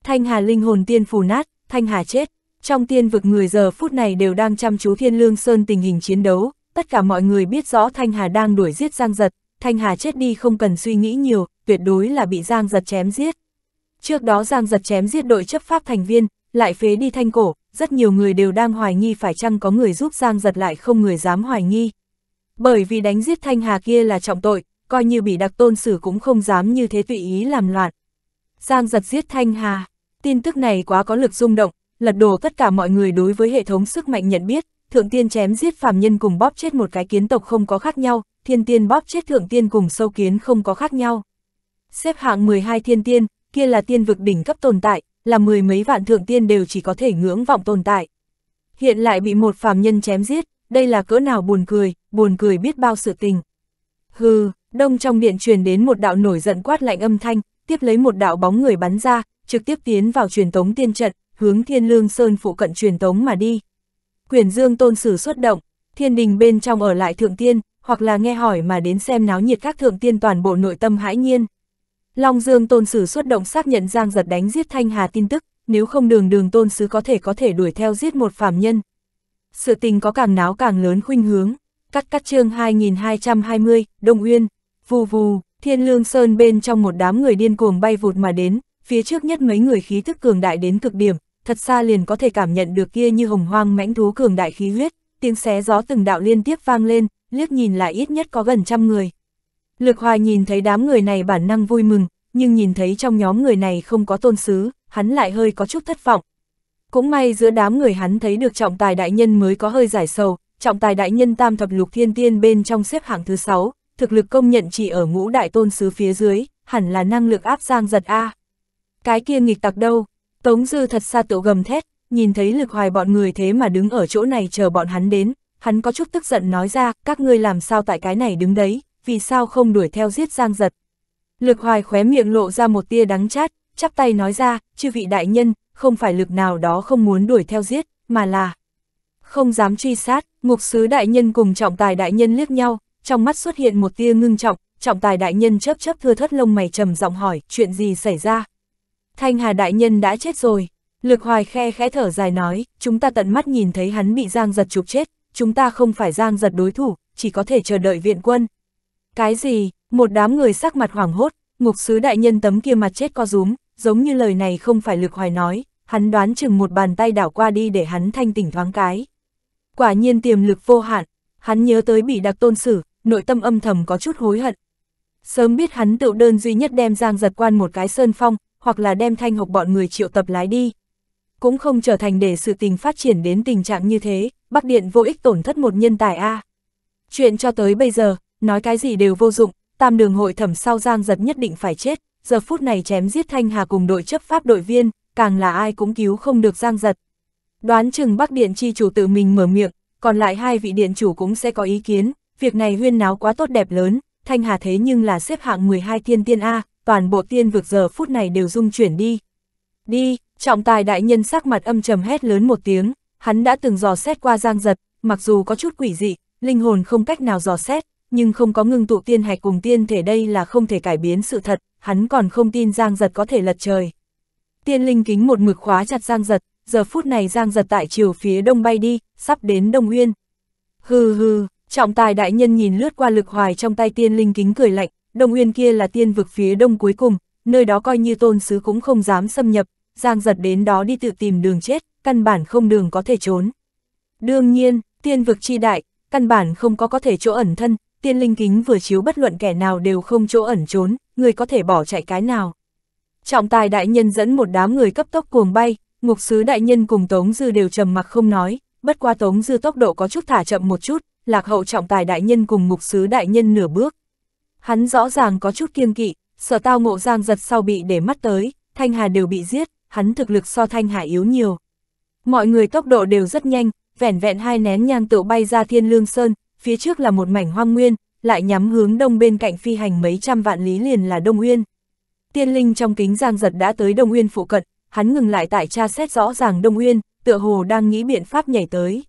Thanh Hà linh hồn tiên phù nát, Thanh Hà chết. Trong tiên vực người giờ phút này đều đang chăm chú Thiên Lương Sơn tình hình chiến đấu, tất cả mọi người biết rõ Thanh Hà đang đuổi giết Giang Giật, Thanh Hà chết đi không cần suy nghĩ nhiều, tuyệt đối là bị Giang Giật chém giết. Trước đó Giang Giật chém giết đội chấp pháp thành viên, lại phế đi thanh cổ, rất nhiều người đều đang hoài nghi phải chăng có người giúp Giang Giật lại không người dám hoài nghi bởi vì đánh giết Thanh Hà kia là trọng tội, coi như bị đặc tôn xử cũng không dám như thế tùy ý làm loạn. Giang giật giết Thanh Hà, tin tức này quá có lực rung động, lật đổ tất cả mọi người đối với hệ thống sức mạnh nhận biết, thượng tiên chém giết phàm nhân cùng bóp chết một cái kiến tộc không có khác nhau, thiên tiên bóp chết thượng tiên cùng sâu kiến không có khác nhau. Xếp hạng 12 thiên tiên, kia là tiên vực đỉnh cấp tồn tại, là mười mấy vạn thượng tiên đều chỉ có thể ngưỡng vọng tồn tại. Hiện lại bị một phàm nhân chém giết, đây là cỡ nào buồn cười, buồn cười biết bao sự tình. Hừ, đông trong điện truyền đến một đạo nổi giận quát lạnh âm thanh, tiếp lấy một đạo bóng người bắn ra, trực tiếp tiến vào truyền tống tiên trận, hướng Thiên Lương Sơn phụ cận truyền tống mà đi. Quyền Dương Tôn Sử xuất động, thiên đình bên trong ở lại thượng tiên, hoặc là nghe hỏi mà đến xem náo nhiệt các thượng tiên toàn bộ nội tâm hãi nhiên. Long Dương Tôn Sử xuất động xác nhận Giang Giật đánh giết Thanh Hà tin tức, nếu không đường đường Tôn Sứ có thể có thể đuổi theo giết một phàm nhân, sự tình có càng náo càng lớn khuynh hướng. Cắt cắt chương 2220, Đông Uyên, vù vù, thiên lương sơn bên trong một đám người điên cuồng bay vụt mà đến, phía trước nhất mấy người khí thức cường đại đến cực điểm, thật xa liền có thể cảm nhận được kia như hồng hoang mãnh thú cường đại khí huyết, tiếng xé gió từng đạo liên tiếp vang lên, liếc nhìn lại ít nhất có gần trăm người. Lực hoài nhìn thấy đám người này bản năng vui mừng, nhưng nhìn thấy trong nhóm người này không có tôn sứ, hắn lại hơi có chút thất vọng, cũng may giữa đám người hắn thấy được trọng tài đại nhân mới có hơi giải sầu, trọng tài đại nhân tam thập lục thiên tiên bên trong xếp hạng thứ 6, thực lực công nhận chỉ ở ngũ đại tôn sứ phía dưới, hẳn là năng lực áp giang giật A. Cái kia nghịch tặc đâu, Tống Dư thật xa tự gầm thét, nhìn thấy lực hoài bọn người thế mà đứng ở chỗ này chờ bọn hắn đến, hắn có chút tức giận nói ra, các ngươi làm sao tại cái này đứng đấy, vì sao không đuổi theo giết giang giật. Lực hoài khóe miệng lộ ra một tia đắng chát, chắp tay nói ra, chư vị đại nhân, không phải lực nào đó không muốn đuổi theo giết, mà là không dám truy sát, ngục sứ đại nhân cùng trọng tài đại nhân liếc nhau, trong mắt xuất hiện một tia ngưng trọng, trọng tài đại nhân chớp chớp thưa thất lông mày trầm giọng hỏi, chuyện gì xảy ra? Thanh Hà đại nhân đã chết rồi, lực hoài khe khẽ thở dài nói, chúng ta tận mắt nhìn thấy hắn bị giang giật chụp chết, chúng ta không phải giang giật đối thủ, chỉ có thể chờ đợi viện quân. Cái gì, một đám người sắc mặt hoảng hốt, ngục sứ đại nhân tấm kia mặt chết co rúm, giống như lời này không phải lực hoài nói, hắn đoán chừng một bàn tay đảo qua đi để hắn thanh tỉnh thoáng cái. Quả nhiên tiềm lực vô hạn, hắn nhớ tới bị đặc tôn xử, nội tâm âm thầm có chút hối hận. Sớm biết hắn tự đơn duy nhất đem giang giật quan một cái sơn phong, hoặc là đem thanh hộc bọn người triệu tập lái đi. Cũng không trở thành để sự tình phát triển đến tình trạng như thế, Bắc Điện vô ích tổn thất một nhân tài A. Chuyện cho tới bây giờ, nói cái gì đều vô dụng, tam đường hội thẩm sau giang giật nhất định phải chết giờ phút này chém giết Thanh Hà cùng đội chấp pháp đội viên, càng là ai cũng cứu không được Giang Giật. Đoán chừng Bắc Điện chi chủ tự mình mở miệng, còn lại hai vị điện chủ cũng sẽ có ý kiến, việc này huyên náo quá tốt đẹp lớn, Thanh Hà thế nhưng là xếp hạng 12 thiên tiên A, toàn bộ tiên vực giờ phút này đều dung chuyển đi. Đi, trọng tài đại nhân sắc mặt âm trầm hét lớn một tiếng, hắn đã từng dò xét qua Giang Giật, mặc dù có chút quỷ dị, linh hồn không cách nào dò xét, nhưng không có ngưng tụ tiên hạch cùng tiên thể đây là không thể cải biến sự thật, hắn còn không tin Giang Giật có thể lật trời. Tiên linh kính một mực khóa chặt Giang Giật, giờ phút này Giang Giật tại chiều phía đông bay đi, sắp đến Đông Uyên. Hừ hừ, trọng tài đại nhân nhìn lướt qua lực hoài trong tay tiên linh kính cười lạnh, Đông Uyên kia là tiên vực phía đông cuối cùng, nơi đó coi như tôn sứ cũng không dám xâm nhập, Giang Giật đến đó đi tự tìm đường chết, căn bản không đường có thể trốn. Đương nhiên, tiên vực chi đại, căn bản không có có thể chỗ ẩn thân, tiên linh kính vừa chiếu bất luận kẻ nào đều không chỗ ẩn trốn, người có thể bỏ chạy cái nào. Trọng tài đại nhân dẫn một đám người cấp tốc cuồng bay, ngục sứ đại nhân cùng Tống Dư đều trầm mặc không nói, bất qua Tống Dư tốc độ có chút thả chậm một chút, lạc hậu trọng tài đại nhân cùng ngục sứ đại nhân nửa bước. Hắn rõ ràng có chút kiêng kỵ, sợ tao ngộ giang giật sau bị để mắt tới, Thanh Hà đều bị giết, hắn thực lực so Thanh Hà yếu nhiều. Mọi người tốc độ đều rất nhanh, vẻn vẹn hai nén nhang tựu bay ra thiên lương sơn, phía trước là một mảnh hoang nguyên, lại nhắm hướng đông bên cạnh phi hành mấy trăm vạn lý liền là Đông Uyên. Tiên linh trong kính Giang Giật đã tới Đông Uyên phụ cận, hắn ngừng lại tại tra xét rõ ràng Đông Uyên, tựa hồ đang nghĩ biện pháp nhảy tới.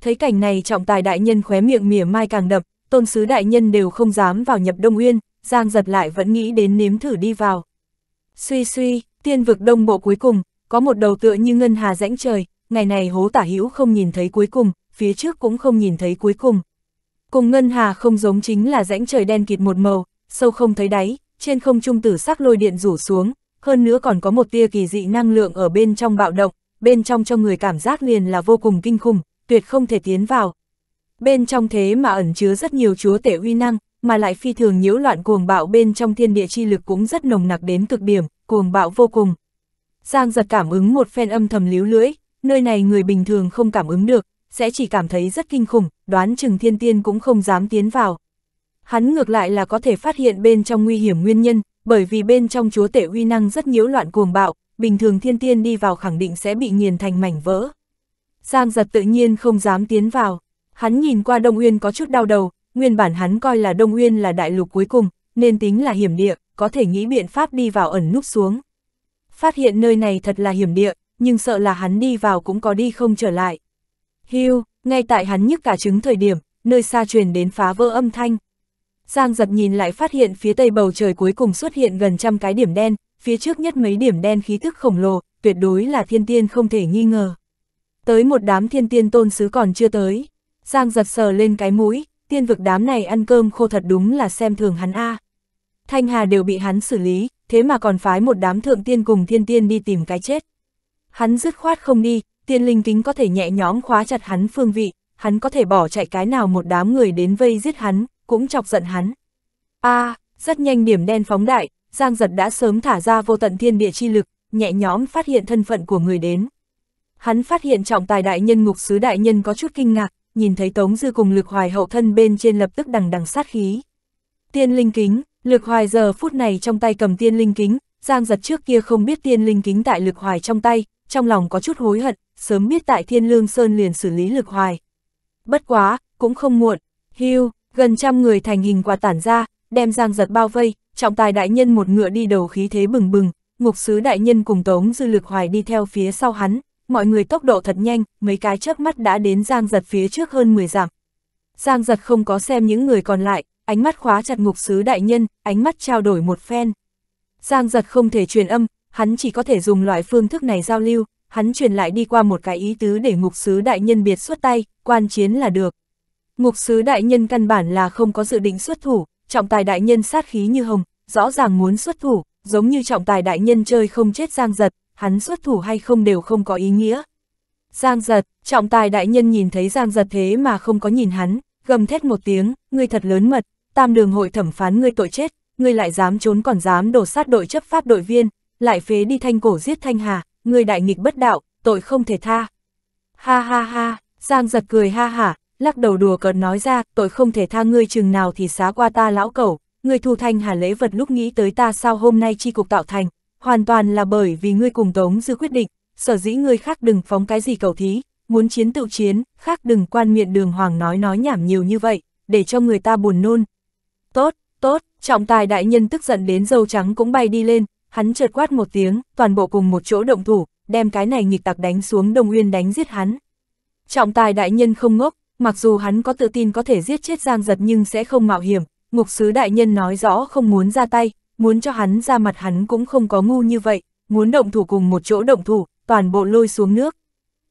Thấy cảnh này trọng tài đại nhân khóe miệng mỉa mai càng đập, tôn sứ đại nhân đều không dám vào nhập Đông Uyên, Giang Giật lại vẫn nghĩ đến nếm thử đi vào. Suy suy, tiên vực đông bộ cuối cùng, có một đầu tựa như ngân hà rãnh trời, ngày này hố tả hữu không nhìn thấy cuối cùng, phía trước cũng không nhìn thấy cuối cùng, Cùng ngân hà không giống chính là rãnh trời đen kịt một màu, sâu không thấy đáy, trên không trung tử sắc lôi điện rủ xuống, hơn nữa còn có một tia kỳ dị năng lượng ở bên trong bạo động, bên trong cho người cảm giác liền là vô cùng kinh khủng, tuyệt không thể tiến vào. Bên trong thế mà ẩn chứa rất nhiều chúa tể uy năng, mà lại phi thường nhiễu loạn cuồng bạo bên trong thiên địa chi lực cũng rất nồng nặc đến cực điểm, cuồng bạo vô cùng. Giang giật cảm ứng một phen âm thầm líu lưỡi, nơi này người bình thường không cảm ứng được, sẽ chỉ cảm thấy rất kinh khủng, đoán chừng thiên tiên cũng không dám tiến vào. Hắn ngược lại là có thể phát hiện bên trong nguy hiểm nguyên nhân, bởi vì bên trong chúa tể uy năng rất nhiễu loạn cuồng bạo, bình thường thiên tiên đi vào khẳng định sẽ bị nghiền thành mảnh vỡ. Giang giật tự nhiên không dám tiến vào, hắn nhìn qua Đông Uyên có chút đau đầu, nguyên bản hắn coi là Đông Uyên là đại lục cuối cùng, nên tính là hiểm địa, có thể nghĩ biện pháp đi vào ẩn núp xuống. Phát hiện nơi này thật là hiểm địa, nhưng sợ là hắn đi vào cũng có đi không trở lại. Hưu, ngay tại hắn nhức cả trứng thời điểm, nơi xa truyền đến phá vỡ âm thanh. Giang giật nhìn lại phát hiện phía tây bầu trời cuối cùng xuất hiện gần trăm cái điểm đen, phía trước nhất mấy điểm đen khí thức khổng lồ, tuyệt đối là thiên tiên không thể nghi ngờ. Tới một đám thiên tiên tôn sứ còn chưa tới, Giang giật sờ lên cái mũi, tiên vực đám này ăn cơm khô thật đúng là xem thường hắn A. Thanh Hà đều bị hắn xử lý, thế mà còn phái một đám thượng tiên cùng thiên tiên đi tìm cái chết. Hắn dứt khoát không đi, tiên linh kính có thể nhẹ nhõm khóa chặt hắn phương vị, hắn có thể bỏ chạy cái nào một đám người đến vây giết hắn, cũng chọc giận hắn. a à, rất nhanh điểm đen phóng đại, Giang Giật đã sớm thả ra vô tận thiên địa chi lực, nhẹ nhõm phát hiện thân phận của người đến. Hắn phát hiện trọng tài đại nhân ngục sứ đại nhân có chút kinh ngạc, nhìn thấy Tống Dư cùng lực hoài hậu thân bên trên lập tức đằng đằng sát khí. Tiên linh kính, lực hoài giờ phút này trong tay cầm tiên linh kính, Giang giật trước kia không biết tiên linh kính tại lực hoài trong tay, trong lòng có chút hối hận, sớm biết tại Thiên Lương Sơn liền xử lý lực hoài. Bất quá, cũng không muộn, hưu, gần trăm người thành hình quả tản ra, đem giang giật bao vây, trọng tài đại nhân một ngựa đi đầu khí thế bừng bừng, ngục sứ đại nhân cùng tống dư lực hoài đi theo phía sau hắn, mọi người tốc độ thật nhanh, mấy cái chớp mắt đã đến giang giật phía trước hơn 10 dặm. Giang giật không có xem những người còn lại, ánh mắt khóa chặt ngục sứ đại nhân, ánh mắt trao đổi một phen. Giang giật không thể truyền âm, hắn chỉ có thể dùng loại phương thức này giao lưu, hắn truyền lại đi qua một cái ý tứ để ngục sứ đại nhân biệt xuất tay, quan chiến là được. Ngục sứ đại nhân căn bản là không có dự định xuất thủ, trọng tài đại nhân sát khí như hồng, rõ ràng muốn xuất thủ, giống như trọng tài đại nhân chơi không chết giang giật, hắn xuất thủ hay không đều không có ý nghĩa. Giang giật, trọng tài đại nhân nhìn thấy giang giật thế mà không có nhìn hắn, gầm thét một tiếng, ngươi thật lớn mật, tam đường hội thẩm phán ngươi tội chết, ngươi lại dám trốn còn dám đổ sát đội chấp pháp đội viên, lại phế đi thanh cổ giết thanh hà, người đại nghịch bất đạo, tội không thể tha. Ha ha ha, Giang giật cười ha hả, lắc đầu đùa cợt nói ra, tội không thể tha ngươi chừng nào thì xá qua ta lão cẩu, ngươi thu thanh hà lễ vật lúc nghĩ tới ta sao hôm nay chi cục tạo thành, hoàn toàn là bởi vì ngươi cùng Tống Dư quyết định, sở dĩ ngươi khác đừng phóng cái gì cầu thí, muốn chiến tự chiến, khác đừng quan miệng đường hoàng nói nói nhảm nhiều như vậy, để cho người ta buồn nôn. Tốt, tốt, trọng tài đại nhân tức giận đến dâu trắng cũng bay đi lên, hắn chợt quát một tiếng, toàn bộ cùng một chỗ động thủ, đem cái này nghịch tặc đánh xuống Đông Uyên đánh giết hắn. Trọng tài đại nhân không ngốc, mặc dù hắn có tự tin có thể giết chết Giang Giật nhưng sẽ không mạo hiểm, ngục sứ đại nhân nói rõ không muốn ra tay, muốn cho hắn ra mặt hắn cũng không có ngu như vậy, muốn động thủ cùng một chỗ động thủ, toàn bộ lôi xuống nước.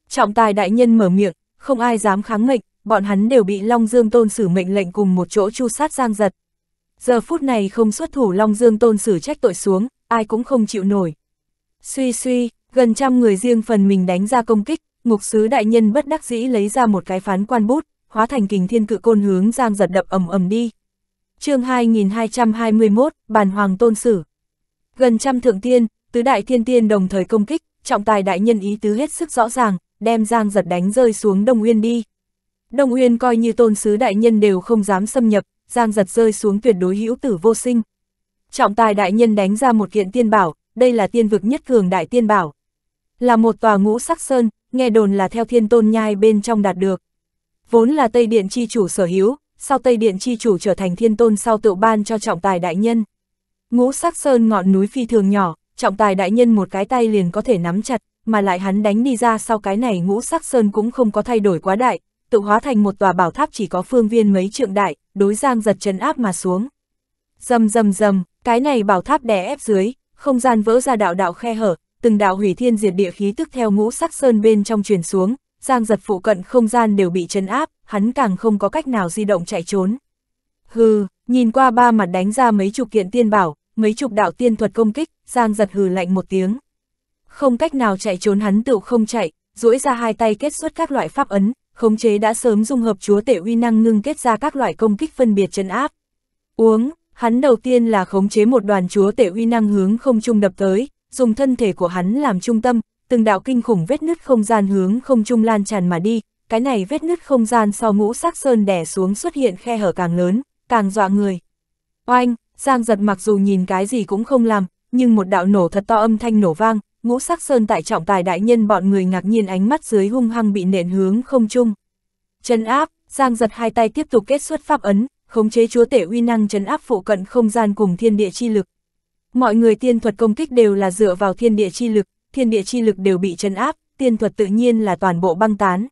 Trọng tài đại nhân mở miệng, không ai dám kháng mệnh, bọn hắn đều bị Long Dương Tôn Sử mệnh lệnh cùng một chỗ chu sát Giang Giật. Giờ phút này không xuất thủ Long Dương Tôn Sử trách tội xuống, ai cũng không chịu nổi. Suy suy, gần trăm người riêng phần mình đánh ra công kích, ngục sứ đại nhân bất đắc dĩ lấy ra một cái phán quan bút, hóa thành kình thiên cự côn hướng giang giật đập ầm ầm đi. chương 2221, bàn hoàng tôn sử. Gần trăm thượng tiên, tứ đại thiên tiên đồng thời công kích, trọng tài đại nhân ý tứ hết sức rõ ràng, đem giang giật đánh rơi xuống Đông Uyên đi. Đông Uyên coi như tôn sứ đại nhân đều không dám xâm nhập, giang giật rơi xuống tuyệt đối hữu tử vô sinh trọng tài đại nhân đánh ra một kiện tiên bảo, đây là tiên vực nhất cường đại tiên bảo. Là một tòa ngũ sắc sơn, nghe đồn là theo thiên tôn nhai bên trong đạt được. Vốn là Tây Điện Chi Chủ sở hữu, sau Tây Điện Chi Chủ trở thành thiên tôn sau tự ban cho trọng tài đại nhân. Ngũ sắc sơn ngọn núi phi thường nhỏ, trọng tài đại nhân một cái tay liền có thể nắm chặt, mà lại hắn đánh đi ra sau cái này ngũ sắc sơn cũng không có thay đổi quá đại, tự hóa thành một tòa bảo tháp chỉ có phương viên mấy trượng đại, đối giang giật chân áp mà xuống. Dầm dầm dầm, cái này bảo tháp đè ép dưới, không gian vỡ ra đạo đạo khe hở, từng đạo hủy thiên diệt địa khí tức theo ngũ sắc sơn bên trong truyền xuống, giang giật phụ cận không gian đều bị chấn áp, hắn càng không có cách nào di động chạy trốn. Hừ, nhìn qua ba mặt đánh ra mấy chục kiện tiên bảo, mấy chục đạo tiên thuật công kích, giang giật hừ lạnh một tiếng. Không cách nào chạy trốn hắn tự không chạy, duỗi ra hai tay kết xuất các loại pháp ấn, khống chế đã sớm dung hợp chúa tể uy năng ngưng kết ra các loại công kích phân biệt chấn áp. Uống, Hắn đầu tiên là khống chế một đoàn chúa tể uy năng hướng không trung đập tới, dùng thân thể của hắn làm trung tâm, từng đạo kinh khủng vết nứt không gian hướng không trung lan tràn mà đi, cái này vết nứt không gian sau ngũ sắc sơn đẻ xuống xuất hiện khe hở càng lớn, càng dọa người. Oanh, Giang giật mặc dù nhìn cái gì cũng không làm, nhưng một đạo nổ thật to âm thanh nổ vang, ngũ sắc sơn tại trọng tài đại nhân bọn người ngạc nhiên ánh mắt dưới hung hăng bị nện hướng không trung. Chân áp, Giang giật hai tay tiếp tục kết xuất pháp ấn, khống chế chúa tể uy năng trấn áp phụ cận không gian cùng thiên địa chi lực. Mọi người tiên thuật công kích đều là dựa vào thiên địa chi lực, thiên địa chi lực đều bị trấn áp, tiên thuật tự nhiên là toàn bộ băng tán.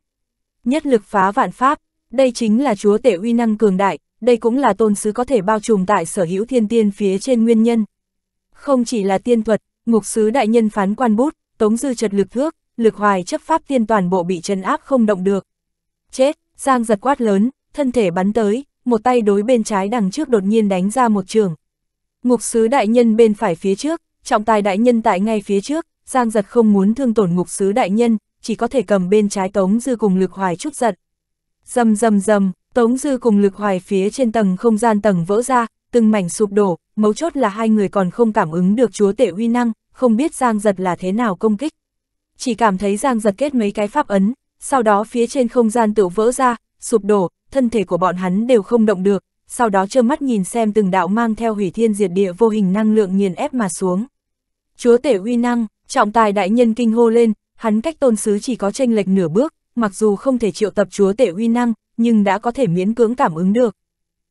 Nhất lực phá vạn pháp, đây chính là chúa tể uy năng cường đại, đây cũng là tôn sứ có thể bao trùm tại sở hữu thiên tiên phía trên nguyên nhân. Không chỉ là tiên thuật, ngục sứ đại nhân phán quan bút, tống dư trật lực thước, lực hoài chấp pháp tiên toàn bộ bị trấn áp không động được. Chết, Giang giật quát lớn, thân thể bắn tới, một tay đối bên trái đằng trước đột nhiên đánh ra một trường. Ngục sứ đại nhân bên phải phía trước, trọng tài đại nhân tại ngay phía trước, Giang giật không muốn thương tổn ngục sứ đại nhân, chỉ có thể cầm bên trái Tống Dư cùng lực hoài chút giật. Dầm dầm dầm, Tống Dư cùng lực hoài phía trên tầng không gian tầng vỡ ra, từng mảnh sụp đổ, mấu chốt là hai người còn không cảm ứng được chúa tể uy năng, không biết Giang giật là thế nào công kích. Chỉ cảm thấy Giang giật kết mấy cái pháp ấn, sau đó phía trên không gian tự vỡ ra, sụp đổ, thân thể của bọn hắn đều không động được, sau đó trơ mắt nhìn xem từng đạo mang theo hủy thiên diệt địa vô hình năng lượng nghiền ép mà xuống. Chúa tể uy năng, trọng tài đại nhân kinh hô lên, hắn cách tôn sứ chỉ có tranh lệch nửa bước, mặc dù không thể triệu tập chúa tể uy năng, nhưng đã có thể miễn cưỡng cảm ứng được.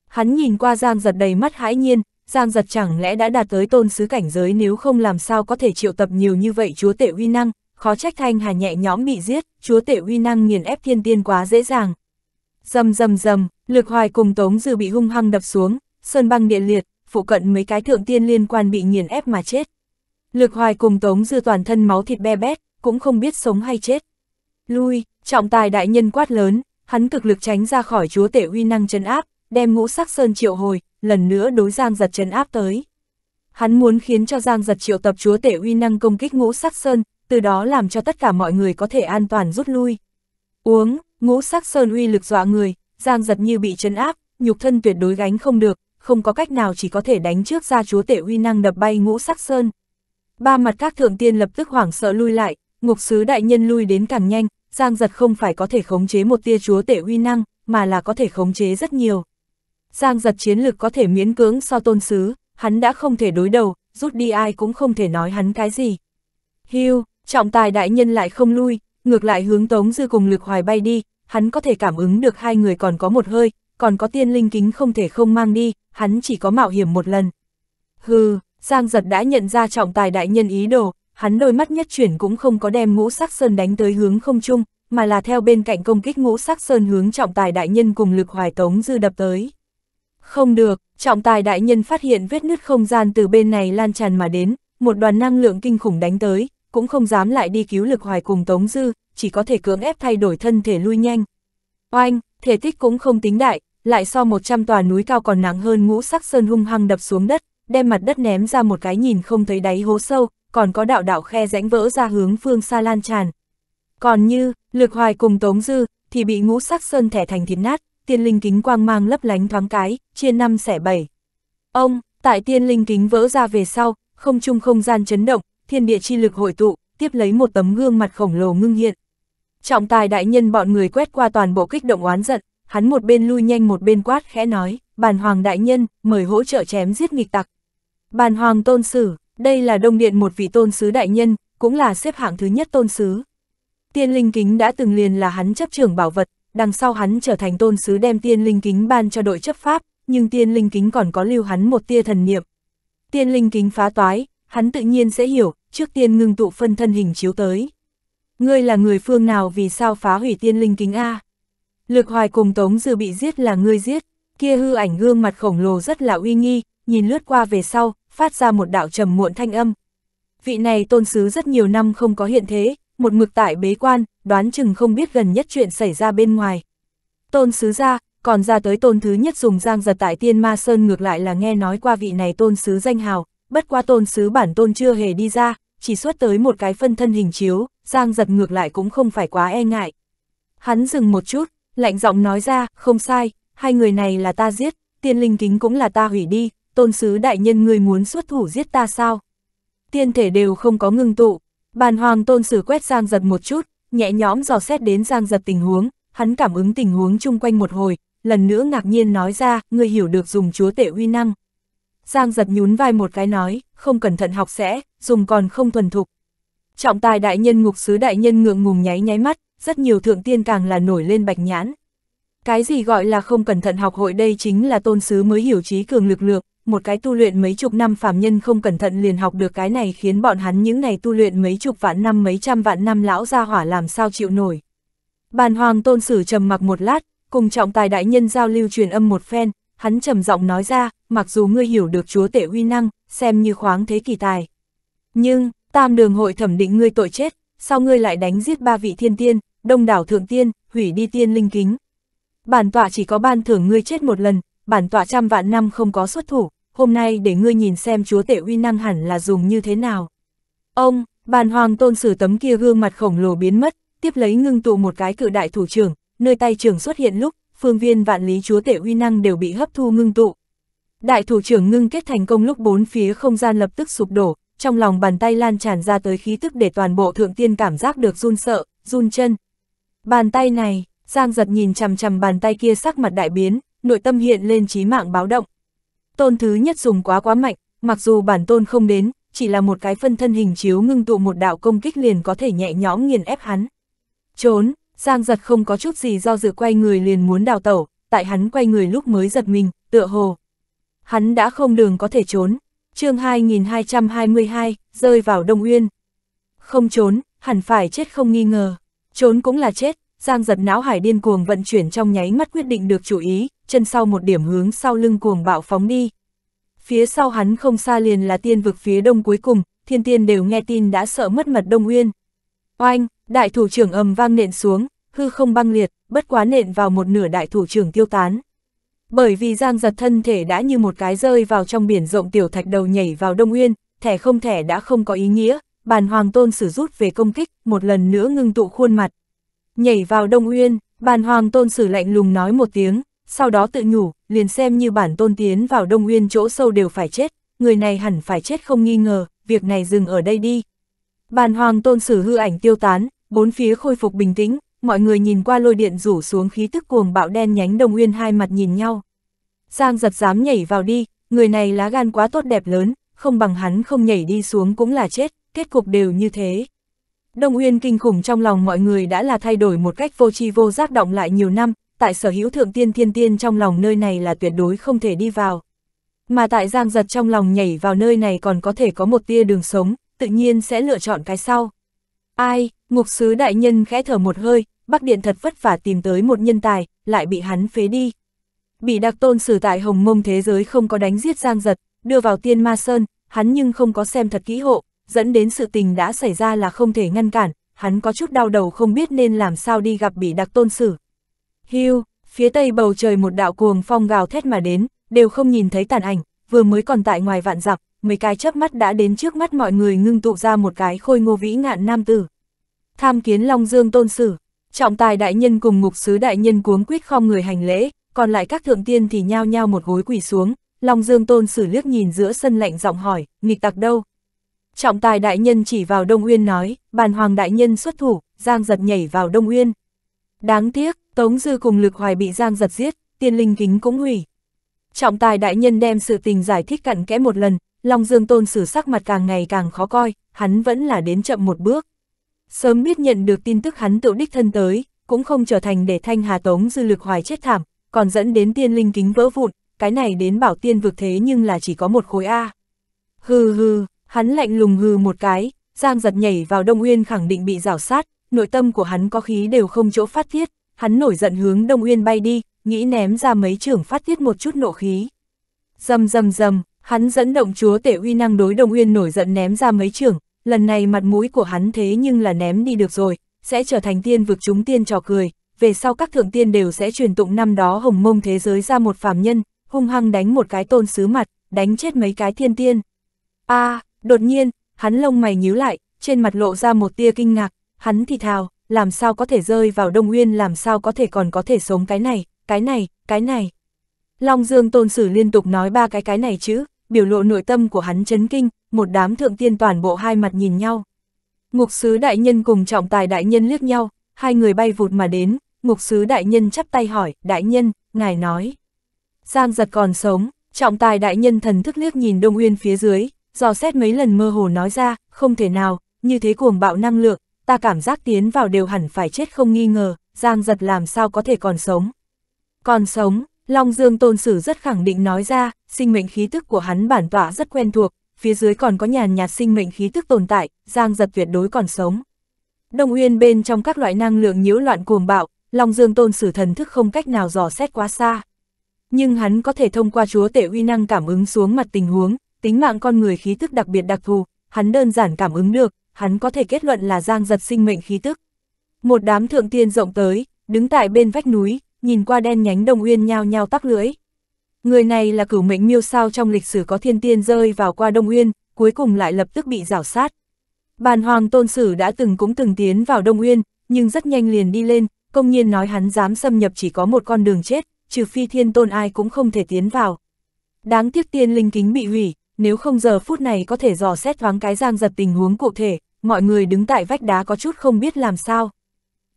Hắn nhìn qua Giang giật đầy mắt hãi nhiên, Giang giật chẳng lẽ đã đạt tới tôn sứ cảnh giới nếu không làm sao có thể triệu tập nhiều như vậy chúa tể uy năng, khó trách thanh hà nhẹ nhõm bị giết, chúa tể uy năng nghiền ép thiên tiên quá dễ dàng. Dầm dầm dầm, lực hoài cùng tống dư bị hung hăng đập xuống, sơn băng điện liệt, phụ cận mấy cái thượng tiên liên quan bị nghiền ép mà chết. Lực hoài cùng tống dư toàn thân máu thịt be bét, cũng không biết sống hay chết. Lui, trọng tài đại nhân quát lớn, hắn cực lực tránh ra khỏi chúa tể uy năng chân áp, đem ngũ sắc sơn triệu hồi, lần nữa đối giang giật chân áp tới. Hắn muốn khiến cho giang giật triệu tập chúa tể uy năng công kích ngũ sắc sơn, từ đó làm cho tất cả mọi người có thể an toàn rút lui. Uống, ngũ sắc sơn uy lực dọa người, Giang giật như bị chấn áp, nhục thân tuyệt đối gánh không được, không có cách nào chỉ có thể đánh trước ra chúa tể uy năng đập bay ngũ sắc sơn. Ba mặt các thượng tiên lập tức hoảng sợ lui lại, ngục sứ đại nhân lui đến càng nhanh, Giang giật không phải có thể khống chế một tia chúa tể uy năng, mà là có thể khống chế rất nhiều. Giang giật chiến lực có thể miễn cưỡng so tôn sứ, hắn đã không thể đối đầu, rút đi ai cũng không thể nói hắn cái gì. Hưu, trọng tài đại nhân lại không lui, ngược lại hướng Tống Dư cùng Lực Hoài bay đi, hắn có thể cảm ứng được hai người còn có một hơi, còn có tiên linh kính không thể không mang đi, hắn chỉ có mạo hiểm một lần. Hừ, Giang Giật đã nhận ra trọng tài đại nhân ý đồ, hắn đôi mắt nhất chuyển cũng không có đem ngũ sắc sơn đánh tới hướng không chung, mà là theo bên cạnh công kích ngũ sắc sơn hướng trọng tài đại nhân cùng lực hoài tống dư đập tới. Không được, trọng tài đại nhân phát hiện vết nứt không gian từ bên này lan tràn mà đến, một đoàn năng lượng kinh khủng đánh tới, cũng không dám lại đi cứu lực hoài cùng Tống Dư, chỉ có thể cưỡng ép thay đổi thân thể lui nhanh. Oanh, thể tích cũng không tính đại, lại so 100 tòa núi cao còn nặng hơn ngũ sắc sơn hung hăng đập xuống đất, đem mặt đất ném ra một cái nhìn không thấy đáy hố sâu, còn có đạo đạo khe rãnh vỡ ra hướng phương xa lan tràn. Còn như, lực hoài cùng Tống Dư, thì bị ngũ sắc sơn thẻ thành thịt nát, tiên linh kính quang mang lấp lánh thoáng cái, chia năm xẻ bảy. Ông, tại tiên linh kính vỡ ra về sau, không chung không gian chấn động, thiên địa chi lực hội tụ, tiếp lấy một tấm gương mặt khổng lồ ngưng hiện. Trọng tài đại nhân bọn người quét qua toàn bộ kích động oán giận, hắn một bên lui nhanh một bên quát khẽ nói, bàn hoàng đại nhân, mời hỗ trợ chém giết nghịch tặc. Bàn hoàng tôn sử, đây là đông điện một vị tôn sứ đại nhân, cũng là xếp hạng thứ nhất tôn sứ. Tiên linh kính đã từng liền là hắn chấp trưởng bảo vật, đằng sau hắn trở thành tôn sứ đem tiên linh kính ban cho đội chấp pháp, nhưng tiên linh kính còn có lưu hắn một tia thần niệm. Tiên linh kính phá toái, hắn tự nhiên sẽ hiểu, trước tiên ngưng tụ phân thân hình chiếu tới. Ngươi là người phương nào vì sao phá hủy tiên linh kính A? Lực hoài cùng tống dư bị giết là ngươi giết, kia hư ảnh gương mặt khổng lồ rất là uy nghi, nhìn lướt qua về sau, phát ra một đạo trầm muộn thanh âm. Vị này tôn sứ rất nhiều năm không có hiện thế, một mực tại bế quan, đoán chừng không biết gần nhất chuyện xảy ra bên ngoài. Tôn sứ ra, còn ra tới tôn thứ nhất dùng giang giật tại tiên ma sơn ngược lại là nghe nói qua vị này tôn sứ danh hào, bất qua tôn sứ bản tôn chưa hề đi ra, chỉ xuất tới một cái phân thân hình chiếu, Giang giật ngược lại cũng không phải quá e ngại. Hắn dừng một chút, lạnh giọng nói ra, không sai, hai người này là ta giết, tiên linh kính cũng là ta hủy đi, tôn sứ đại nhân người muốn xuất thủ giết ta sao? Tiên thể đều không có ngưng tụ, bàn hoàng tôn sử quét Giang giật một chút, nhẹ nhõm dò xét đến Giang giật tình huống, hắn cảm ứng tình huống chung quanh một hồi, lần nữa ngạc nhiên nói ra, người hiểu được dùng chúa tể huy năng. Giang giật nhún vai một cái nói, không cẩn thận học sẽ, dùng còn không thuần thục. Trọng tài đại nhân ngục sứ đại nhân ngượng ngùng nháy nháy mắt, rất nhiều thượng tiên càng là nổi lên bạch nhãn. Cái gì gọi là không cẩn thận học hội đây chính là tôn sứ mới hiểu trí cường lực lượng, một cái tu luyện mấy chục năm phàm nhân không cẩn thận liền học được cái này khiến bọn hắn những này tu luyện mấy chục vạn năm mấy trăm vạn năm lão ra hỏa làm sao chịu nổi. Bàn hoàng tôn sử trầm mặc một lát, cùng trọng tài đại nhân giao lưu truyền âm một phen, hắn trầm giọng nói ra, mặc dù ngươi hiểu được chúa tể uy năng, xem như khoáng thế kỳ tài. Nhưng, tam đường hội thẩm định ngươi tội chết, sao ngươi lại đánh giết ba vị thiên tiên, đông đảo thượng tiên, hủy đi tiên linh kính. Bản tọa chỉ có ban thưởng ngươi chết một lần, bản tọa trăm vạn năm không có xuất thủ, hôm nay để ngươi nhìn xem chúa tể uy năng hẳn là dùng như thế nào. Ông, bàn hoàng tôn sử tấm kia gương mặt khổng lồ biến mất, tiếp lấy ngưng tụ một cái cự đại thủ trưởng, nơi tay trưởng xuất hiện lúc, phương viên vạn lý chúa tể uy năng đều bị hấp thu ngưng tụ. Đại thủ trưởng ngưng kết thành công lúc bốn phía không gian lập tức sụp đổ, trong lòng bàn tay lan tràn ra tới khí tức để toàn bộ thượng tiên cảm giác được run sợ, run chân. Bàn tay này, Giang giật nhìn chằm chằm bàn tay kia sắc mặt đại biến, nội tâm hiện lên trí mạng báo động. Tôn thứ nhất dùng quá quá mạnh, mặc dù bản tôn không đến, chỉ là một cái phân thân hình chiếu ngưng tụ một đạo công kích liền có thể nhẹ nhõm nghiền ép hắn. Trốn, Giang giật không có chút gì do dự quay người liền muốn đào tẩu, tại hắn quay người lúc mới giật mình, tựa hồ. Hắn đã không đường có thể trốn. chương 2222, rơi vào Đông Uyên. Không trốn, hẳn phải chết không nghi ngờ. Trốn cũng là chết, Giang giật não hải điên cuồng vận chuyển trong nháy mắt quyết định được chủ ý, chân sau một điểm hướng sau lưng cuồng bạo phóng đi. Phía sau hắn không xa liền là tiên vực phía đông cuối cùng, thiên tiên đều nghe tin đã sợ mất mật Đông Uyên. Oanh, Đại thủ trưởng ầm vang nện xuống, hư không băng liệt, bất quá nện vào một nửa đại thủ trưởng tiêu tán. Bởi vì Giang giật thân thể đã như một cái rơi vào trong biển rộng tiểu thạch đầu nhảy vào Đông Uyên, thẻ không thẻ đã không có ý nghĩa, bàn hoàng tôn sử rút về công kích, một lần nữa ngưng tụ khuôn mặt. Nhảy vào Đông Uyên, bàn hoàng tôn sử lạnh lùng nói một tiếng, sau đó tự nhủ, liền xem như bản tôn tiến vào Đông Uyên chỗ sâu đều phải chết, người này hẳn phải chết không nghi ngờ, việc này dừng ở đây đi. Bàn hoàng tôn sử hư ảnh tiêu tán, Bốn phía khôi phục bình tĩnh, mọi người nhìn qua lôi điện rủ xuống khí tức cuồng bạo đen nhánh đồng uyên hai mặt nhìn nhau. Giang giật dám nhảy vào đi, người này lá gan quá tốt đẹp lớn, không bằng hắn không nhảy đi xuống cũng là chết, kết cục đều như thế. Đông Uyên kinh khủng trong lòng mọi người đã là thay đổi một cách vô tri vô giác động lại nhiều năm, tại sở hữu thượng tiên thiên tiên trong lòng nơi này là tuyệt đối không thể đi vào. Mà tại giang giật trong lòng nhảy vào nơi này còn có thể có một tia đường sống, tự nhiên sẽ lựa chọn cái sau. Ai, ngục sứ đại nhân khẽ thở một hơi, Bắc Điện thật vất vả tìm tới một nhân tài, lại bị hắn phế đi. Bị đặc tôn xử tại hồng mông thế giới không có đánh giết giang giật, đưa vào tiên ma sơn, hắn nhưng không có xem thật kỹ hộ, dẫn đến sự tình đã xảy ra là không thể ngăn cản, hắn có chút đau đầu không biết nên làm sao đi gặp bị đặc tôn xử. Hưu, phía tây bầu trời một đạo cuồng phong gào thét mà đến, đều không nhìn thấy tàn ảnh, vừa mới còn tại ngoài vạn dặm mấy cái chớp mắt đã đến trước mắt mọi người ngưng tụ ra một cái khôi ngô vĩ ngạn nam tử. Tham kiến Long Dương tôn sử, trọng tài đại nhân cùng ngục sứ đại nhân cuống quýt khom người hành lễ, còn lại các thượng tiên thì nhao nhao một gối quỳ xuống, Long Dương tôn sử liếc nhìn giữa sân lạnh giọng hỏi, nghịch tặc đâu? Trọng tài đại nhân chỉ vào Đông Uyên nói, bàn hoàng đại nhân xuất thủ, Giang giật nhảy vào Đông Uyên. Đáng tiếc, Tống Dư cùng lực hoài bị Giang giật giết, tiên linh kính cũng hủy, Trọng tài đại nhân đem sự tình giải thích cặn kẽ một lần, Long Dương Tôn xử sắc mặt càng ngày càng khó coi, hắn vẫn là đến chậm một bước. Sớm biết nhận được tin tức hắn tự đích thân tới, cũng không trở thành để Thanh Hà Tống dư lực hoài chết thảm, còn dẫn đến tiên linh kính vỡ vụn, cái này đến bảo tiên vực thế nhưng là chỉ có một khối A. Hừ hừ, hắn lạnh lùng hừ một cái, Giang giật nhảy vào Đông Uyên khẳng định bị rào sát, nội tâm của hắn có khí đều không chỗ phát thiết, hắn nổi giận hướng Đông Uyên bay đi, nghĩ ném ra mấy trưởng phát tiết một chút nộ khí. Dầm dầm dầm, hắn dẫn động chúa tể uy năng đối Đông Uyên nổi giận ném ra mấy trưởng, lần này mặt mũi của hắn thế nhưng là ném đi được rồi, sẽ trở thành tiên vực chúng tiên trò cười, về sau các thượng tiên đều sẽ truyền tụng năm đó hồng mông thế giới ra một phàm nhân, hung hăng đánh một cái tôn sứ mặt, đánh chết mấy cái thiên tiên. a à, đột nhiên, hắn lông mày nhíu lại, trên mặt lộ ra một tia kinh ngạc, hắn thì thào, làm sao có thể rơi vào Đông Nguyên làm sao có thể còn có thể sống cái này, cái này, cái này. Long Dương Tôn Sử liên tục nói ba cái cái này chứ, biểu lộ nội tâm của hắn chấn kinh, một đám thượng tiên toàn bộ hai mặt nhìn nhau. Ngục sứ đại nhân cùng trọng tài đại nhân liếc nhau, hai người bay vụt mà đến, ngục sứ đại nhân chắp tay hỏi, đại nhân, ngài nói. Giang giật còn sống, trọng tài đại nhân thần thức liếc nhìn Đông Uyên phía dưới, dò xét mấy lần mơ hồ nói ra, không thể nào, như thế cuồng bạo năng lượng, ta cảm giác tiến vào đều hẳn phải chết không nghi ngờ, Giang giật làm sao có thể còn sống. Còn sống, Long Dương Tôn Sử rất khẳng định nói ra, sinh mệnh khí tức của hắn bản tỏa rất quen thuộc, phía dưới còn có nhàn nhạt sinh mệnh khí tức tồn tại, Giang giật tuyệt đối còn sống. Đông Uyên bên trong các loại năng lượng nhiễu loạn cuồng bạo, Long Dương Tôn Sử thần thức không cách nào dò xét quá xa. Nhưng hắn có thể thông qua chúa tể uy năng cảm ứng xuống mặt tình huống, tính mạng con người khí tức đặc biệt đặc thù, hắn đơn giản cảm ứng được, hắn có thể kết luận là giang giật sinh mệnh khí tức. Một đám thượng tiên rộng tới, đứng tại bên vách núi, nhìn qua đen nhánh đồng uyên nhao nhao tắc lưỡi. Người này là cửu mệnh miêu sao trong lịch sử có thiên tiên rơi vào qua Đông Uyên, cuối cùng lại lập tức bị rảo sát. Bàn hoàng tôn sử đã từng cũng từng tiến vào Đông Uyên, nhưng rất nhanh liền đi lên, công nhiên nói hắn dám xâm nhập chỉ có một con đường chết, trừ phi thiên tôn ai cũng không thể tiến vào. Đáng tiếc tiên linh kính bị hủy, nếu không giờ phút này có thể dò xét thoáng cái giang giật tình huống cụ thể, mọi người đứng tại vách đá có chút không biết làm sao.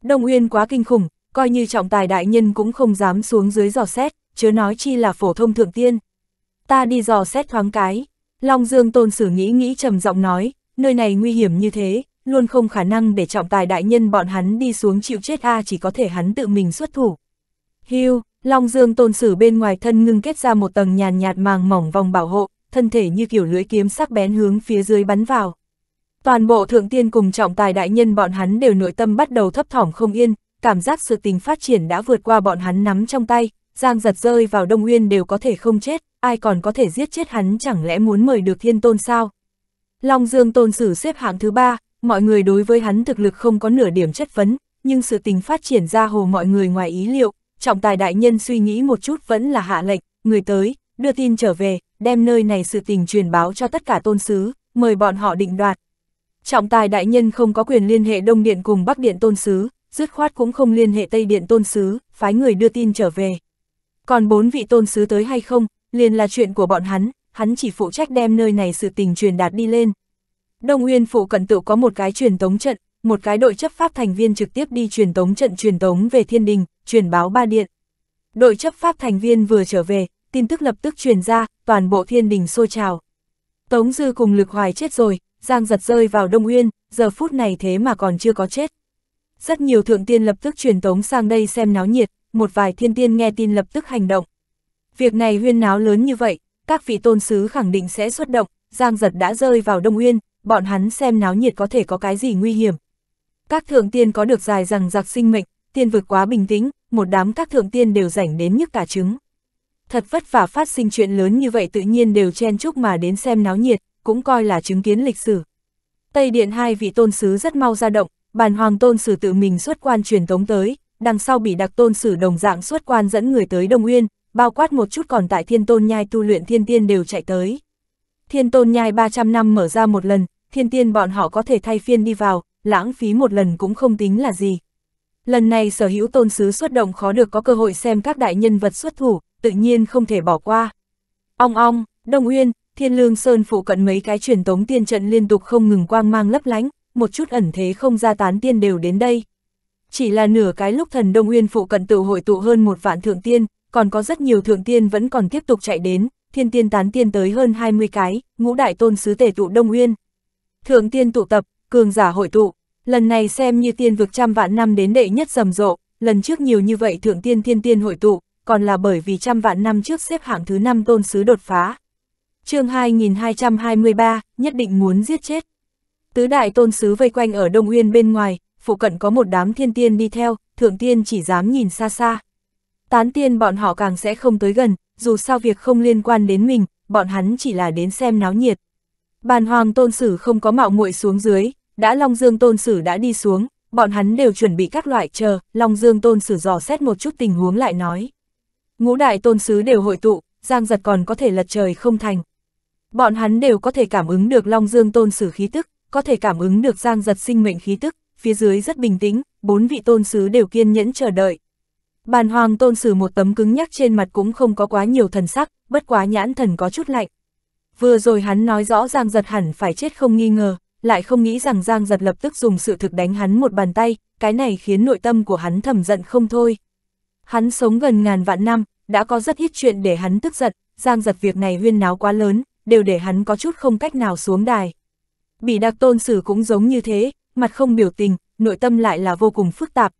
Đông Uyên quá kinh khủng, coi như trọng tài đại nhân cũng không dám xuống dưới dò xét, chớ nói chi là phổ thông thượng tiên. Ta đi dò xét thoáng cái, Long Dương tôn sử nghĩ nghĩ trầm giọng nói, nơi này nguy hiểm như thế, luôn không khả năng để trọng tài đại nhân bọn hắn đi xuống chịu chết a chỉ có thể hắn tự mình xuất thủ. Hưu, Long Dương tôn sử bên ngoài thân ngưng kết ra một tầng nhàn nhạt màng mỏng vòng bảo hộ, thân thể như kiểu lưỡi kiếm sắc bén hướng phía dưới bắn vào. Toàn bộ thượng tiên cùng trọng tài đại nhân bọn hắn đều nội tâm bắt đầu thấp thỏm không yên, cảm giác sự tình phát triển đã vượt qua bọn hắn nắm trong tay, giang giật rơi vào Đông Uyên đều có thể không chết, ai còn có thể giết chết hắn chẳng lẽ muốn mời được thiên tôn sao? Long Dương tôn sử xếp hạng thứ ba, mọi người đối với hắn thực lực không có nửa điểm chất vấn, nhưng sự tình phát triển ra hồ mọi người ngoài ý liệu, trọng tài đại nhân suy nghĩ một chút vẫn là hạ lệnh, người tới, đưa tin trở về, đem nơi này sự tình truyền báo cho tất cả tôn sứ, mời bọn họ định đoạt, trọng tài đại nhân không có quyền liên hệ Đông Điện cùng Bắc Điện Tôn Sứ, dứt khoát cũng không liên hệ Tây Điện Tôn Sứ, phái người đưa tin trở về. Còn bốn vị Tôn Sứ tới hay không, liền là chuyện của bọn hắn, hắn chỉ phụ trách đem nơi này sự tình truyền đạt đi lên. Đông Uyên phụ cận tự có một cái truyền tống trận, một cái đội chấp pháp thành viên trực tiếp đi truyền tống trận truyền tống về thiên đình, truyền báo ba điện. Đội chấp pháp thành viên vừa trở về, tin tức lập tức truyền ra, toàn bộ thiên đình xô trào. Tống Dư cùng Lực Hoài chết rồi, Giang giật rơi vào Đông Uyên, giờ phút này thế mà còn chưa có chết. Rất nhiều thượng tiên lập tức truyền tống sang đây xem náo nhiệt, một vài thiên tiên nghe tin lập tức hành động. Việc này huyên náo lớn như vậy, các vị tôn sứ khẳng định sẽ xuất động, Giang giật đã rơi vào Đông Uyên, bọn hắn xem náo nhiệt có thể có cái gì nguy hiểm. Các thượng tiên có được dài rằng giặc sinh mệnh, tiên vực quá bình tĩnh, một đám các thượng tiên đều rảnh đến nhức cả trứng. Thật vất vả phát sinh chuyện lớn như vậy tự nhiên đều chen chúc mà đến xem náo nhiệt, cũng coi là chứng kiến lịch sử. Tây Điện hai vị tôn sứ rất mau ra động, bàn hoàng tôn sử tự mình xuất quan truyền tống tới, đằng sau bị đặc tôn sử đồng dạng xuất quan dẫn người tới Đông Uyên, bao quát một chút còn tại thiên tôn nhai tu luyện thiên tiên đều chạy tới. Thiên tôn nhai 300 năm mở ra một lần, thiên tiên bọn họ có thể thay phiên đi vào, lãng phí một lần cũng không tính là gì. Lần này sở hữu tôn sứ xuất động khó được có cơ hội xem các đại nhân vật xuất thủ, tự nhiên không thể bỏ qua. Ong ong, Đông Uyên, Thiên Lương Sơn phụ cận mấy cái truyền tống tiên trận liên tục không ngừng quang mang lấp lánh, một chút ẩn thế không ra tán tiên đều đến đây. Chỉ là nửa cái lúc thần Đông Uyên phụ cận tự hội tụ hơn một vạn thượng tiên, còn có rất nhiều thượng tiên vẫn còn tiếp tục chạy đến, thiên tiên tán tiên tới hơn 20 cái, ngũ đại tôn sứ tể tụ Đông Uyên. Thượng tiên tụ tập, cường giả hội tụ, lần này xem như tiên vực trăm vạn năm đến đệ nhất rầm rộ, lần trước nhiều như vậy thượng tiên thiên tiên hội tụ, còn là bởi vì trăm vạn năm trước xếp hạng thứ năm tôn sứ đột phá chương 2223, nhất định muốn giết chết. Tứ đại tôn sứ vây quanh ở Đông Uyên bên ngoài, phụ cận có một đám thiên tiên đi theo, thượng tiên chỉ dám nhìn xa xa. Tán tiên bọn họ càng sẽ không tới gần, dù sao việc không liên quan đến mình, bọn hắn chỉ là đến xem náo nhiệt. Bàn hoàng tôn sử không có mạo muội xuống dưới, đã Long Dương tôn sử đã đi xuống, bọn hắn đều chuẩn bị các loại chờ, Long Dương tôn sử dò xét một chút tình huống lại nói. Ngũ đại tôn sứ đều hội tụ, Giang giật còn có thể lật trời không thành. Bọn hắn đều có thể cảm ứng được Long Dương tôn sử khí tức, có thể cảm ứng được Giang giật sinh mệnh khí tức, phía dưới rất bình tĩnh, bốn vị tôn sứ đều kiên nhẫn chờ đợi. Bàn hoàng tôn sử một tấm cứng nhắc trên mặt cũng không có quá nhiều thần sắc, bất quá nhãn thần có chút lạnh. Vừa rồi hắn nói rõ Giang giật hẳn phải chết không nghi ngờ, lại không nghĩ rằng Giang giật lập tức dùng sự thực đánh hắn một bàn tay, cái này khiến nội tâm của hắn thầm giận không thôi. Hắn sống gần ngàn vạn năm, đã có rất ít chuyện để hắn tức giận, Giang giật việc này huyên náo quá lớn, đều để hắn có chút không cách nào xuống đài. Bị đặc tôn sử cũng giống như thế, mặt không biểu tình, nội tâm lại là vô cùng phức tạp.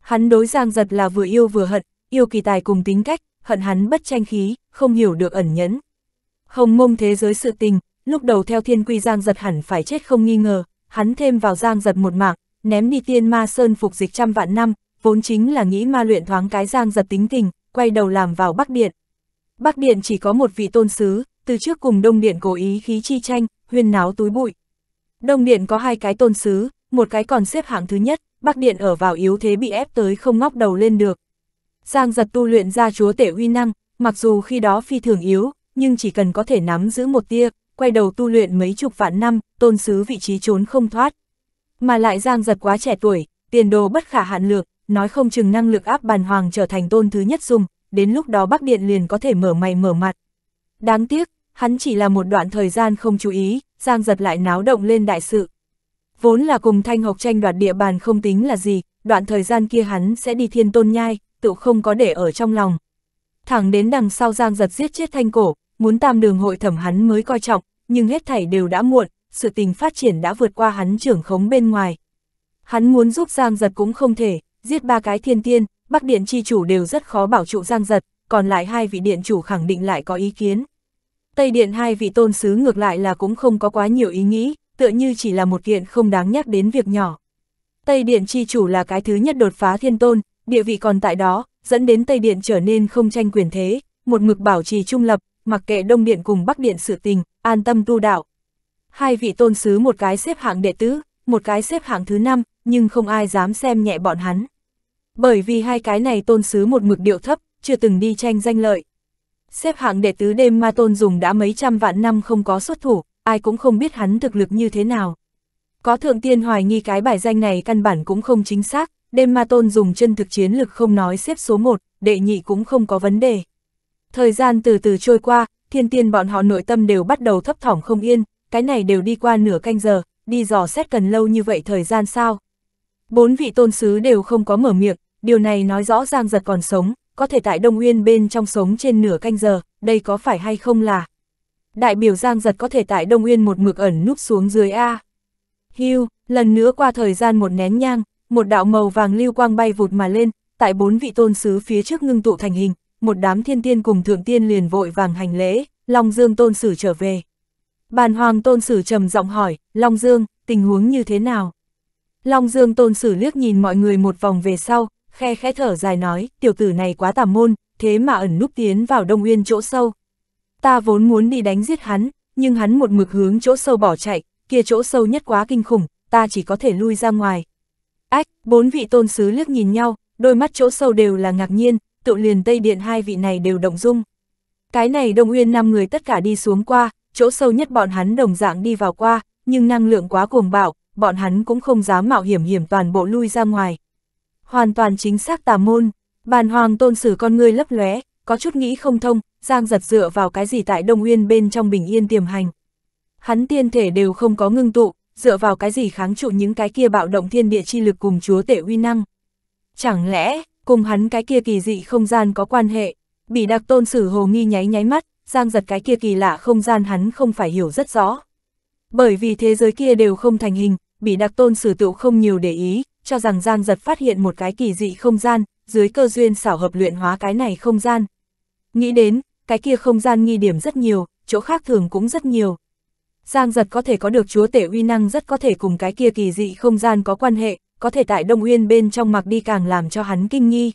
Hắn đối Giang Giật là vừa yêu vừa hận, yêu kỳ tài cùng tính cách, hận hắn bất tranh khí, không hiểu được ẩn nhẫn. Hồng mông thế giới sự tình, lúc đầu theo thiên quy Giang Giật hẳn phải chết không nghi ngờ, hắn thêm vào Giang Giật một mạng, ném đi tiên ma sơn phục dịch trăm vạn năm, vốn chính là nghĩ ma luyện thoáng cái Giang Giật tính tình, quay đầu làm vào Bắc Điện. Bắc Điện chỉ có một vị tôn sứ, từ trước cùng Đông Điện cố ý khí chi tranh, huyên náo túi bụi. Đông Điện có hai cái tôn sứ, một cái còn xếp hạng thứ nhất, Bắc Điện ở vào yếu thế bị ép tới không ngóc đầu lên được. Giang giật tu luyện ra chúa tể uy năng, mặc dù khi đó phi thường yếu, nhưng chỉ cần có thể nắm giữ một tia, quay đầu tu luyện mấy chục vạn năm, tôn sứ vị trí trốn không thoát. Mà lại Giang giật quá trẻ tuổi, tiền đồ bất khả hạn lượng, nói không chừng năng lực áp bàn hoàng trở thành tôn thứ nhất dùng, đến lúc đó Bắc Điện liền có thể mở mày mở mặt. Đáng tiếc, hắn chỉ là một đoạn thời gian không chú ý, Giang giật lại náo động lên đại sự. Vốn là cùng Thanh Học tranh đoạt địa bàn không tính là gì, đoạn thời gian kia hắn sẽ đi thiên tôn nhai, tự không có để ở trong lòng. Thẳng đến đằng sau Giang giật giết chết Thanh Cổ, muốn tam đường hội thẩm hắn mới coi trọng, nhưng hết thảy đều đã muộn, sự tình phát triển đã vượt qua hắn trưởng khống bên ngoài. Hắn muốn giúp Giang giật cũng không thể, giết ba cái thiên tiên, Bắc Điện chi chủ đều rất khó bảo trụ Giang giật, còn lại hai vị điện chủ khẳng định lại có ý kiến. Tây Điện hai vị tôn sứ ngược lại là cũng không có quá nhiều ý nghĩ, tựa như chỉ là một kiện không đáng nhắc đến việc nhỏ. Tây Điện chi chủ là cái thứ nhất đột phá thiên tôn, địa vị còn tại đó, dẫn đến Tây Điện trở nên không tranh quyền thế, một mực bảo trì trung lập, mặc kệ Đông Điện cùng Bắc Điện sự tình, an tâm tu đạo. Hai vị tôn sứ một cái xếp hạng đệ tứ, một cái xếp hạng thứ năm, nhưng không ai dám xem nhẹ bọn hắn. Bởi vì hai cái này tôn sứ một mực điệu thấp, chưa từng đi tranh danh lợi xếp hạng đệ tứ đêm ma tôn dùng đã mấy trăm vạn năm không có xuất thủ, ai cũng không biết hắn thực lực như thế nào. Có thượng tiên hoài nghi cái bài danh này căn bản cũng không chính xác, đêm ma tôn dùng chân thực chiến lực không nói xếp số 1, đệ nhị cũng không có vấn đề. Thời gian từ từ trôi qua, thiên tiên bọn họ nội tâm đều bắt đầu thấp thỏm không yên, cái này đều đi qua nửa canh giờ, đi dò xét cần lâu như vậy thời gian sao. Bốn vị tôn sứ đều không có mở miệng, điều này nói rõ ràng giật còn sống, có thể tại Đông Uyên bên trong sống trên nửa canh giờ, đây có phải hay không là? Đại biểu Giang Giật có thể tại Đông Uyên một mực ẩn núp xuống dưới A. Hưu, lần nữa qua thời gian một nén nhang, một đạo màu vàng lưu quang bay vụt mà lên, tại bốn vị tôn sứ phía trước ngưng tụ thành hình, một đám thiên tiên cùng thượng tiên liền vội vàng hành lễ, Long Dương tôn sử trở về. Bàn hoàng tôn sử trầm giọng hỏi, Long Dương, tình huống như thế nào? Long Dương tôn sử liếc nhìn mọi người một vòng về sau, khe khẽ thở dài nói, tiểu tử này quá tà môn, thế mà ẩn núp tiến vào Đông Uyên chỗ sâu. Ta vốn muốn đi đánh giết hắn, nhưng hắn một mực hướng chỗ sâu bỏ chạy, kia chỗ sâu nhất quá kinh khủng, ta chỉ có thể lui ra ngoài. Ách, bốn vị tôn sứ liếc nhìn nhau, đôi mắt chỗ sâu đều là ngạc nhiên, tự liền Tây Điện hai vị này đều động dung. Cái này Đông Uyên năm người tất cả đi xuống qua, chỗ sâu nhất bọn hắn đồng dạng đi vào qua, nhưng năng lượng quá cuồng bạo, bọn hắn cũng không dám mạo hiểm hiểm toàn bộ lui ra ngoài hoàn toàn chính xác tà môn. Bàn hoàng tôn sử con người lấp lóe, có chút nghĩ không thông, giang giật dựa vào cái gì tại Đông Uyên bên trong bình yên tiềm hành. Hắn tiên thể đều không có ngưng tụ, dựa vào cái gì kháng trụ những cái kia bạo động thiên địa chi lực cùng chúa tể uy năng. Chẳng lẽ, cùng hắn cái kia kỳ dị không gian có quan hệ, bị đặc tôn sử hồ nghi nháy nháy mắt, giang giật cái kia kỳ lạ không gian hắn không phải hiểu rất rõ. Bởi vì thế giới kia đều không thành hình, bị đặc tôn sử tựu không nhiều để ý, cho rằng gian giật phát hiện một cái kỳ dị không gian, dưới cơ duyên xảo hợp luyện hóa cái này không gian. Nghĩ đến, cái kia không gian nghi điểm rất nhiều, chỗ khác thường cũng rất nhiều. Giang giật có thể có được chúa tể uy năng rất có thể cùng cái kia kỳ dị không gian có quan hệ, có thể tại Đông Uyên bên trong mặc đi càng làm cho hắn kinh nghi.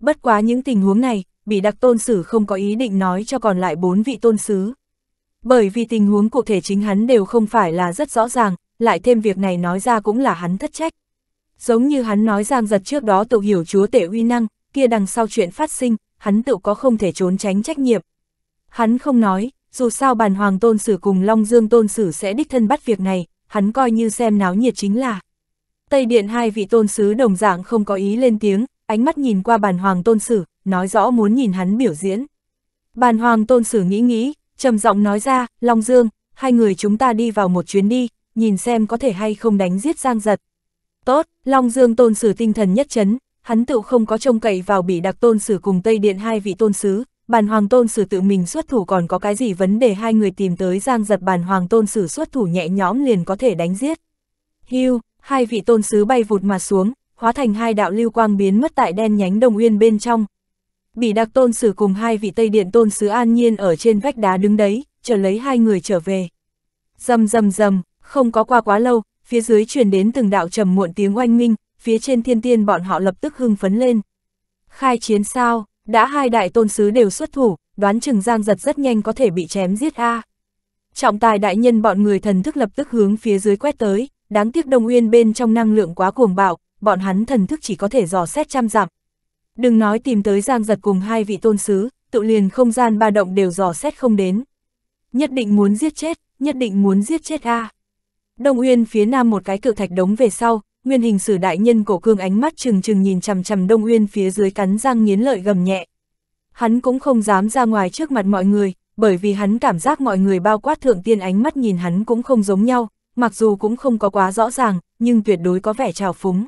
Bất quá những tình huống này, bị đặc tôn sử không có ý định nói cho còn lại bốn vị tôn sứ. Bởi vì tình huống cụ thể chính hắn đều không phải là rất rõ ràng, lại thêm việc này nói ra cũng là hắn thất trách. Giống như hắn nói Giang Giật trước đó tự hiểu chúa tể uy năng, kia đằng sau chuyện phát sinh, hắn tự có không thể trốn tránh trách nhiệm. Hắn không nói, dù sao bàn hoàng tôn sử cùng Long Dương tôn sử sẽ đích thân bắt việc này, hắn coi như xem náo nhiệt chính là. Tây Điện hai vị tôn sứ đồng dạng không có ý lên tiếng, ánh mắt nhìn qua bàn hoàng tôn sử, nói rõ muốn nhìn hắn biểu diễn. Bàn hoàng tôn sử nghĩ nghĩ, trầm giọng nói ra, Long Dương, hai người chúng ta đi vào một chuyến đi, nhìn xem có thể hay không đánh giết Giang Giật, Tốt, Long Dương tôn sử tinh thần nhất chấn, hắn tự không có trông cậy vào bị đặc tôn sử cùng Tây Điện hai vị tôn sứ, bàn hoàng tôn sử tự mình xuất thủ còn có cái gì vấn đề hai người tìm tới giang giật bàn hoàng tôn sử xuất thủ nhẹ nhõm liền có thể đánh giết. Hưu, hai vị tôn sứ bay vụt mà xuống, hóa thành hai đạo lưu quang biến mất tại đen nhánh đồng uyên bên trong. Bỉ đặc tôn sử cùng hai vị Tây Điện tôn sứ an nhiên ở trên vách đá đứng đấy, chờ lấy hai người trở về. Dầm dầm dầm, không có qua quá lâu, phía dưới truyền đến từng đạo trầm muộn tiếng oanh minh, phía trên thiên tiên bọn họ lập tức hưng phấn lên. Khai chiến sao, đã hai đại tôn sứ đều xuất thủ, đoán chừng Giang Giật rất nhanh có thể bị chém giết a. Trọng tài đại nhân bọn người thần thức lập tức hướng phía dưới quét tới, đáng tiếc Đông Uyên bên trong năng lượng quá cuồng bạo, bọn hắn thần thức chỉ có thể dò xét trăm dặm. Đừng nói tìm tới Giang Giật cùng hai vị tôn sứ, tự liền không gian ba động đều dò xét không đến. Nhất định muốn giết chết, nhất định muốn giết chết a. Đông Uyên phía nam một cái cự thạch đống về sau, nguyên hình sử đại nhân cổ cương ánh mắt trừng trừng nhìn chằm chằm Đông Uyên phía dưới cắn răng nghiến lợi gầm nhẹ. Hắn cũng không dám ra ngoài trước mặt mọi người, bởi vì hắn cảm giác mọi người bao quát thượng tiên ánh mắt nhìn hắn cũng không giống nhau, mặc dù cũng không có quá rõ ràng, nhưng tuyệt đối có vẻ trào phúng.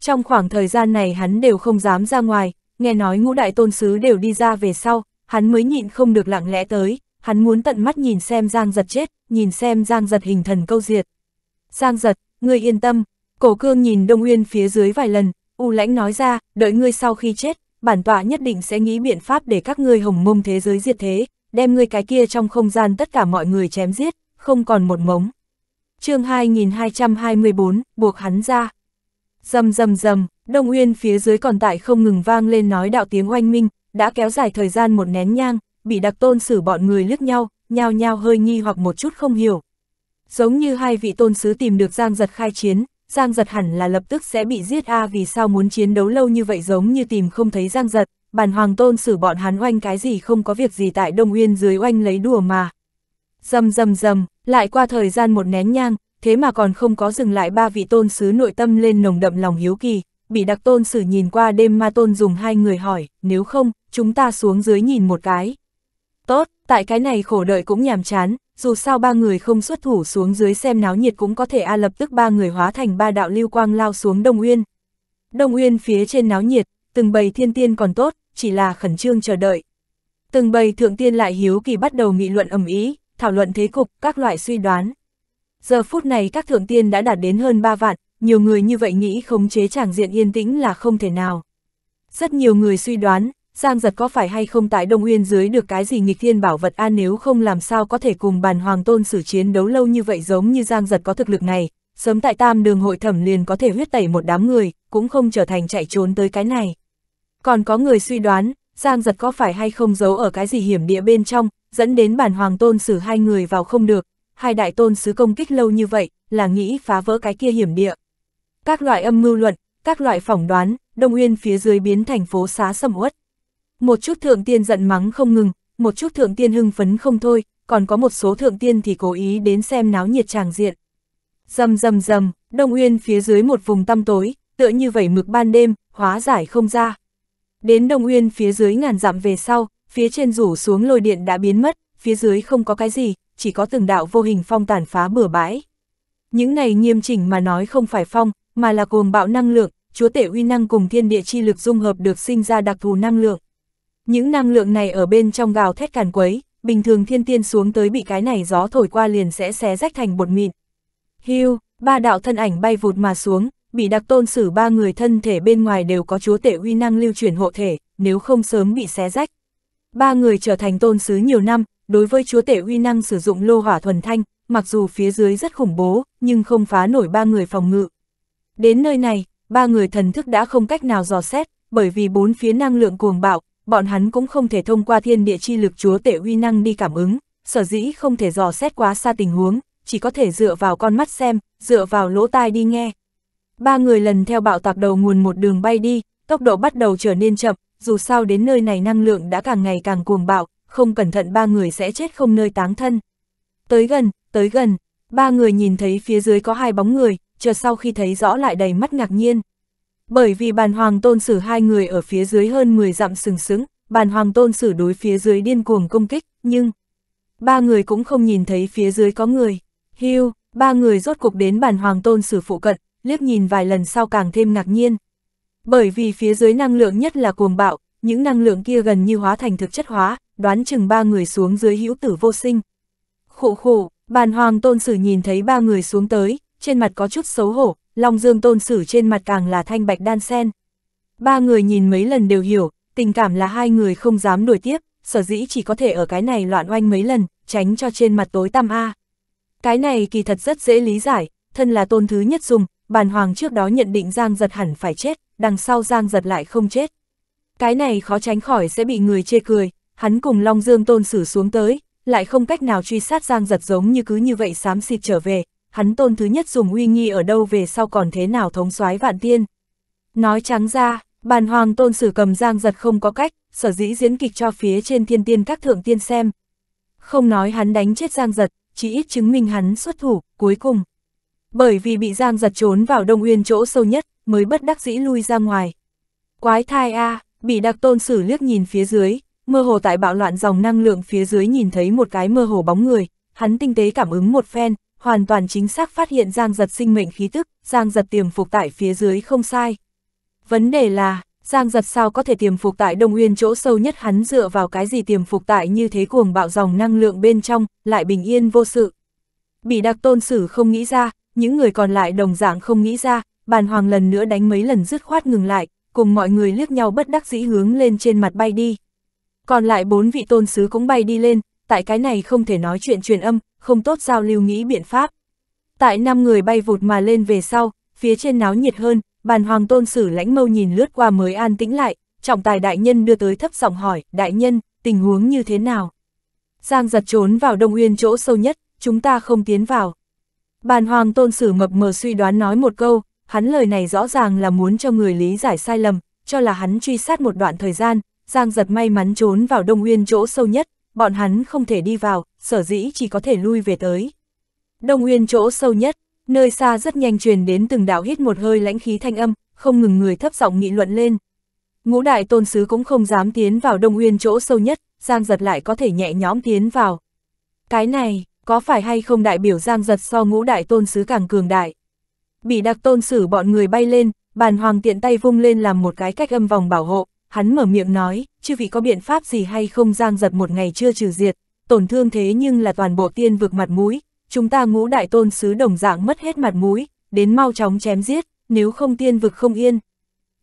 Trong khoảng thời gian này hắn đều không dám ra ngoài, nghe nói ngũ đại tôn sứ đều đi ra về sau, hắn mới nhịn không được lặng lẽ tới, hắn muốn tận mắt nhìn xem Giang giật chết, nhìn xem Giang giật hình thần câu diệt. Giang giật, ngươi yên tâm, cổ cương nhìn Đông Uyên phía dưới vài lần, u lãnh nói ra, đợi ngươi sau khi chết, bản tọa nhất định sẽ nghĩ biện pháp để các ngươi hồng mông thế giới diệt thế, đem ngươi cái kia trong không gian tất cả mọi người chém giết, không còn một mống. chương 2224, buộc hắn ra. Dầm dầm dầm, Đông Uyên phía dưới còn tại không ngừng vang lên nói đạo tiếng oanh minh, đã kéo dài thời gian một nén nhang, bị đặc tôn xử bọn người liếc nhau, nhao nhao hơi nghi hoặc một chút không hiểu. Giống như hai vị tôn sứ tìm được Giang Giật khai chiến, Giang Giật hẳn là lập tức sẽ bị giết a vì sao muốn chiến đấu lâu như vậy giống như tìm không thấy Giang Giật, bản hoàng tôn xử bọn hắn oanh cái gì không có việc gì tại Đông Uyên dưới oanh lấy đùa mà. Dầm dầm dầm, lại qua thời gian một nén nhang, thế mà còn không có dừng lại ba vị tôn sứ nội tâm lên nồng đậm lòng hiếu kỳ, bị đặc tôn sử nhìn qua đêm ma tôn dùng hai người hỏi, nếu không, chúng ta xuống dưới nhìn một cái tại cái này khổ đợi cũng nhàm chán, dù sao ba người không xuất thủ xuống dưới xem náo nhiệt cũng có thể a lập tức ba người hóa thành ba đạo lưu quang lao xuống Đông Uyên. Đông Uyên phía trên náo nhiệt, từng bầy thiên tiên còn tốt, chỉ là khẩn trương chờ đợi. Từng bầy thượng tiên lại hiếu kỳ bắt đầu nghị luận ầm ý, thảo luận thế cục, các loại suy đoán. Giờ phút này các thượng tiên đã đạt đến hơn 3 vạn, nhiều người như vậy nghĩ khống chế tràng diện yên tĩnh là không thể nào. Rất nhiều người suy đoán, Giang giật có phải hay không tại Đông Uyên dưới được cái gì nghịch thiên bảo vật an nếu không làm sao có thể cùng bàn hoàng tôn xử chiến đấu lâu như vậy giống như Giang giật có thực lực này, sớm tại tam đường hội thẩm liền có thể huyết tẩy một đám người, cũng không trở thành chạy trốn tới cái này. Còn có người suy đoán, Giang giật có phải hay không giấu ở cái gì hiểm địa bên trong, dẫn đến bàn hoàng tôn xử hai người vào không được, hai đại tôn sứ công kích lâu như vậy, là nghĩ phá vỡ cái kia hiểm địa. Các loại âm mưu luận, các loại phỏng đoán, Đông Uyên phía dưới biến thành phố xá sầm uất. Một chút thượng tiên giận mắng không ngừng, một chút thượng tiên hưng phấn không thôi, còn có một số thượng tiên thì cố ý đến xem náo nhiệt tràng diện. Dầm dầm dầm, Đông Uyên phía dưới một vùng tăm tối, tựa như vậy mực ban đêm, hóa giải không ra. Đến Đông Uyên phía dưới ngàn dặm về sau, phía trên rủ xuống lôi điện đã biến mất, phía dưới không có cái gì, chỉ có từng đạo vô hình phong tàn phá bừa bãi. Những này nghiêm chỉnh mà nói không phải phong, mà là cuồng bạo năng lượng, chúa tể uy năng cùng thiên địa chi lực dung hợp được sinh ra đặc thù năng lượng. Những năng lượng này ở bên trong gào thét càn quấy, bình thường thiên tiên xuống tới bị cái này gió thổi qua liền sẽ xé rách thành bột mịn. Hưu, ba đạo thân ảnh bay vụt mà xuống, bị đặc tôn xử ba người thân thể bên ngoài đều có chúa tể uy năng lưu chuyển hộ thể, nếu không sớm bị xé rách. Ba người trở thành tôn sứ nhiều năm, đối với chúa tể uy năng sử dụng lô hỏa thuần thanh, mặc dù phía dưới rất khủng bố, nhưng không phá nổi ba người phòng ngự. Đến nơi này, ba người thần thức đã không cách nào dò xét, bởi vì bốn phía năng lượng cuồng bạo, bọn hắn cũng không thể thông qua thiên địa chi lực chúa tể uy năng đi cảm ứng, sở dĩ không thể dò xét quá xa tình huống, chỉ có thể dựa vào con mắt xem, dựa vào lỗ tai đi nghe. Ba người lần theo bạo tạc đầu nguồn một đường bay đi, tốc độ bắt đầu trở nên chậm, dù sao đến nơi này năng lượng đã càng ngày càng cuồng bạo, không cẩn thận ba người sẽ chết không nơi táng thân. Tới gần, tới gần, ba người nhìn thấy phía dưới có hai bóng người, chờ sau khi thấy rõ lại đầy mắt ngạc nhiên. Bởi vì bàn hoàng tôn sử hai người ở phía dưới hơn 10 dặm sừng sững, bàn hoàng tôn sử đối phía dưới điên cuồng công kích, nhưng ba người cũng không nhìn thấy phía dưới có người. Hưu, ba người rốt cục đến bàn hoàng tôn sử phụ cận, liếc nhìn vài lần sau càng thêm ngạc nhiên. Bởi vì phía dưới năng lượng nhất là cuồng bạo, những năng lượng kia gần như hóa thành thực chất hóa, đoán chừng ba người xuống dưới hữu tử vô sinh. khổ khổ bàn hoàng tôn sử nhìn thấy ba người xuống tới, trên mặt có chút xấu hổ, Long Dương tôn sử trên mặt càng là thanh bạch đan sen. Ba người nhìn mấy lần đều hiểu, tình cảm là hai người không dám đuổi tiếp, sở dĩ chỉ có thể ở cái này loạn oanh mấy lần, tránh cho trên mặt tối tăm A. Cái này kỳ thật rất dễ lý giải, thân là tôn thứ nhất dùng, bàn hoàng trước đó nhận định Giang giật hẳn phải chết, đằng sau Giang giật lại không chết. Cái này khó tránh khỏi sẽ bị người chê cười, hắn cùng Long Dương tôn sử xuống tới, lại không cách nào truy sát Giang giật giống như cứ như vậy xám xịt trở về, hắn tôn thứ nhất dùng uy nghi ở đâu về sau còn thế nào thống soái vạn tiên. Nói trắng ra, bàn hoàng tôn sử cầm giang giật không có cách, sở dĩ diễn kịch cho phía trên thiên tiên các thượng tiên xem. Không nói hắn đánh chết giang giật, chỉ ít chứng minh hắn xuất thủ, cuối cùng. Bởi vì bị giang giật trốn vào đông uyên chỗ sâu nhất, mới bất đắc dĩ lui ra ngoài. Quái thai a à, bị đặc tôn sử liếc nhìn phía dưới, mơ hồ tại bạo loạn dòng năng lượng phía dưới nhìn thấy một cái mơ hồ bóng người, hắn tinh tế cảm ứng một phen, hoàn toàn chính xác phát hiện Giang Giật sinh mệnh khí tức, Giang Giật tiềm phục tại phía dưới không sai. Vấn đề là, Giang Giật sao có thể tiềm phục tại Đông Uyên chỗ sâu nhất hắn dựa vào cái gì tiềm phục tại như thế cuồng bạo dòng năng lượng bên trong, lại bình yên vô sự. Bị đặc tôn sử không nghĩ ra, những người còn lại đồng dạng không nghĩ ra, bàn hoàng lần nữa đánh mấy lần dứt khoát ngừng lại, cùng mọi người liếc nhau bất đắc dĩ hướng lên trên mặt bay đi. Còn lại bốn vị tôn sứ cũng bay đi lên, tại cái này không thể nói chuyện truyền âm, không tốt giao lưu nghĩ biện pháp. Tại năm người bay vụt mà lên về sau, phía trên náo nhiệt hơn, bàn hoàng tôn sử lãnh mâu nhìn lướt qua mới an tĩnh lại, trọng tài đại nhân đưa tới thấp giọng hỏi, đại nhân, tình huống như thế nào? Giang giật trốn vào đông uyên chỗ sâu nhất, chúng ta không tiến vào. Bàn hoàng tôn sử mập mờ suy đoán nói một câu, hắn lời này rõ ràng là muốn cho người lý giải sai lầm, cho là hắn truy sát một đoạn thời gian, Giang giật may mắn trốn vào đông uyên chỗ sâu nhất, bọn hắn không thể đi vào, sở dĩ chỉ có thể lui về tới. Đông Nguyên chỗ sâu nhất, nơi xa rất nhanh truyền đến từng đạo hít một hơi lãnh khí thanh âm, không ngừng người thấp giọng nghị luận lên. Ngũ đại tôn sứ cũng không dám tiến vào Đông Nguyên chỗ sâu nhất, Giang Giật lại có thể nhẹ nhõm tiến vào. Cái này, có phải hay không đại biểu Giang Giật so ngũ đại tôn sứ càng cường đại? Bị đặc tôn sử bọn người bay lên, bàn hoàng tiện tay vung lên làm một cái cách âm vòng bảo hộ, hắn mở miệng nói, chư vị có biện pháp gì hay không giang giật một ngày chưa trừ diệt, tổn thương thế nhưng là toàn bộ tiên vực mặt mũi, chúng ta ngũ đại tôn sứ đồng dạng mất hết mặt mũi, đến mau chóng chém giết, nếu không tiên vực không yên.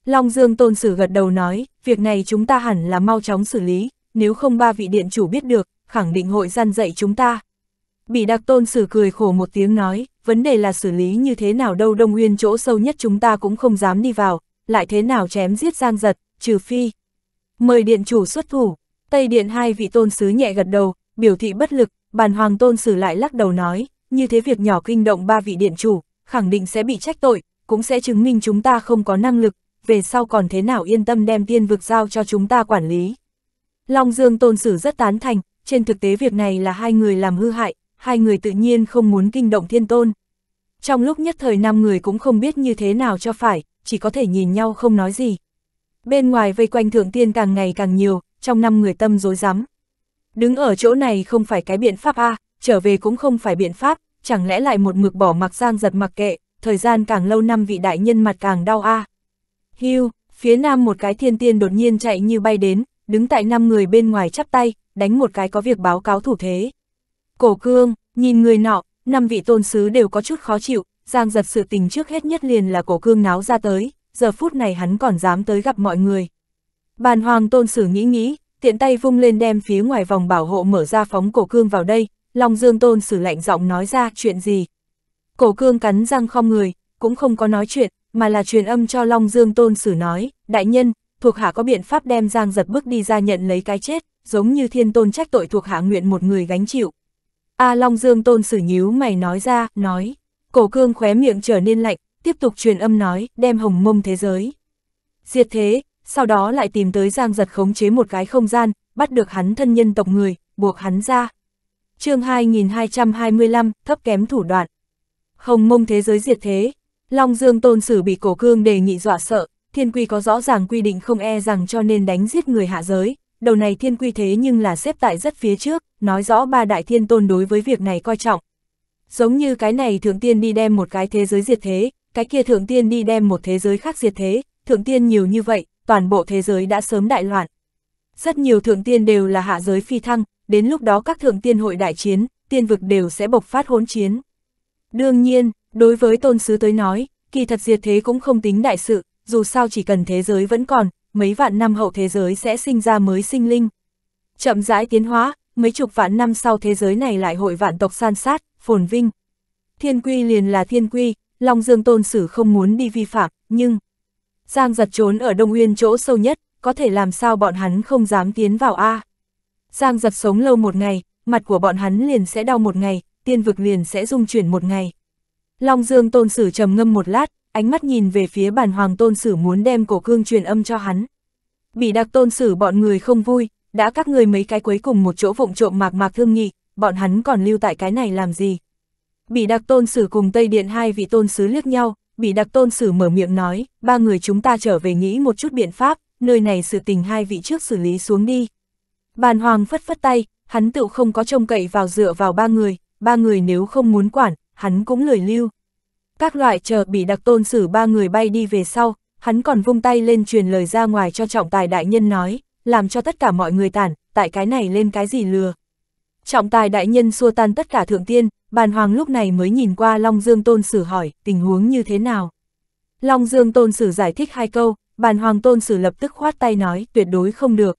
Long Dương tôn sử gật đầu nói, việc này chúng ta hẳn là mau chóng xử lý, nếu không ba vị điện chủ biết được, khẳng định hội gian dạy chúng ta. Bỉ đặc tôn sử cười khổ một tiếng nói, vấn đề là xử lý như thế nào đâu đông nguyên chỗ sâu nhất chúng ta cũng không dám đi vào, lại thế nào chém giết giang giật, trừ phi. Mời điện chủ xuất thủ, Tây Điện hai vị tôn sứ nhẹ gật đầu, biểu thị bất lực, bàn hoàng tôn sử lại lắc đầu nói, như thế việc nhỏ kinh động ba vị điện chủ, khẳng định sẽ bị trách tội, cũng sẽ chứng minh chúng ta không có năng lực, về sau còn thế nào yên tâm đem tiên vực giao cho chúng ta quản lý. Long Dương tôn sử rất tán thành, trên thực tế việc này là hai người làm hư hại, hai người tự nhiên không muốn kinh động thiên tôn. Trong lúc nhất thời năm người cũng không biết như thế nào cho phải, chỉ có thể nhìn nhau không nói gì. Bên ngoài vây quanh thượng tiên càng ngày càng nhiều, trong năm người tâm dối rắm. Đứng ở chỗ này không phải cái biện pháp a à, trở về cũng không phải biện pháp, chẳng lẽ lại một mực bỏ mặc giang giật mặc kệ, thời gian càng lâu năm vị đại nhân mặt càng đau a à. Hưu, phía nam một cái thiên tiên đột nhiên chạy như bay đến, đứng tại năm người bên ngoài chắp tay, đánh một cái có việc báo cáo thủ thế. Cổ cương, nhìn người nọ, năm vị tôn sứ đều có chút khó chịu, giang giật sự tình trước hết nhất liền là cổ cương náo ra tới, giờ phút này hắn còn dám tới gặp mọi người. Bàn hoàng tôn sử nghĩ nghĩ, tiện tay vung lên đem phía ngoài vòng bảo hộ mở ra phóng cổ cương vào đây, Long Dương tôn sử lạnh giọng nói ra chuyện gì. Cổ cương cắn răng không người, cũng không có nói chuyện, mà là truyền âm cho Long Dương tôn sử nói, đại nhân, thuộc hạ có biện pháp đem giang giật bước đi ra nhận lấy cái chết, giống như thiên tôn trách tội thuộc hạ nguyện một người gánh chịu. A à, Long Dương tôn sử nhíu mày nói ra, nói, cổ cương khóe miệng trở nên lạnh, tiếp tục truyền âm nói, đem hồng mông thế giới. Diệt thế, sau đó lại tìm tới Giang Giật khống chế một cái không gian, bắt được hắn thân nhân tộc người, buộc hắn ra. chương 2225, thấp kém thủ đoạn. Hồng mông thế giới diệt thế, Long Dương Tôn Sử bị cổ cương đề nghị dọa sợ, thiên quy có rõ ràng quy định không e rằng cho nên đánh giết người hạ giới, đầu này thiên quy thế nhưng là xếp tại rất phía trước, nói rõ ba đại thiên tôn đối với việc này coi trọng. Giống như cái này thượng tiên đi đem một cái thế giới diệt thế, cái kia thượng tiên đi đem một thế giới khác diệt thế, thượng tiên nhiều như vậy, toàn bộ thế giới đã sớm đại loạn. Rất nhiều thượng tiên đều là hạ giới phi thăng, đến lúc đó các thượng tiên hội đại chiến, tiên vực đều sẽ bộc phát hỗn chiến. Đương nhiên, đối với tôn sứ tới nói, kỳ thật diệt thế cũng không tính đại sự, dù sao chỉ cần thế giới vẫn còn, mấy vạn năm hậu thế giới sẽ sinh ra mới sinh linh. Chậm rãi tiến hóa, mấy chục vạn năm sau thế giới này lại hội vạn tộc san sát, phồn vinh. Thiên quy liền là thiên quy, Long Dương Tôn Sử không muốn đi vi phạm, nhưng... Giang giật trốn ở Đông Uyên chỗ sâu nhất, có thể làm sao bọn hắn không dám tiến vào A. Giang giật sống lâu một ngày, mặt của bọn hắn liền sẽ đau một ngày, tiên vực liền sẽ rung chuyển một ngày. Long Dương Tôn Sử trầm ngâm một lát, ánh mắt nhìn về phía bản hoàng Tôn Sử muốn đem cổ cương truyền âm cho hắn. Bị đặc Tôn Sử bọn người không vui, đã các người mấy cái cuối cùng một chỗ vụng trộm mạc mạc thương nghị, bọn hắn còn lưu tại cái này làm gì. Bị đặc tôn sử cùng Tây Điện hai vị tôn sứ liếc nhau, bị đặc tôn sử mở miệng nói, ba người chúng ta trở về nghĩ một chút biện pháp, nơi này sự tình hai vị trước xử lý xuống đi. Bàn hoàng phất phất tay, hắn tự không có trông cậy vào dựa vào ba người, ba người nếu không muốn quản, hắn cũng lười lưu. Các loại chờ bị đặc tôn xử ba người bay đi về sau, hắn còn vung tay lên truyền lời ra ngoài cho trọng tài đại nhân nói, làm cho tất cả mọi người tản, tại cái này lên cái gì lừa. Trọng tài đại nhân xua tan tất cả thượng tiên, bàn hoàng lúc này mới nhìn qua Long Dương Tôn Sử hỏi tình huống như thế nào. Long Dương Tôn Sử giải thích hai câu, bàn hoàng Tôn Sử lập tức khoát tay nói tuyệt đối không được.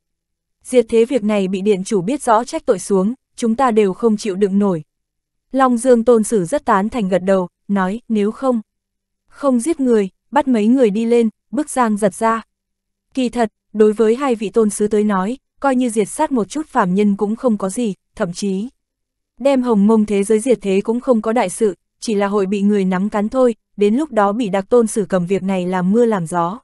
Diệt thế việc này bị điện chủ biết rõ trách tội xuống, chúng ta đều không chịu đựng nổi. Long Dương Tôn Sử rất tán thành gật đầu, nói nếu không, không giết người, bắt mấy người đi lên, bức giang giật ra. Kỳ thật, đối với hai vị tôn sứ tới nói, coi như diệt sát một chút phàm nhân cũng không có gì, thậm chí đem hồng mông thế giới diệt thế cũng không có đại sự, chỉ là hội bị người nắm cắn thôi, đến lúc đó bị đặc tôn sử cầm việc này làm mưa làm gió.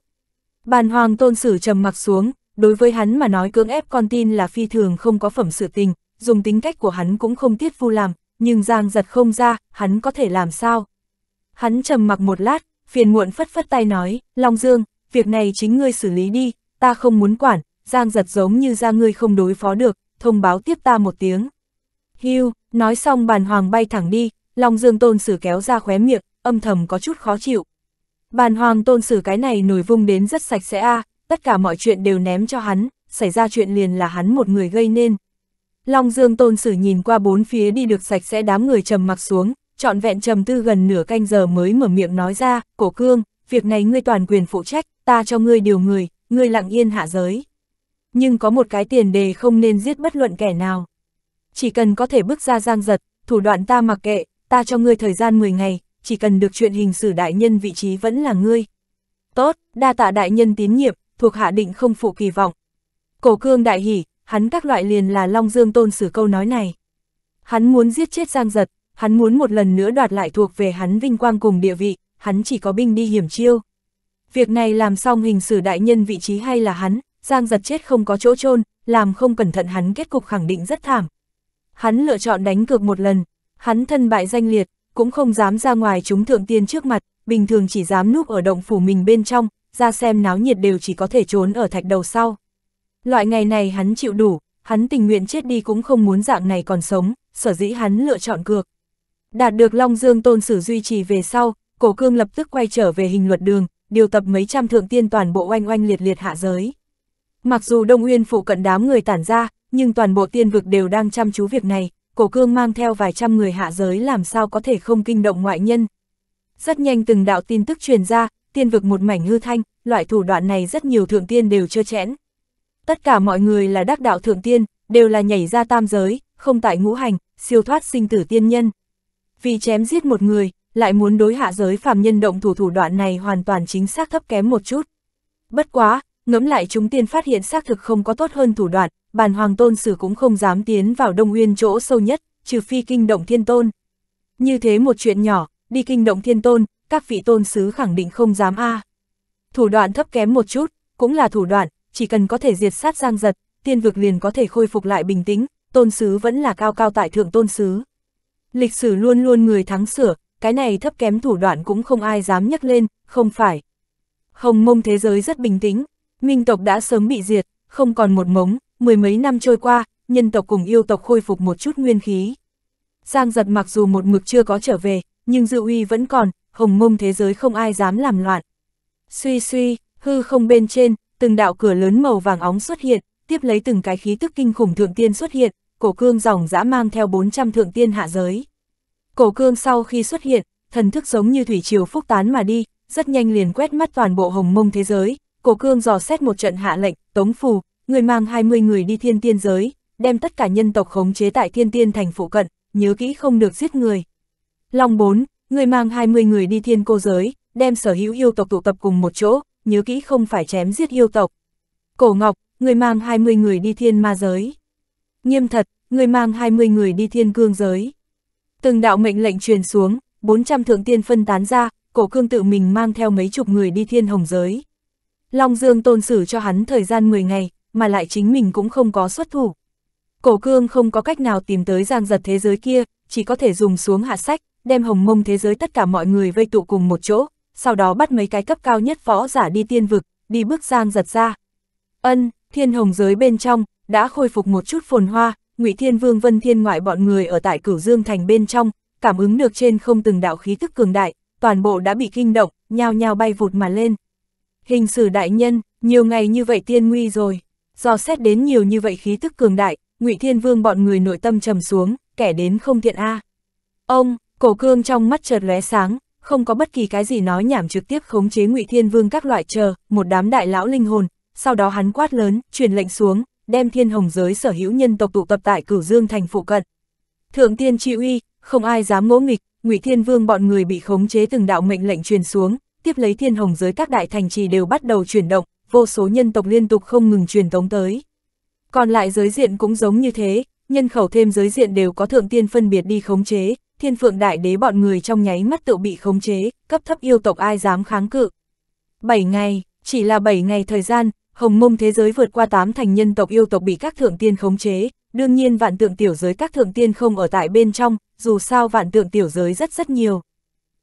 Bàn hoàng tôn sử trầm mặc xuống, đối với hắn mà nói cưỡng ép con tin là phi thường không có phẩm sự tình, dùng tính cách của hắn cũng không tiết vu làm, nhưng giang giật không ra, hắn có thể làm sao? Hắn trầm mặc một lát, phiền muộn phất phất tay nói, Long Dương, việc này chính ngươi xử lý đi, ta không muốn quản, Giang giật giống như ra ngươi không đối phó được, thông báo tiếp ta một tiếng. Hưu, nói xong bàn hoàng bay thẳng đi, Long Dương Tôn Sử kéo ra khóe miệng, âm thầm có chút khó chịu. Bàn hoàng Tôn Sử cái này nổi vung đến rất sạch sẽ a, tất cả mọi chuyện đều ném cho hắn, xảy ra chuyện liền là hắn một người gây nên. Long Dương Tôn Sử nhìn qua bốn phía đi được sạch sẽ đám người trầm mặc xuống, trọn vẹn trầm tư gần nửa canh giờ mới mở miệng nói ra, cổ cương, việc này ngươi toàn quyền phụ trách, ta cho ngươi điều người, ngươi lặng yên hạ giới nhưng có một cái tiền đề không nên giết bất luận kẻ nào. Chỉ cần có thể bước ra giang giật, thủ đoạn ta mặc kệ, ta cho ngươi thời gian 10 ngày, chỉ cần được chuyện hình xử đại nhân vị trí vẫn là ngươi. Tốt, đa tạ đại nhân tín nhiệm, thuộc hạ định không phụ kỳ vọng. Cổ cương đại hỉ, hắn các loại liền là Long Dương tôn sử câu nói này. Hắn muốn giết chết giang giật, hắn muốn một lần nữa đoạt lại thuộc về hắn vinh quang cùng địa vị, hắn chỉ có binh đi hiểm chiêu. Việc này làm xong hình xử đại nhân vị trí hay là hắn, Giang giật chết không có chỗ chôn làm không cẩn thận hắn kết cục khẳng định rất thảm. Hắn lựa chọn đánh cược một lần, hắn thân bại danh liệt, cũng không dám ra ngoài chúng thượng tiên trước mặt, bình thường chỉ dám núp ở động phủ mình bên trong, ra xem náo nhiệt đều chỉ có thể trốn ở thạch đầu sau. Loại ngày này hắn chịu đủ, hắn tình nguyện chết đi cũng không muốn dạng này còn sống, sở dĩ hắn lựa chọn cược. Đạt được Long Dương Tôn Sử duy trì về sau, Cổ Cương lập tức quay trở về hình luật đường, điều tập mấy trăm thượng tiên toàn bộ oanh oanh liệt liệt hạ giới. Mặc dù Đông Uyên phủ cận đám người tản ra, nhưng toàn bộ tiên vực đều đang chăm chú việc này, cổ cương mang theo vài trăm người hạ giới làm sao có thể không kinh động ngoại nhân. Rất nhanh từng đạo tin tức truyền ra, tiên vực một mảnh hư thanh, loại thủ đoạn này rất nhiều thượng tiên đều chưa chẽn. Tất cả mọi người là đắc đạo thượng tiên, đều là nhảy ra tam giới, không tại ngũ hành, siêu thoát sinh tử tiên nhân. Vì chém giết một người, lại muốn đối hạ giới phàm nhân động thủ thủ đoạn này hoàn toàn chính xác thấp kém một chút. Bất quá, ngẫm lại chúng tiên phát hiện xác thực không có tốt hơn thủ đoạn, bản hoàng tôn sử cũng không dám tiến vào Đông uyên chỗ sâu nhất, trừ phi kinh động thiên tôn. Như thế một chuyện nhỏ, đi kinh động thiên tôn, các vị tôn sứ khẳng định không dám a. À. Thủ đoạn thấp kém một chút, cũng là thủ đoạn, chỉ cần có thể diệt sát giang giật, tiên vực liền có thể khôi phục lại bình tĩnh, tôn sứ vẫn là cao cao tại thượng tôn sứ. Lịch sử luôn luôn người thắng sửa, cái này thấp kém thủ đoạn cũng không ai dám nhắc lên, không phải. Hồng mông thế giới rất bình tĩnh, Minh tộc đã sớm bị diệt, không còn một mống, mười mấy năm trôi qua, nhân tộc cùng yêu tộc khôi phục một chút nguyên khí. Giang giật mặc dù một mực chưa có trở về, nhưng dự uy vẫn còn, hồng mông thế giới không ai dám làm loạn. Suy suy, hư không bên trên, từng đạo cửa lớn màu vàng óng xuất hiện, tiếp lấy từng cái khí tức kinh khủng thượng tiên xuất hiện, cổ cương dòng dã mang theo 400 thượng tiên hạ giới. Cổ cương sau khi xuất hiện, thần thức giống như thủy triều phúc tán mà đi, rất nhanh liền quét mắt toàn bộ hồng mông thế giới, Cổ cương dò xét một trận hạ lệnh, tống phù, người mang 20 người đi thiên tiên giới, đem tất cả nhân tộc khống chế tại thiên tiên thành phụ cận, nhớ kỹ không được giết người. Long 4, người mang 20 người đi thiên cô giới, đem sở hữu yêu tộc tụ tập cùng một chỗ, nhớ kỹ không phải chém giết yêu tộc. Cổ Ngọc, người mang 20 người đi thiên ma giới. Nghiêm thật, người mang 20 người đi thiên cương giới. Từng đạo mệnh lệnh truyền xuống, 400 thượng tiên phân tán ra, cổ cương tự mình mang theo mấy chục người đi thiên hồng giới. Long Dương tôn xử cho hắn thời gian 10 ngày, mà lại chính mình cũng không có xuất thủ. Cổ cương không có cách nào tìm tới giang giật thế giới kia, chỉ có thể dùng xuống hạ sách, đem hồng mông thế giới tất cả mọi người vây tụ cùng một chỗ, sau đó bắt mấy cái cấp cao nhất phó giả đi tiên vực, đi bước giang giật ra. Ân, thiên hồng giới bên trong, đã khôi phục một chút phồn hoa, ngụy Thiên Vương Vân Thiên ngoại bọn người ở tại cửu dương thành bên trong, cảm ứng được trên không từng đạo khí thức cường đại, toàn bộ đã bị kinh động, nhao nhao bay vụt mà lên. Hình xử đại nhân, nhiều ngày như vậy tiên nguy rồi. Do xét đến nhiều như vậy khí tức cường đại, ngụy Thiên Vương bọn người nội tâm trầm xuống, kẻ đến không thiện a. Ông, cổ cương trong mắt chợt lóe sáng, không có bất kỳ cái gì nói nhảm trực tiếp khống chế ngụy Thiên Vương các loại chờ, một đám đại lão linh hồn, sau đó hắn quát lớn, truyền lệnh xuống, đem thiên hồng giới sở hữu nhân tộc tụ tập tại cửu dương thành phụ cận. Thượng tiên trị uy, không ai dám ngỗ nghịch, ngụy Thiên Vương bọn người bị khống chế từng đạo mệnh lệnh truyền xuống, tiếp lấy thiên hồng giới các đại thành trì đều bắt đầu chuyển động, vô số nhân tộc liên tục không ngừng truyền tống tới. Còn lại giới diện cũng giống như thế, nhân khẩu thêm giới diện đều có thượng tiên phân biệt đi khống chế, thiên phượng đại đế bọn người trong nháy mắt tự bị khống chế, cấp thấp yêu tộc ai dám kháng cự. 7 ngày, chỉ là 7 ngày thời gian, hồng mông thế giới vượt qua 8 thành nhân tộc yêu tộc bị các thượng tiên khống chế, đương nhiên vạn tượng tiểu giới các thượng tiên không ở tại bên trong, dù sao vạn tượng tiểu giới rất rất nhiều.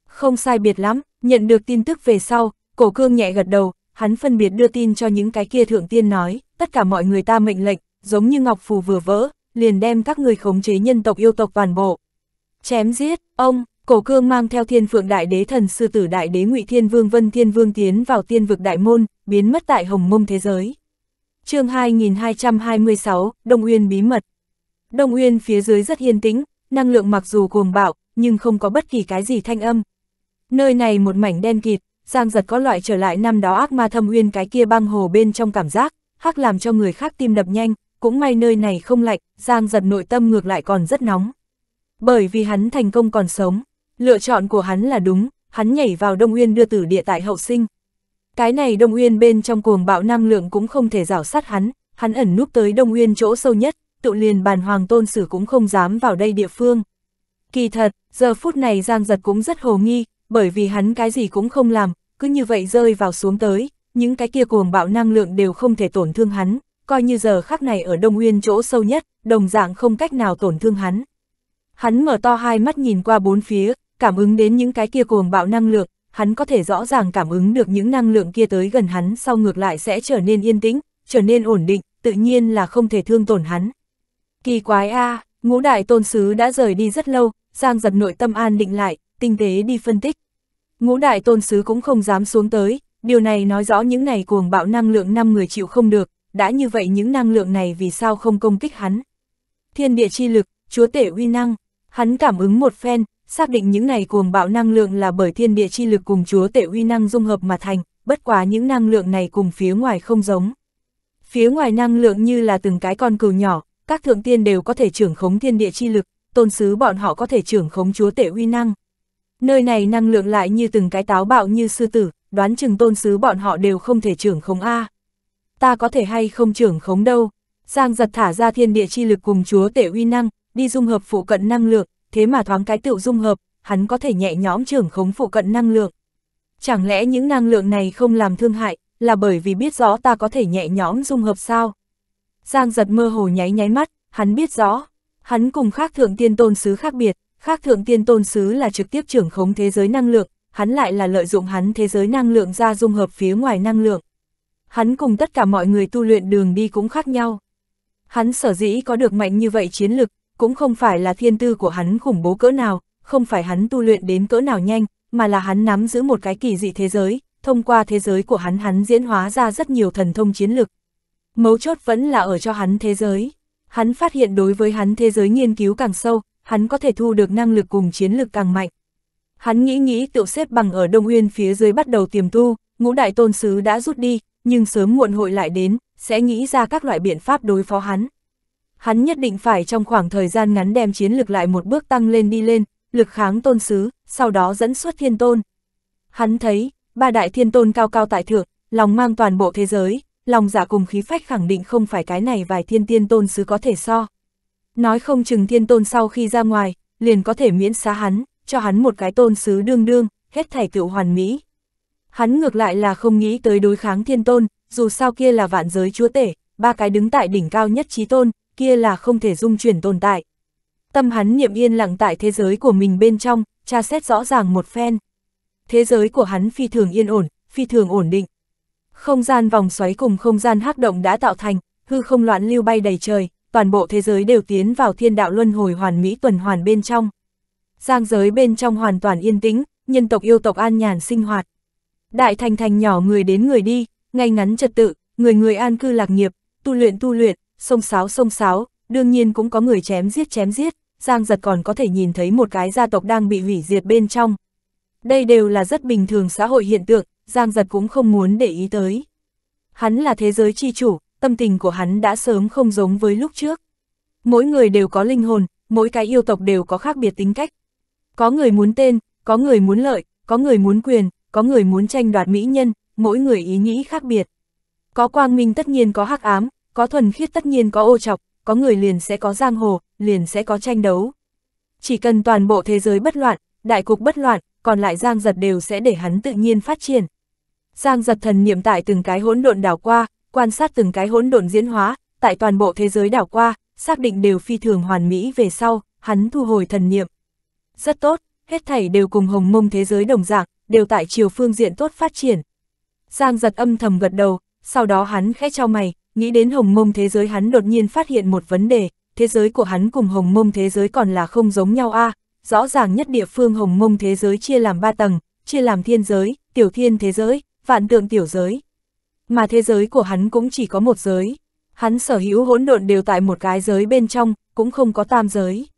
Không sai biệt lắm, Nhận được tin tức về sau, cổ cương nhẹ gật đầu, hắn phân biệt đưa tin cho những cái kia thượng tiên nói, tất cả mọi người ta mệnh lệnh, giống như ngọc phù vừa vỡ, liền đem các người khống chế nhân tộc yêu tộc toàn bộ. Chém giết, ông, cổ cương mang theo thiên phượng đại đế thần sư tử đại đế ngụy thiên vương vân thiên vương tiến vào tiên vực đại môn, biến mất tại hồng mông thế giới. chương 2226, Đông Uyên bí mật. Đông Uyên phía dưới rất yên tĩnh, năng lượng mặc dù cuồng bạo, nhưng không có bất kỳ cái gì thanh âm, Nơi này một mảnh đen kịt, Giang giật có loại trở lại năm đó ác ma thâm uyên cái kia băng hồ bên trong cảm giác, hắc làm cho người khác tim đập nhanh, cũng may nơi này không lạnh, Giang giật nội tâm ngược lại còn rất nóng. Bởi vì hắn thành công còn sống, lựa chọn của hắn là đúng, hắn nhảy vào Đông Uyên đưa tử địa tại hậu sinh. Cái này Đông Uyên bên trong cuồng bạo năng lượng cũng không thể rảo sát hắn, hắn ẩn núp tới Đông Uyên chỗ sâu nhất, tự liền bàn hoàng tôn sử cũng không dám vào đây địa phương. Kỳ thật, giờ phút này Giang Giật cũng rất hồ nghi, bởi vì hắn cái gì cũng không làm, cứ như vậy rơi vào xuống tới, những cái kia cuồng bạo năng lượng đều không thể tổn thương hắn, coi như giờ khắc này ở Đông Nguyên chỗ sâu nhất, đồng dạng không cách nào tổn thương hắn. Hắn mở to hai mắt nhìn qua bốn phía, cảm ứng đến những cái kia cuồng bạo năng lượng, hắn có thể rõ ràng cảm ứng được những năng lượng kia tới gần hắn sau ngược lại sẽ trở nên yên tĩnh, trở nên ổn định, tự nhiên là không thể thương tổn hắn. Kỳ quái a, à, ngũ đại tôn sứ đã rời đi rất lâu, Giang giật nội tâm an định lại, tinh tế đi phân tích. Ngũ đại tôn sứ cũng không dám xuống tới, điều này nói rõ những này cuồng bạo năng lượng năm người chịu không được, đã như vậy những năng lượng này vì sao không công kích hắn. Thiên địa chi lực, chúa tể uy năng, hắn cảm ứng một phen, xác định những này cuồng bạo năng lượng là bởi thiên địa chi lực cùng chúa tể uy năng dung hợp mà thành, bất quá những năng lượng này cùng phía ngoài không giống. Phía ngoài năng lượng như là từng cái con cừu nhỏ, các thượng tiên đều có thể trưởng khống thiên địa chi lực, tôn sứ bọn họ có thể trưởng khống chúa tể uy năng. Nơi này năng lượng lại như từng cái táo bạo như sư tử, đoán chừng tôn sứ bọn họ đều không thể trưởng khống A. Ta có thể hay không trưởng khống đâu. Giang giật thả ra thiên địa chi lực cùng chúa tể uy năng, đi dung hợp phụ cận năng lượng, thế mà thoáng cái tựu dung hợp, hắn có thể nhẹ nhõm trưởng khống phụ cận năng lượng. Chẳng lẽ những năng lượng này không làm thương hại, là bởi vì biết rõ ta có thể nhẹ nhõm dung hợp sao? Giang giật mơ hồ nháy nháy mắt, hắn biết rõ, hắn cùng khác thượng tiên tôn sứ khác biệt, Khác thượng tiên tôn sứ là trực tiếp trưởng khống thế giới năng lượng, hắn lại là lợi dụng hắn thế giới năng lượng ra dung hợp phía ngoài năng lượng. Hắn cùng tất cả mọi người tu luyện đường đi cũng khác nhau. Hắn sở dĩ có được mạnh như vậy chiến lực, cũng không phải là thiên tư của hắn khủng bố cỡ nào, không phải hắn tu luyện đến cỡ nào nhanh, mà là hắn nắm giữ một cái kỳ dị thế giới, thông qua thế giới của hắn hắn diễn hóa ra rất nhiều thần thông chiến lực. Mấu chốt vẫn là ở cho hắn thế giới. Hắn phát hiện đối với hắn thế giới nghiên cứu càng sâu, hắn có thể thu được năng lực cùng chiến lực càng mạnh. Hắn nghĩ nghĩ tựu xếp bằng ở Đông Uyên phía dưới bắt đầu tiềm tu, ngũ đại tôn sứ đã rút đi, nhưng sớm muộn hội lại đến, sẽ nghĩ ra các loại biện pháp đối phó hắn. Hắn nhất định phải trong khoảng thời gian ngắn đem chiến lực lại một bước tăng lên đi lên, lực kháng tôn sứ, sau đó dẫn xuất thiên tôn. Hắn thấy, ba đại thiên tôn cao cao tại thượng, lòng mang toàn bộ thế giới, lòng giả dạ cùng khí phách khẳng định không phải cái này vài thiên tiên tôn sứ có thể so. Nói không chừng thiên tôn sau khi ra ngoài, liền có thể miễn xá hắn, cho hắn một cái tôn sứ đương đương, hết thảy tựu hoàn mỹ. Hắn ngược lại là không nghĩ tới đối kháng thiên tôn, dù sao kia là vạn giới chúa tể, ba cái đứng tại đỉnh cao nhất trí tôn, kia là không thể dung chuyển tồn tại. Tâm hắn niệm yên lặng tại thế giới của mình bên trong, tra xét rõ ràng một phen. Thế giới của hắn phi thường yên ổn, phi thường ổn định. Không gian vòng xoáy cùng không gian hắc động đã tạo thành, hư không loạn lưu bay đầy trời, toàn bộ thế giới đều tiến vào thiên đạo luân hồi hoàn mỹ tuần hoàn bên trong. Giang giới bên trong hoàn toàn yên tĩnh, nhân tộc yêu tộc an nhàn sinh hoạt. Đại thành thành nhỏ người đến người đi, ngay ngắn trật tự, người người an cư lạc nghiệp, tu luyện tu luyện, sông sáo sông sáo, đương nhiên cũng có người chém giết chém giết, Giang giật còn có thể nhìn thấy một cái gia tộc đang bị hủy diệt bên trong. Đây đều là rất bình thường xã hội hiện tượng, Giang giật cũng không muốn để ý tới. Hắn là thế giới chi chủ, tâm tình của hắn đã sớm không giống với lúc trước. Mỗi người đều có linh hồn, mỗi cái yêu tộc đều có khác biệt tính cách. Có người muốn tên, có người muốn lợi, có người muốn quyền, có người muốn tranh đoạt mỹ nhân, mỗi người ý nghĩ khác biệt. Có quang minh tất nhiên có hắc ám, có thuần khiết tất nhiên có ô trọc, có người liền sẽ có giang hồ, liền sẽ có tranh đấu. Chỉ cần toàn bộ thế giới bất loạn, đại cục bất loạn, còn lại giang giật đều sẽ để hắn tự nhiên phát triển. Giang giật thần niệm tại từng cái hỗn độn đảo qua, quan sát từng cái hỗn độn diễn hóa, tại toàn bộ thế giới đảo qua, xác định đều phi thường hoàn mỹ về sau, hắn thu hồi thần niệm. Rất tốt, hết thảy đều cùng hồng mông thế giới đồng dạng, đều tại chiều phương diện tốt phát triển. Giang giật âm thầm gật đầu, sau đó hắn khẽ trao mày, nghĩ đến hồng mông thế giới hắn đột nhiên phát hiện một vấn đề, thế giới của hắn cùng hồng mông thế giới còn là không giống nhau a à? rõ ràng nhất địa phương hồng mông thế giới chia làm ba tầng, chia làm thiên giới, tiểu thiên thế giới, vạn tượng tiểu giới mà thế giới của hắn cũng chỉ có một giới. Hắn sở hữu hỗn độn đều tại một cái giới bên trong, cũng không có tam giới.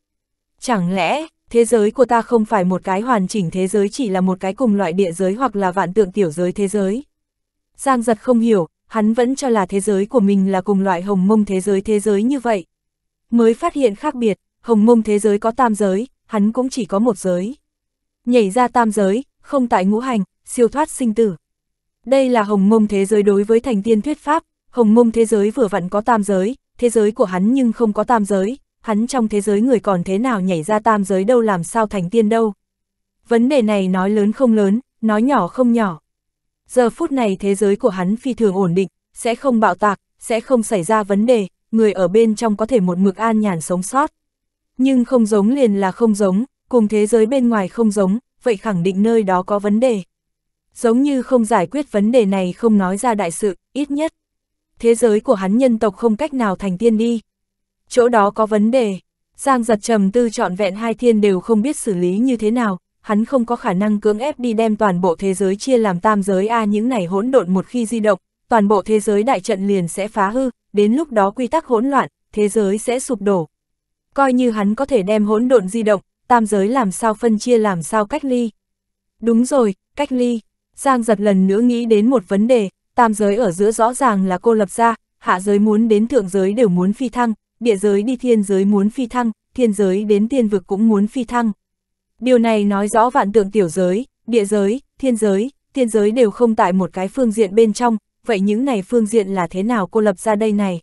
Chẳng lẽ, thế giới của ta không phải một cái hoàn chỉnh thế giới chỉ là một cái cùng loại địa giới hoặc là vạn tượng tiểu giới thế giới? Giang giật không hiểu, hắn vẫn cho là thế giới của mình là cùng loại hồng mông thế giới thế giới như vậy. Mới phát hiện khác biệt, hồng mông thế giới có tam giới, hắn cũng chỉ có một giới. Nhảy ra tam giới, không tại ngũ hành, siêu thoát sinh tử. Đây là hồng mông thế giới đối với thành tiên thuyết pháp, hồng mông thế giới vừa vặn có tam giới, thế giới của hắn nhưng không có tam giới, hắn trong thế giới người còn thế nào nhảy ra tam giới đâu làm sao thành tiên đâu. Vấn đề này nói lớn không lớn, nói nhỏ không nhỏ. Giờ phút này thế giới của hắn phi thường ổn định, sẽ không bạo tạc, sẽ không xảy ra vấn đề, người ở bên trong có thể một mực an nhàn sống sót. Nhưng không giống liền là không giống, cùng thế giới bên ngoài không giống, vậy khẳng định nơi đó có vấn đề giống như không giải quyết vấn đề này không nói ra đại sự, ít nhất. Thế giới của hắn nhân tộc không cách nào thành tiên đi. Chỗ đó có vấn đề, Giang giật trầm tư trọn vẹn hai thiên đều không biết xử lý như thế nào, hắn không có khả năng cưỡng ép đi đem toàn bộ thế giới chia làm tam giới A những này hỗn độn một khi di động, toàn bộ thế giới đại trận liền sẽ phá hư, đến lúc đó quy tắc hỗn loạn, thế giới sẽ sụp đổ. Coi như hắn có thể đem hỗn độn di động, tam giới làm sao phân chia làm sao cách ly. Đúng rồi, cách ly, Giang giật lần nữa nghĩ đến một vấn đề, tam giới ở giữa rõ ràng là cô lập ra, hạ giới muốn đến thượng giới đều muốn phi thăng, địa giới đi thiên giới muốn phi thăng, thiên giới đến tiên vực cũng muốn phi thăng. Điều này nói rõ vạn tượng tiểu giới, địa giới, thiên giới, thiên giới đều không tại một cái phương diện bên trong, vậy những này phương diện là thế nào cô lập ra đây này?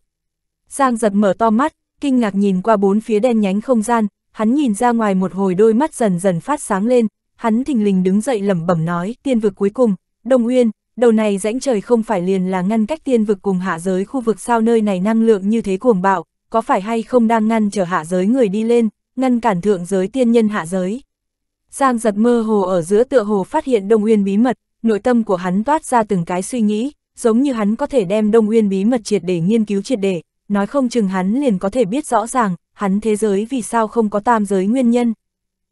Giang giật mở to mắt, kinh ngạc nhìn qua bốn phía đen nhánh không gian, hắn nhìn ra ngoài một hồi đôi mắt dần dần phát sáng lên, hắn thình lình đứng dậy lẩm bẩm nói, tiên vực cuối cùng, Đông Uyên, đầu này rãnh trời không phải liền là ngăn cách tiên vực cùng hạ giới khu vực sao nơi này năng lượng như thế cuồng bạo, có phải hay không đang ngăn trở hạ giới người đi lên, ngăn cản thượng giới tiên nhân hạ giới. Giang giật mơ hồ ở giữa tựa hồ phát hiện Đông Uyên bí mật, nội tâm của hắn toát ra từng cái suy nghĩ, giống như hắn có thể đem Đông Uyên bí mật triệt để nghiên cứu triệt để, nói không chừng hắn liền có thể biết rõ ràng, hắn thế giới vì sao không có tam giới nguyên nhân.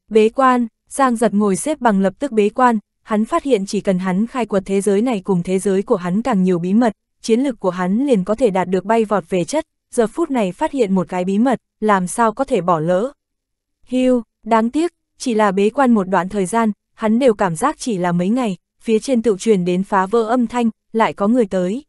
Bế quan, Giang giật ngồi xếp bằng lập tức bế quan, hắn phát hiện chỉ cần hắn khai quật thế giới này cùng thế giới của hắn càng nhiều bí mật, chiến lực của hắn liền có thể đạt được bay vọt về chất, giờ phút này phát hiện một cái bí mật, làm sao có thể bỏ lỡ. Hưu, đáng tiếc, chỉ là bế quan một đoạn thời gian, hắn đều cảm giác chỉ là mấy ngày, phía trên tự truyền đến phá vỡ âm thanh, lại có người tới.